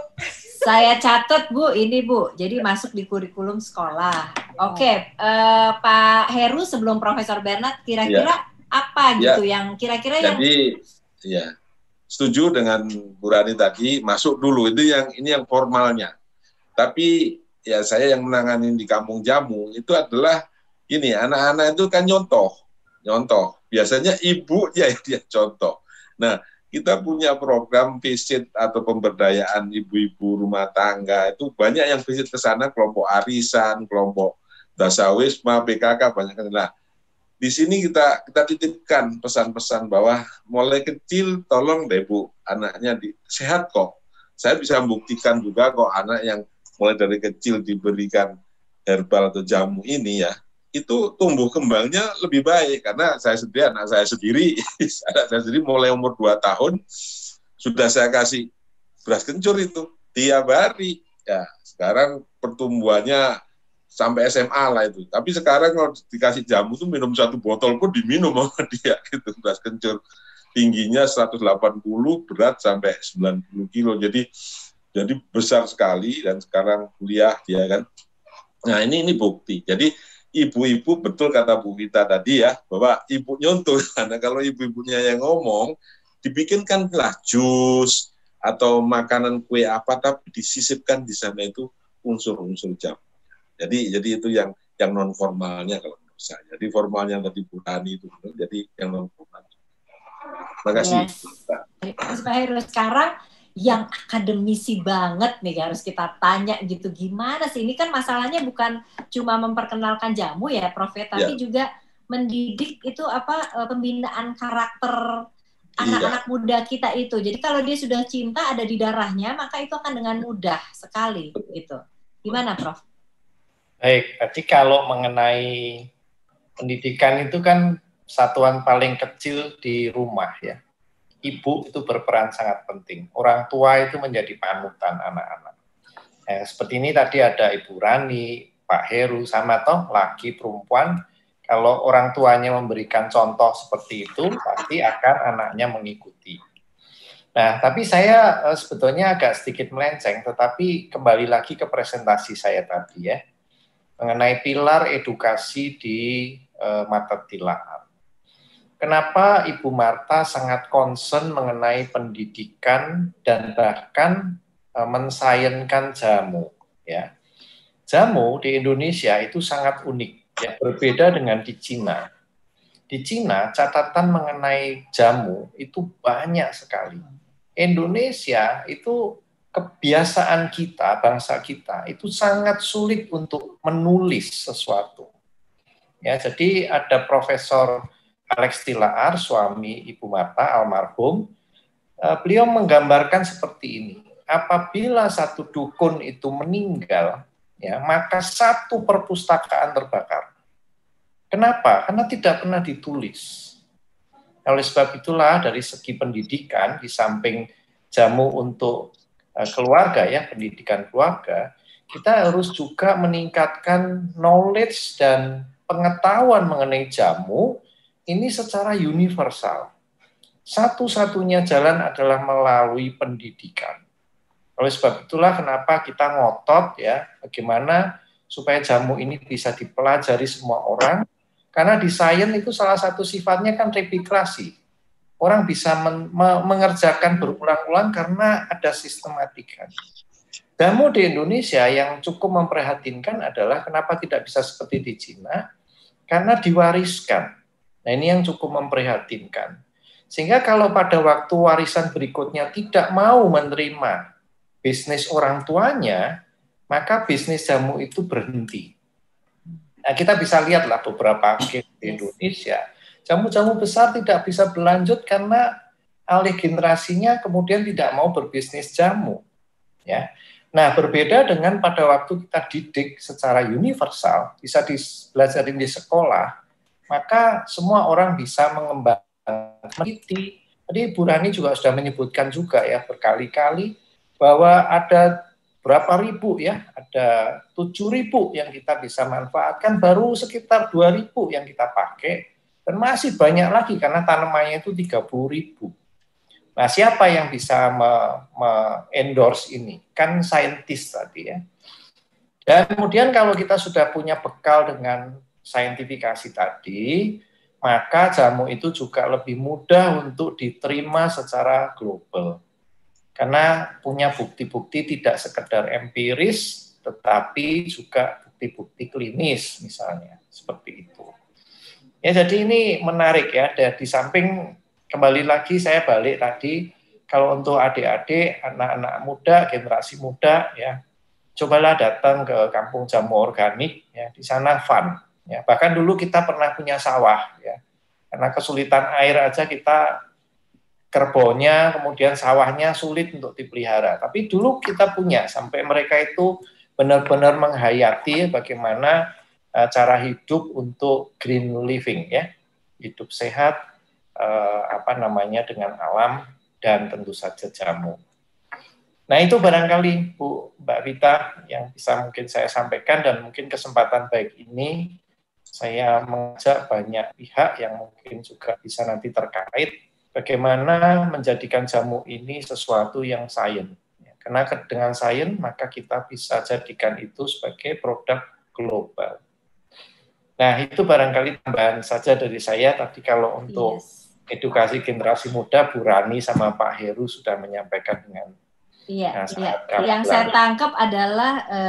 Saya catat Bu, ini Bu. Jadi iya. masuk di kurikulum sekolah. Iya. Oke, okay, uh, eh, Pak Heru sebelum Profesor Bernard, kira-kira ya. apa iya. gitu yang kira-kira yang Jadi, ya setuju dengan Bu Rani tadi masuk dulu itu yang ini yang formalnya. Tapi ya saya yang menangani di Kampung Jamu itu adalah ini anak-anak itu kan nyontoh, nyontoh. Biasanya ibu ya dia contoh. Nah kita punya program visit atau pemberdayaan ibu-ibu rumah tangga itu banyak yang visit ke sana kelompok arisan, kelompok dasawisma, PKK banyak nah Di sini kita kita titipkan pesan-pesan bahwa mulai kecil tolong deh Bu, anaknya di, sehat kok. Saya bisa membuktikan juga kok anak yang mulai dari kecil diberikan herbal atau jamu ini ya itu tumbuh kembangnya lebih baik karena saya sendiri anak saya sendiri anak saya sendiri mulai umur 2 tahun sudah saya kasih beras kencur itu tiap hari ya sekarang pertumbuhannya sampai SMA lah itu tapi sekarang kalau dikasih jamu tuh minum satu botol pun diminum sama dia gitu beras kencur tingginya 180 berat sampai 90 kilo jadi jadi besar sekali dan sekarang kuliah dia ya kan nah ini ini bukti jadi ibu-ibu betul kata Bu Vita tadi ya bahwa ibu nyontoh karena kalau ibu-ibunya yang ngomong dibikinkanlah jus atau makanan kue apa tapi disisipkan di sana itu unsur-unsur jam. Jadi jadi itu yang yang non formalnya kalau menurut saya. Jadi formalnya tadi Bu Tani itu jadi yang non formal. Terima kasih. Ya. Mas Bahir, sekarang yang akademisi banget nih harus kita tanya gitu gimana sih ini kan masalahnya bukan cuma memperkenalkan jamu ya Prof ya, tapi ya. juga mendidik itu apa eh, pembinaan karakter iya. anak-anak muda kita itu. Jadi kalau dia sudah cinta ada di darahnya, maka itu akan dengan mudah sekali gitu. Gimana, Prof? Baik, berarti kalau mengenai pendidikan itu kan satuan paling kecil di rumah ya ibu itu berperan sangat penting. Orang tua itu menjadi panutan anak-anak. Eh, seperti ini tadi ada Ibu Rani, Pak Heru, sama toh laki perempuan. Kalau orang tuanya memberikan contoh seperti itu, pasti akan anaknya mengikuti. Nah, tapi saya eh, sebetulnya agak sedikit melenceng, tetapi kembali lagi ke presentasi saya tadi ya, mengenai pilar edukasi di eh, mata tilaan. Kenapa Ibu Marta sangat concern mengenai pendidikan dan bahkan e, mensayangkan jamu ya. Jamu di Indonesia itu sangat unik ya, berbeda dengan di Cina. Di Cina catatan mengenai jamu itu banyak sekali. Indonesia itu kebiasaan kita, bangsa kita itu sangat sulit untuk menulis sesuatu. Ya, jadi ada profesor Alex Tilaar, suami Ibu Marta almarhum, eh, beliau menggambarkan seperti ini. Apabila satu dukun itu meninggal, ya, maka satu perpustakaan terbakar. Kenapa? Karena tidak pernah ditulis. oleh sebab itulah dari segi pendidikan di samping jamu untuk eh, keluarga ya, pendidikan keluarga, kita harus juga meningkatkan knowledge dan pengetahuan mengenai jamu ini secara universal. Satu-satunya jalan adalah melalui pendidikan. Oleh sebab itulah kenapa kita ngotot ya, bagaimana supaya jamu ini bisa dipelajari semua orang. Karena di sains itu salah satu sifatnya kan replikasi. Orang bisa men me mengerjakan berulang-ulang karena ada sistematika. Jamu di Indonesia yang cukup memprihatinkan adalah kenapa tidak bisa seperti di Cina? Karena diwariskan. Nah ini yang cukup memprihatinkan. Sehingga kalau pada waktu warisan berikutnya tidak mau menerima bisnis orang tuanya, maka bisnis jamu itu berhenti. Nah, kita bisa lihatlah beberapa akhir di Indonesia. Jamu-jamu besar tidak bisa berlanjut karena alih generasinya kemudian tidak mau berbisnis jamu. Ya. Nah, berbeda dengan pada waktu kita didik secara universal, bisa belajar di sekolah, maka semua orang bisa mengembangkan meneliti. Tadi Bu Rani juga sudah menyebutkan juga ya berkali-kali bahwa ada berapa ribu ya, ada tujuh ribu yang kita bisa manfaatkan, baru sekitar dua ribu yang kita pakai, dan masih banyak lagi karena tanamannya itu tiga puluh ribu. Nah, siapa yang bisa endorse ini? Kan saintis tadi ya. Dan kemudian kalau kita sudah punya bekal dengan saintifikasi tadi, maka jamu itu juga lebih mudah untuk diterima secara global. Karena punya bukti-bukti tidak sekedar empiris, tetapi juga bukti-bukti klinis misalnya, seperti itu. Ya, jadi ini menarik ya, di samping kembali lagi saya balik tadi, kalau untuk adik-adik, anak-anak muda, generasi muda, ya cobalah datang ke kampung jamu organik, ya di sana fun, Ya, bahkan dulu kita pernah punya sawah, ya. karena kesulitan air aja kita kerbonya kemudian sawahnya sulit untuk dipelihara. Tapi dulu kita punya sampai mereka itu benar-benar menghayati bagaimana uh, cara hidup untuk green living ya, hidup sehat, uh, apa namanya dengan alam dan tentu saja jamu. Nah itu barangkali Bu Mbak Vita yang bisa mungkin saya sampaikan dan mungkin kesempatan baik ini saya mengajak banyak pihak yang mungkin juga bisa nanti terkait bagaimana menjadikan jamu ini sesuatu yang sains. Karena dengan sains maka kita bisa jadikan itu sebagai produk global. Nah itu barangkali tambahan saja dari saya Tapi kalau untuk yes. edukasi generasi muda Bu Rani sama Pak Heru sudah menyampaikan dengan Iya, yang, nah, iya. yang saya tangkap adalah e,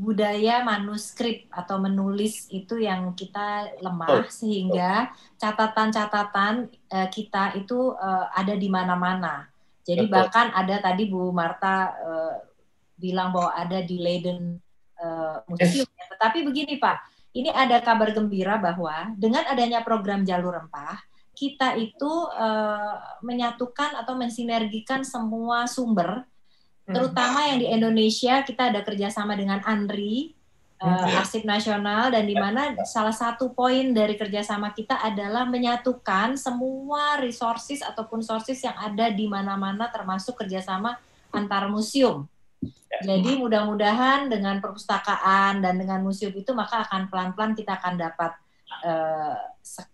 budaya manuskrip atau menulis itu yang kita lemah oh. sehingga catatan-catatan e, kita itu e, ada di mana-mana. Jadi Betul. bahkan ada tadi Bu Marta e, bilang bahwa ada di Leiden e, Museum. Yes. Ya. Tetapi begini Pak, ini ada kabar gembira bahwa dengan adanya program jalur rempah kita itu uh, menyatukan atau mensinergikan semua sumber Hmm. terutama yang di Indonesia kita ada kerjasama dengan Andri uh, Arsip Nasional dan di mana ya. salah satu poin dari kerjasama kita adalah menyatukan semua resources ataupun sources yang ada di mana-mana termasuk kerjasama antar museum. Ya. Jadi mudah-mudahan dengan perpustakaan dan dengan museum itu maka akan pelan-pelan kita akan dapat uh,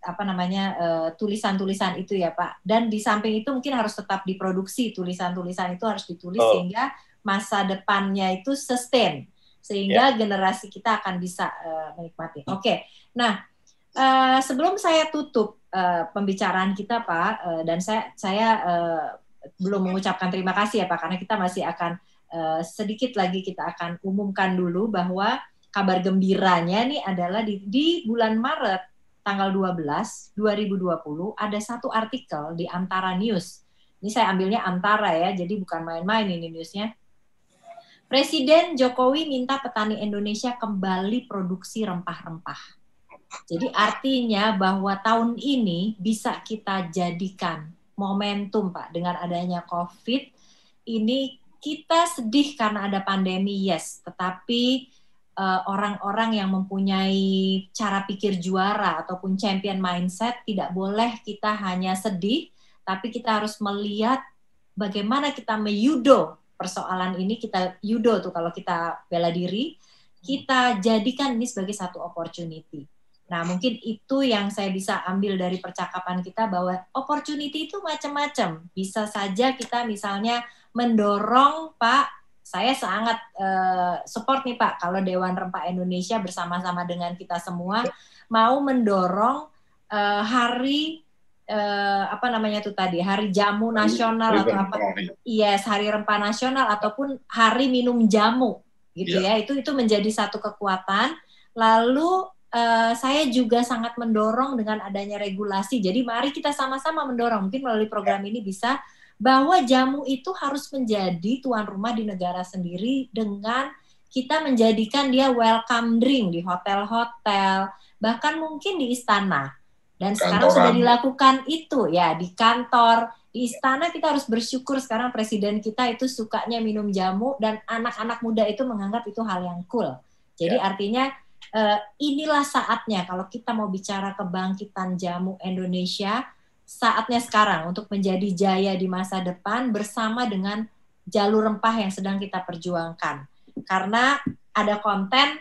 apa namanya tulisan eh, tulisan-tulisan itu ya Pak. Dan di samping itu mungkin harus tetap diproduksi tulisan-tulisan itu harus ditulis oh. sehingga masa depannya itu sustain sehingga yeah. generasi kita akan bisa uh, menikmati. Hmm. Oke, okay. nah uh, sebelum saya tutup uh, pembicaraan kita Pak uh, dan saya saya uh, belum mengucapkan terima kasih ya Pak karena kita masih akan uh, sedikit lagi kita akan umumkan dulu bahwa kabar gembiranya nih adalah di, di bulan Maret tanggal 12 2020 ada satu artikel di Antara News. Ini saya ambilnya Antara ya, jadi bukan main-main ini newsnya. Presiden Jokowi minta petani Indonesia kembali produksi rempah-rempah. Jadi artinya bahwa tahun ini bisa kita jadikan momentum Pak dengan adanya COVID ini kita sedih karena ada pandemi yes, tetapi Eh, orang-orang yang mempunyai cara pikir juara ataupun champion mindset tidak boleh kita hanya sedih, tapi kita harus melihat bagaimana kita meyudo persoalan ini kita yudo tuh kalau kita bela diri kita jadikan ini sebagai satu opportunity. Nah, mungkin itu yang saya bisa ambil dari percakapan kita bahwa opportunity itu macam-macam. Bisa saja kita misalnya mendorong Pak saya sangat uh, support nih Pak kalau Dewan Rempah Indonesia bersama-sama dengan kita semua ya. mau mendorong uh, hari uh, apa namanya itu tadi hari jamu nasional hari, atau apa yes hari rempah nasional ataupun hari minum jamu gitu yeah. ya itu itu menjadi satu kekuatan lalu Uh, saya juga sangat mendorong dengan adanya regulasi. Jadi mari kita sama-sama mendorong. Mungkin melalui program ya. ini bisa bahwa jamu itu harus menjadi tuan rumah di negara sendiri dengan kita menjadikan dia welcome drink di hotel-hotel, bahkan mungkin di istana. Dan Kantoran. sekarang sudah dilakukan itu ya di kantor, di istana kita harus bersyukur sekarang presiden kita itu sukanya minum jamu dan anak-anak muda itu menganggap itu hal yang cool. Jadi ya. artinya eh, inilah saatnya kalau kita mau bicara kebangkitan jamu Indonesia saatnya sekarang untuk menjadi jaya di masa depan bersama dengan jalur rempah yang sedang kita perjuangkan. Karena ada konten,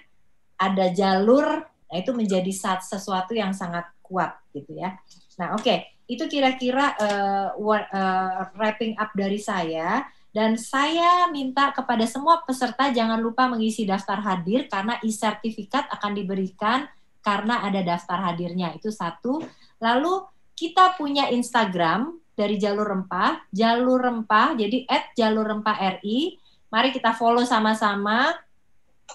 ada jalur, nah itu menjadi sesuatu yang sangat kuat gitu ya. Nah, oke, okay. itu kira-kira uh, uh, wrapping up dari saya dan saya minta kepada semua peserta jangan lupa mengisi daftar hadir karena e-sertifikat akan diberikan karena ada daftar hadirnya. Itu satu. Lalu kita punya Instagram dari Jalur Rempah, Jalur Rempah, jadi at Jalur Rempah RI. Mari kita follow sama-sama,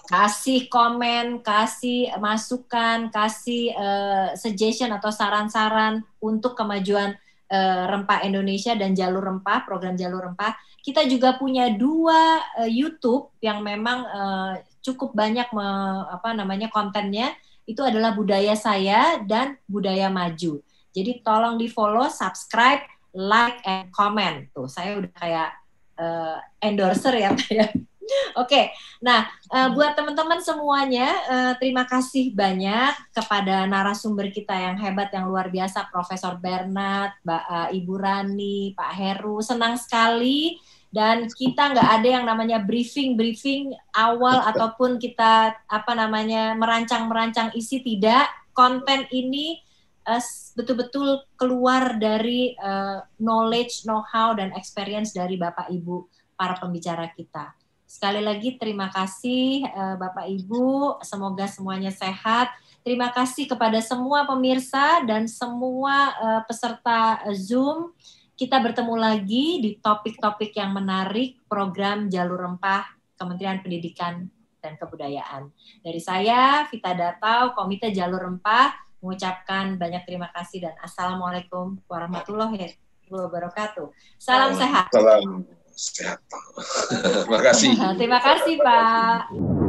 kasih komen, kasih masukan, kasih uh, suggestion atau saran-saran untuk kemajuan uh, Rempah Indonesia dan Jalur Rempah, program Jalur Rempah. Kita juga punya dua uh, YouTube yang memang uh, cukup banyak me, apa namanya kontennya. Itu adalah budaya saya dan budaya maju. Jadi tolong di follow, subscribe, like, and comment. Tuh, saya udah kayak uh, endorser ya, ya. Oke, okay. nah uh, buat teman-teman semuanya uh, terima kasih banyak kepada narasumber kita yang hebat yang luar biasa Profesor Bernard, Mbak uh, Ibu Rani, Pak Heru, senang sekali dan kita nggak ada yang namanya briefing briefing awal ataupun kita apa namanya merancang merancang isi tidak konten ini betul-betul uh, keluar dari uh, knowledge, know-how, dan experience dari Bapak Ibu para pembicara kita. Sekali lagi terima kasih uh, Bapak Ibu, semoga semuanya sehat. Terima kasih kepada semua pemirsa dan semua uh, peserta Zoom. Kita bertemu lagi di topik-topik yang menarik program Jalur Rempah Kementerian Pendidikan dan Kebudayaan. Dari saya, Vita Datau, Komite Jalur Rempah, mengucapkan banyak terima kasih dan assalamualaikum warahmatullahi wabarakatuh. Salam sehat. Salam sehat. terima kasih. Terima kasih Pak.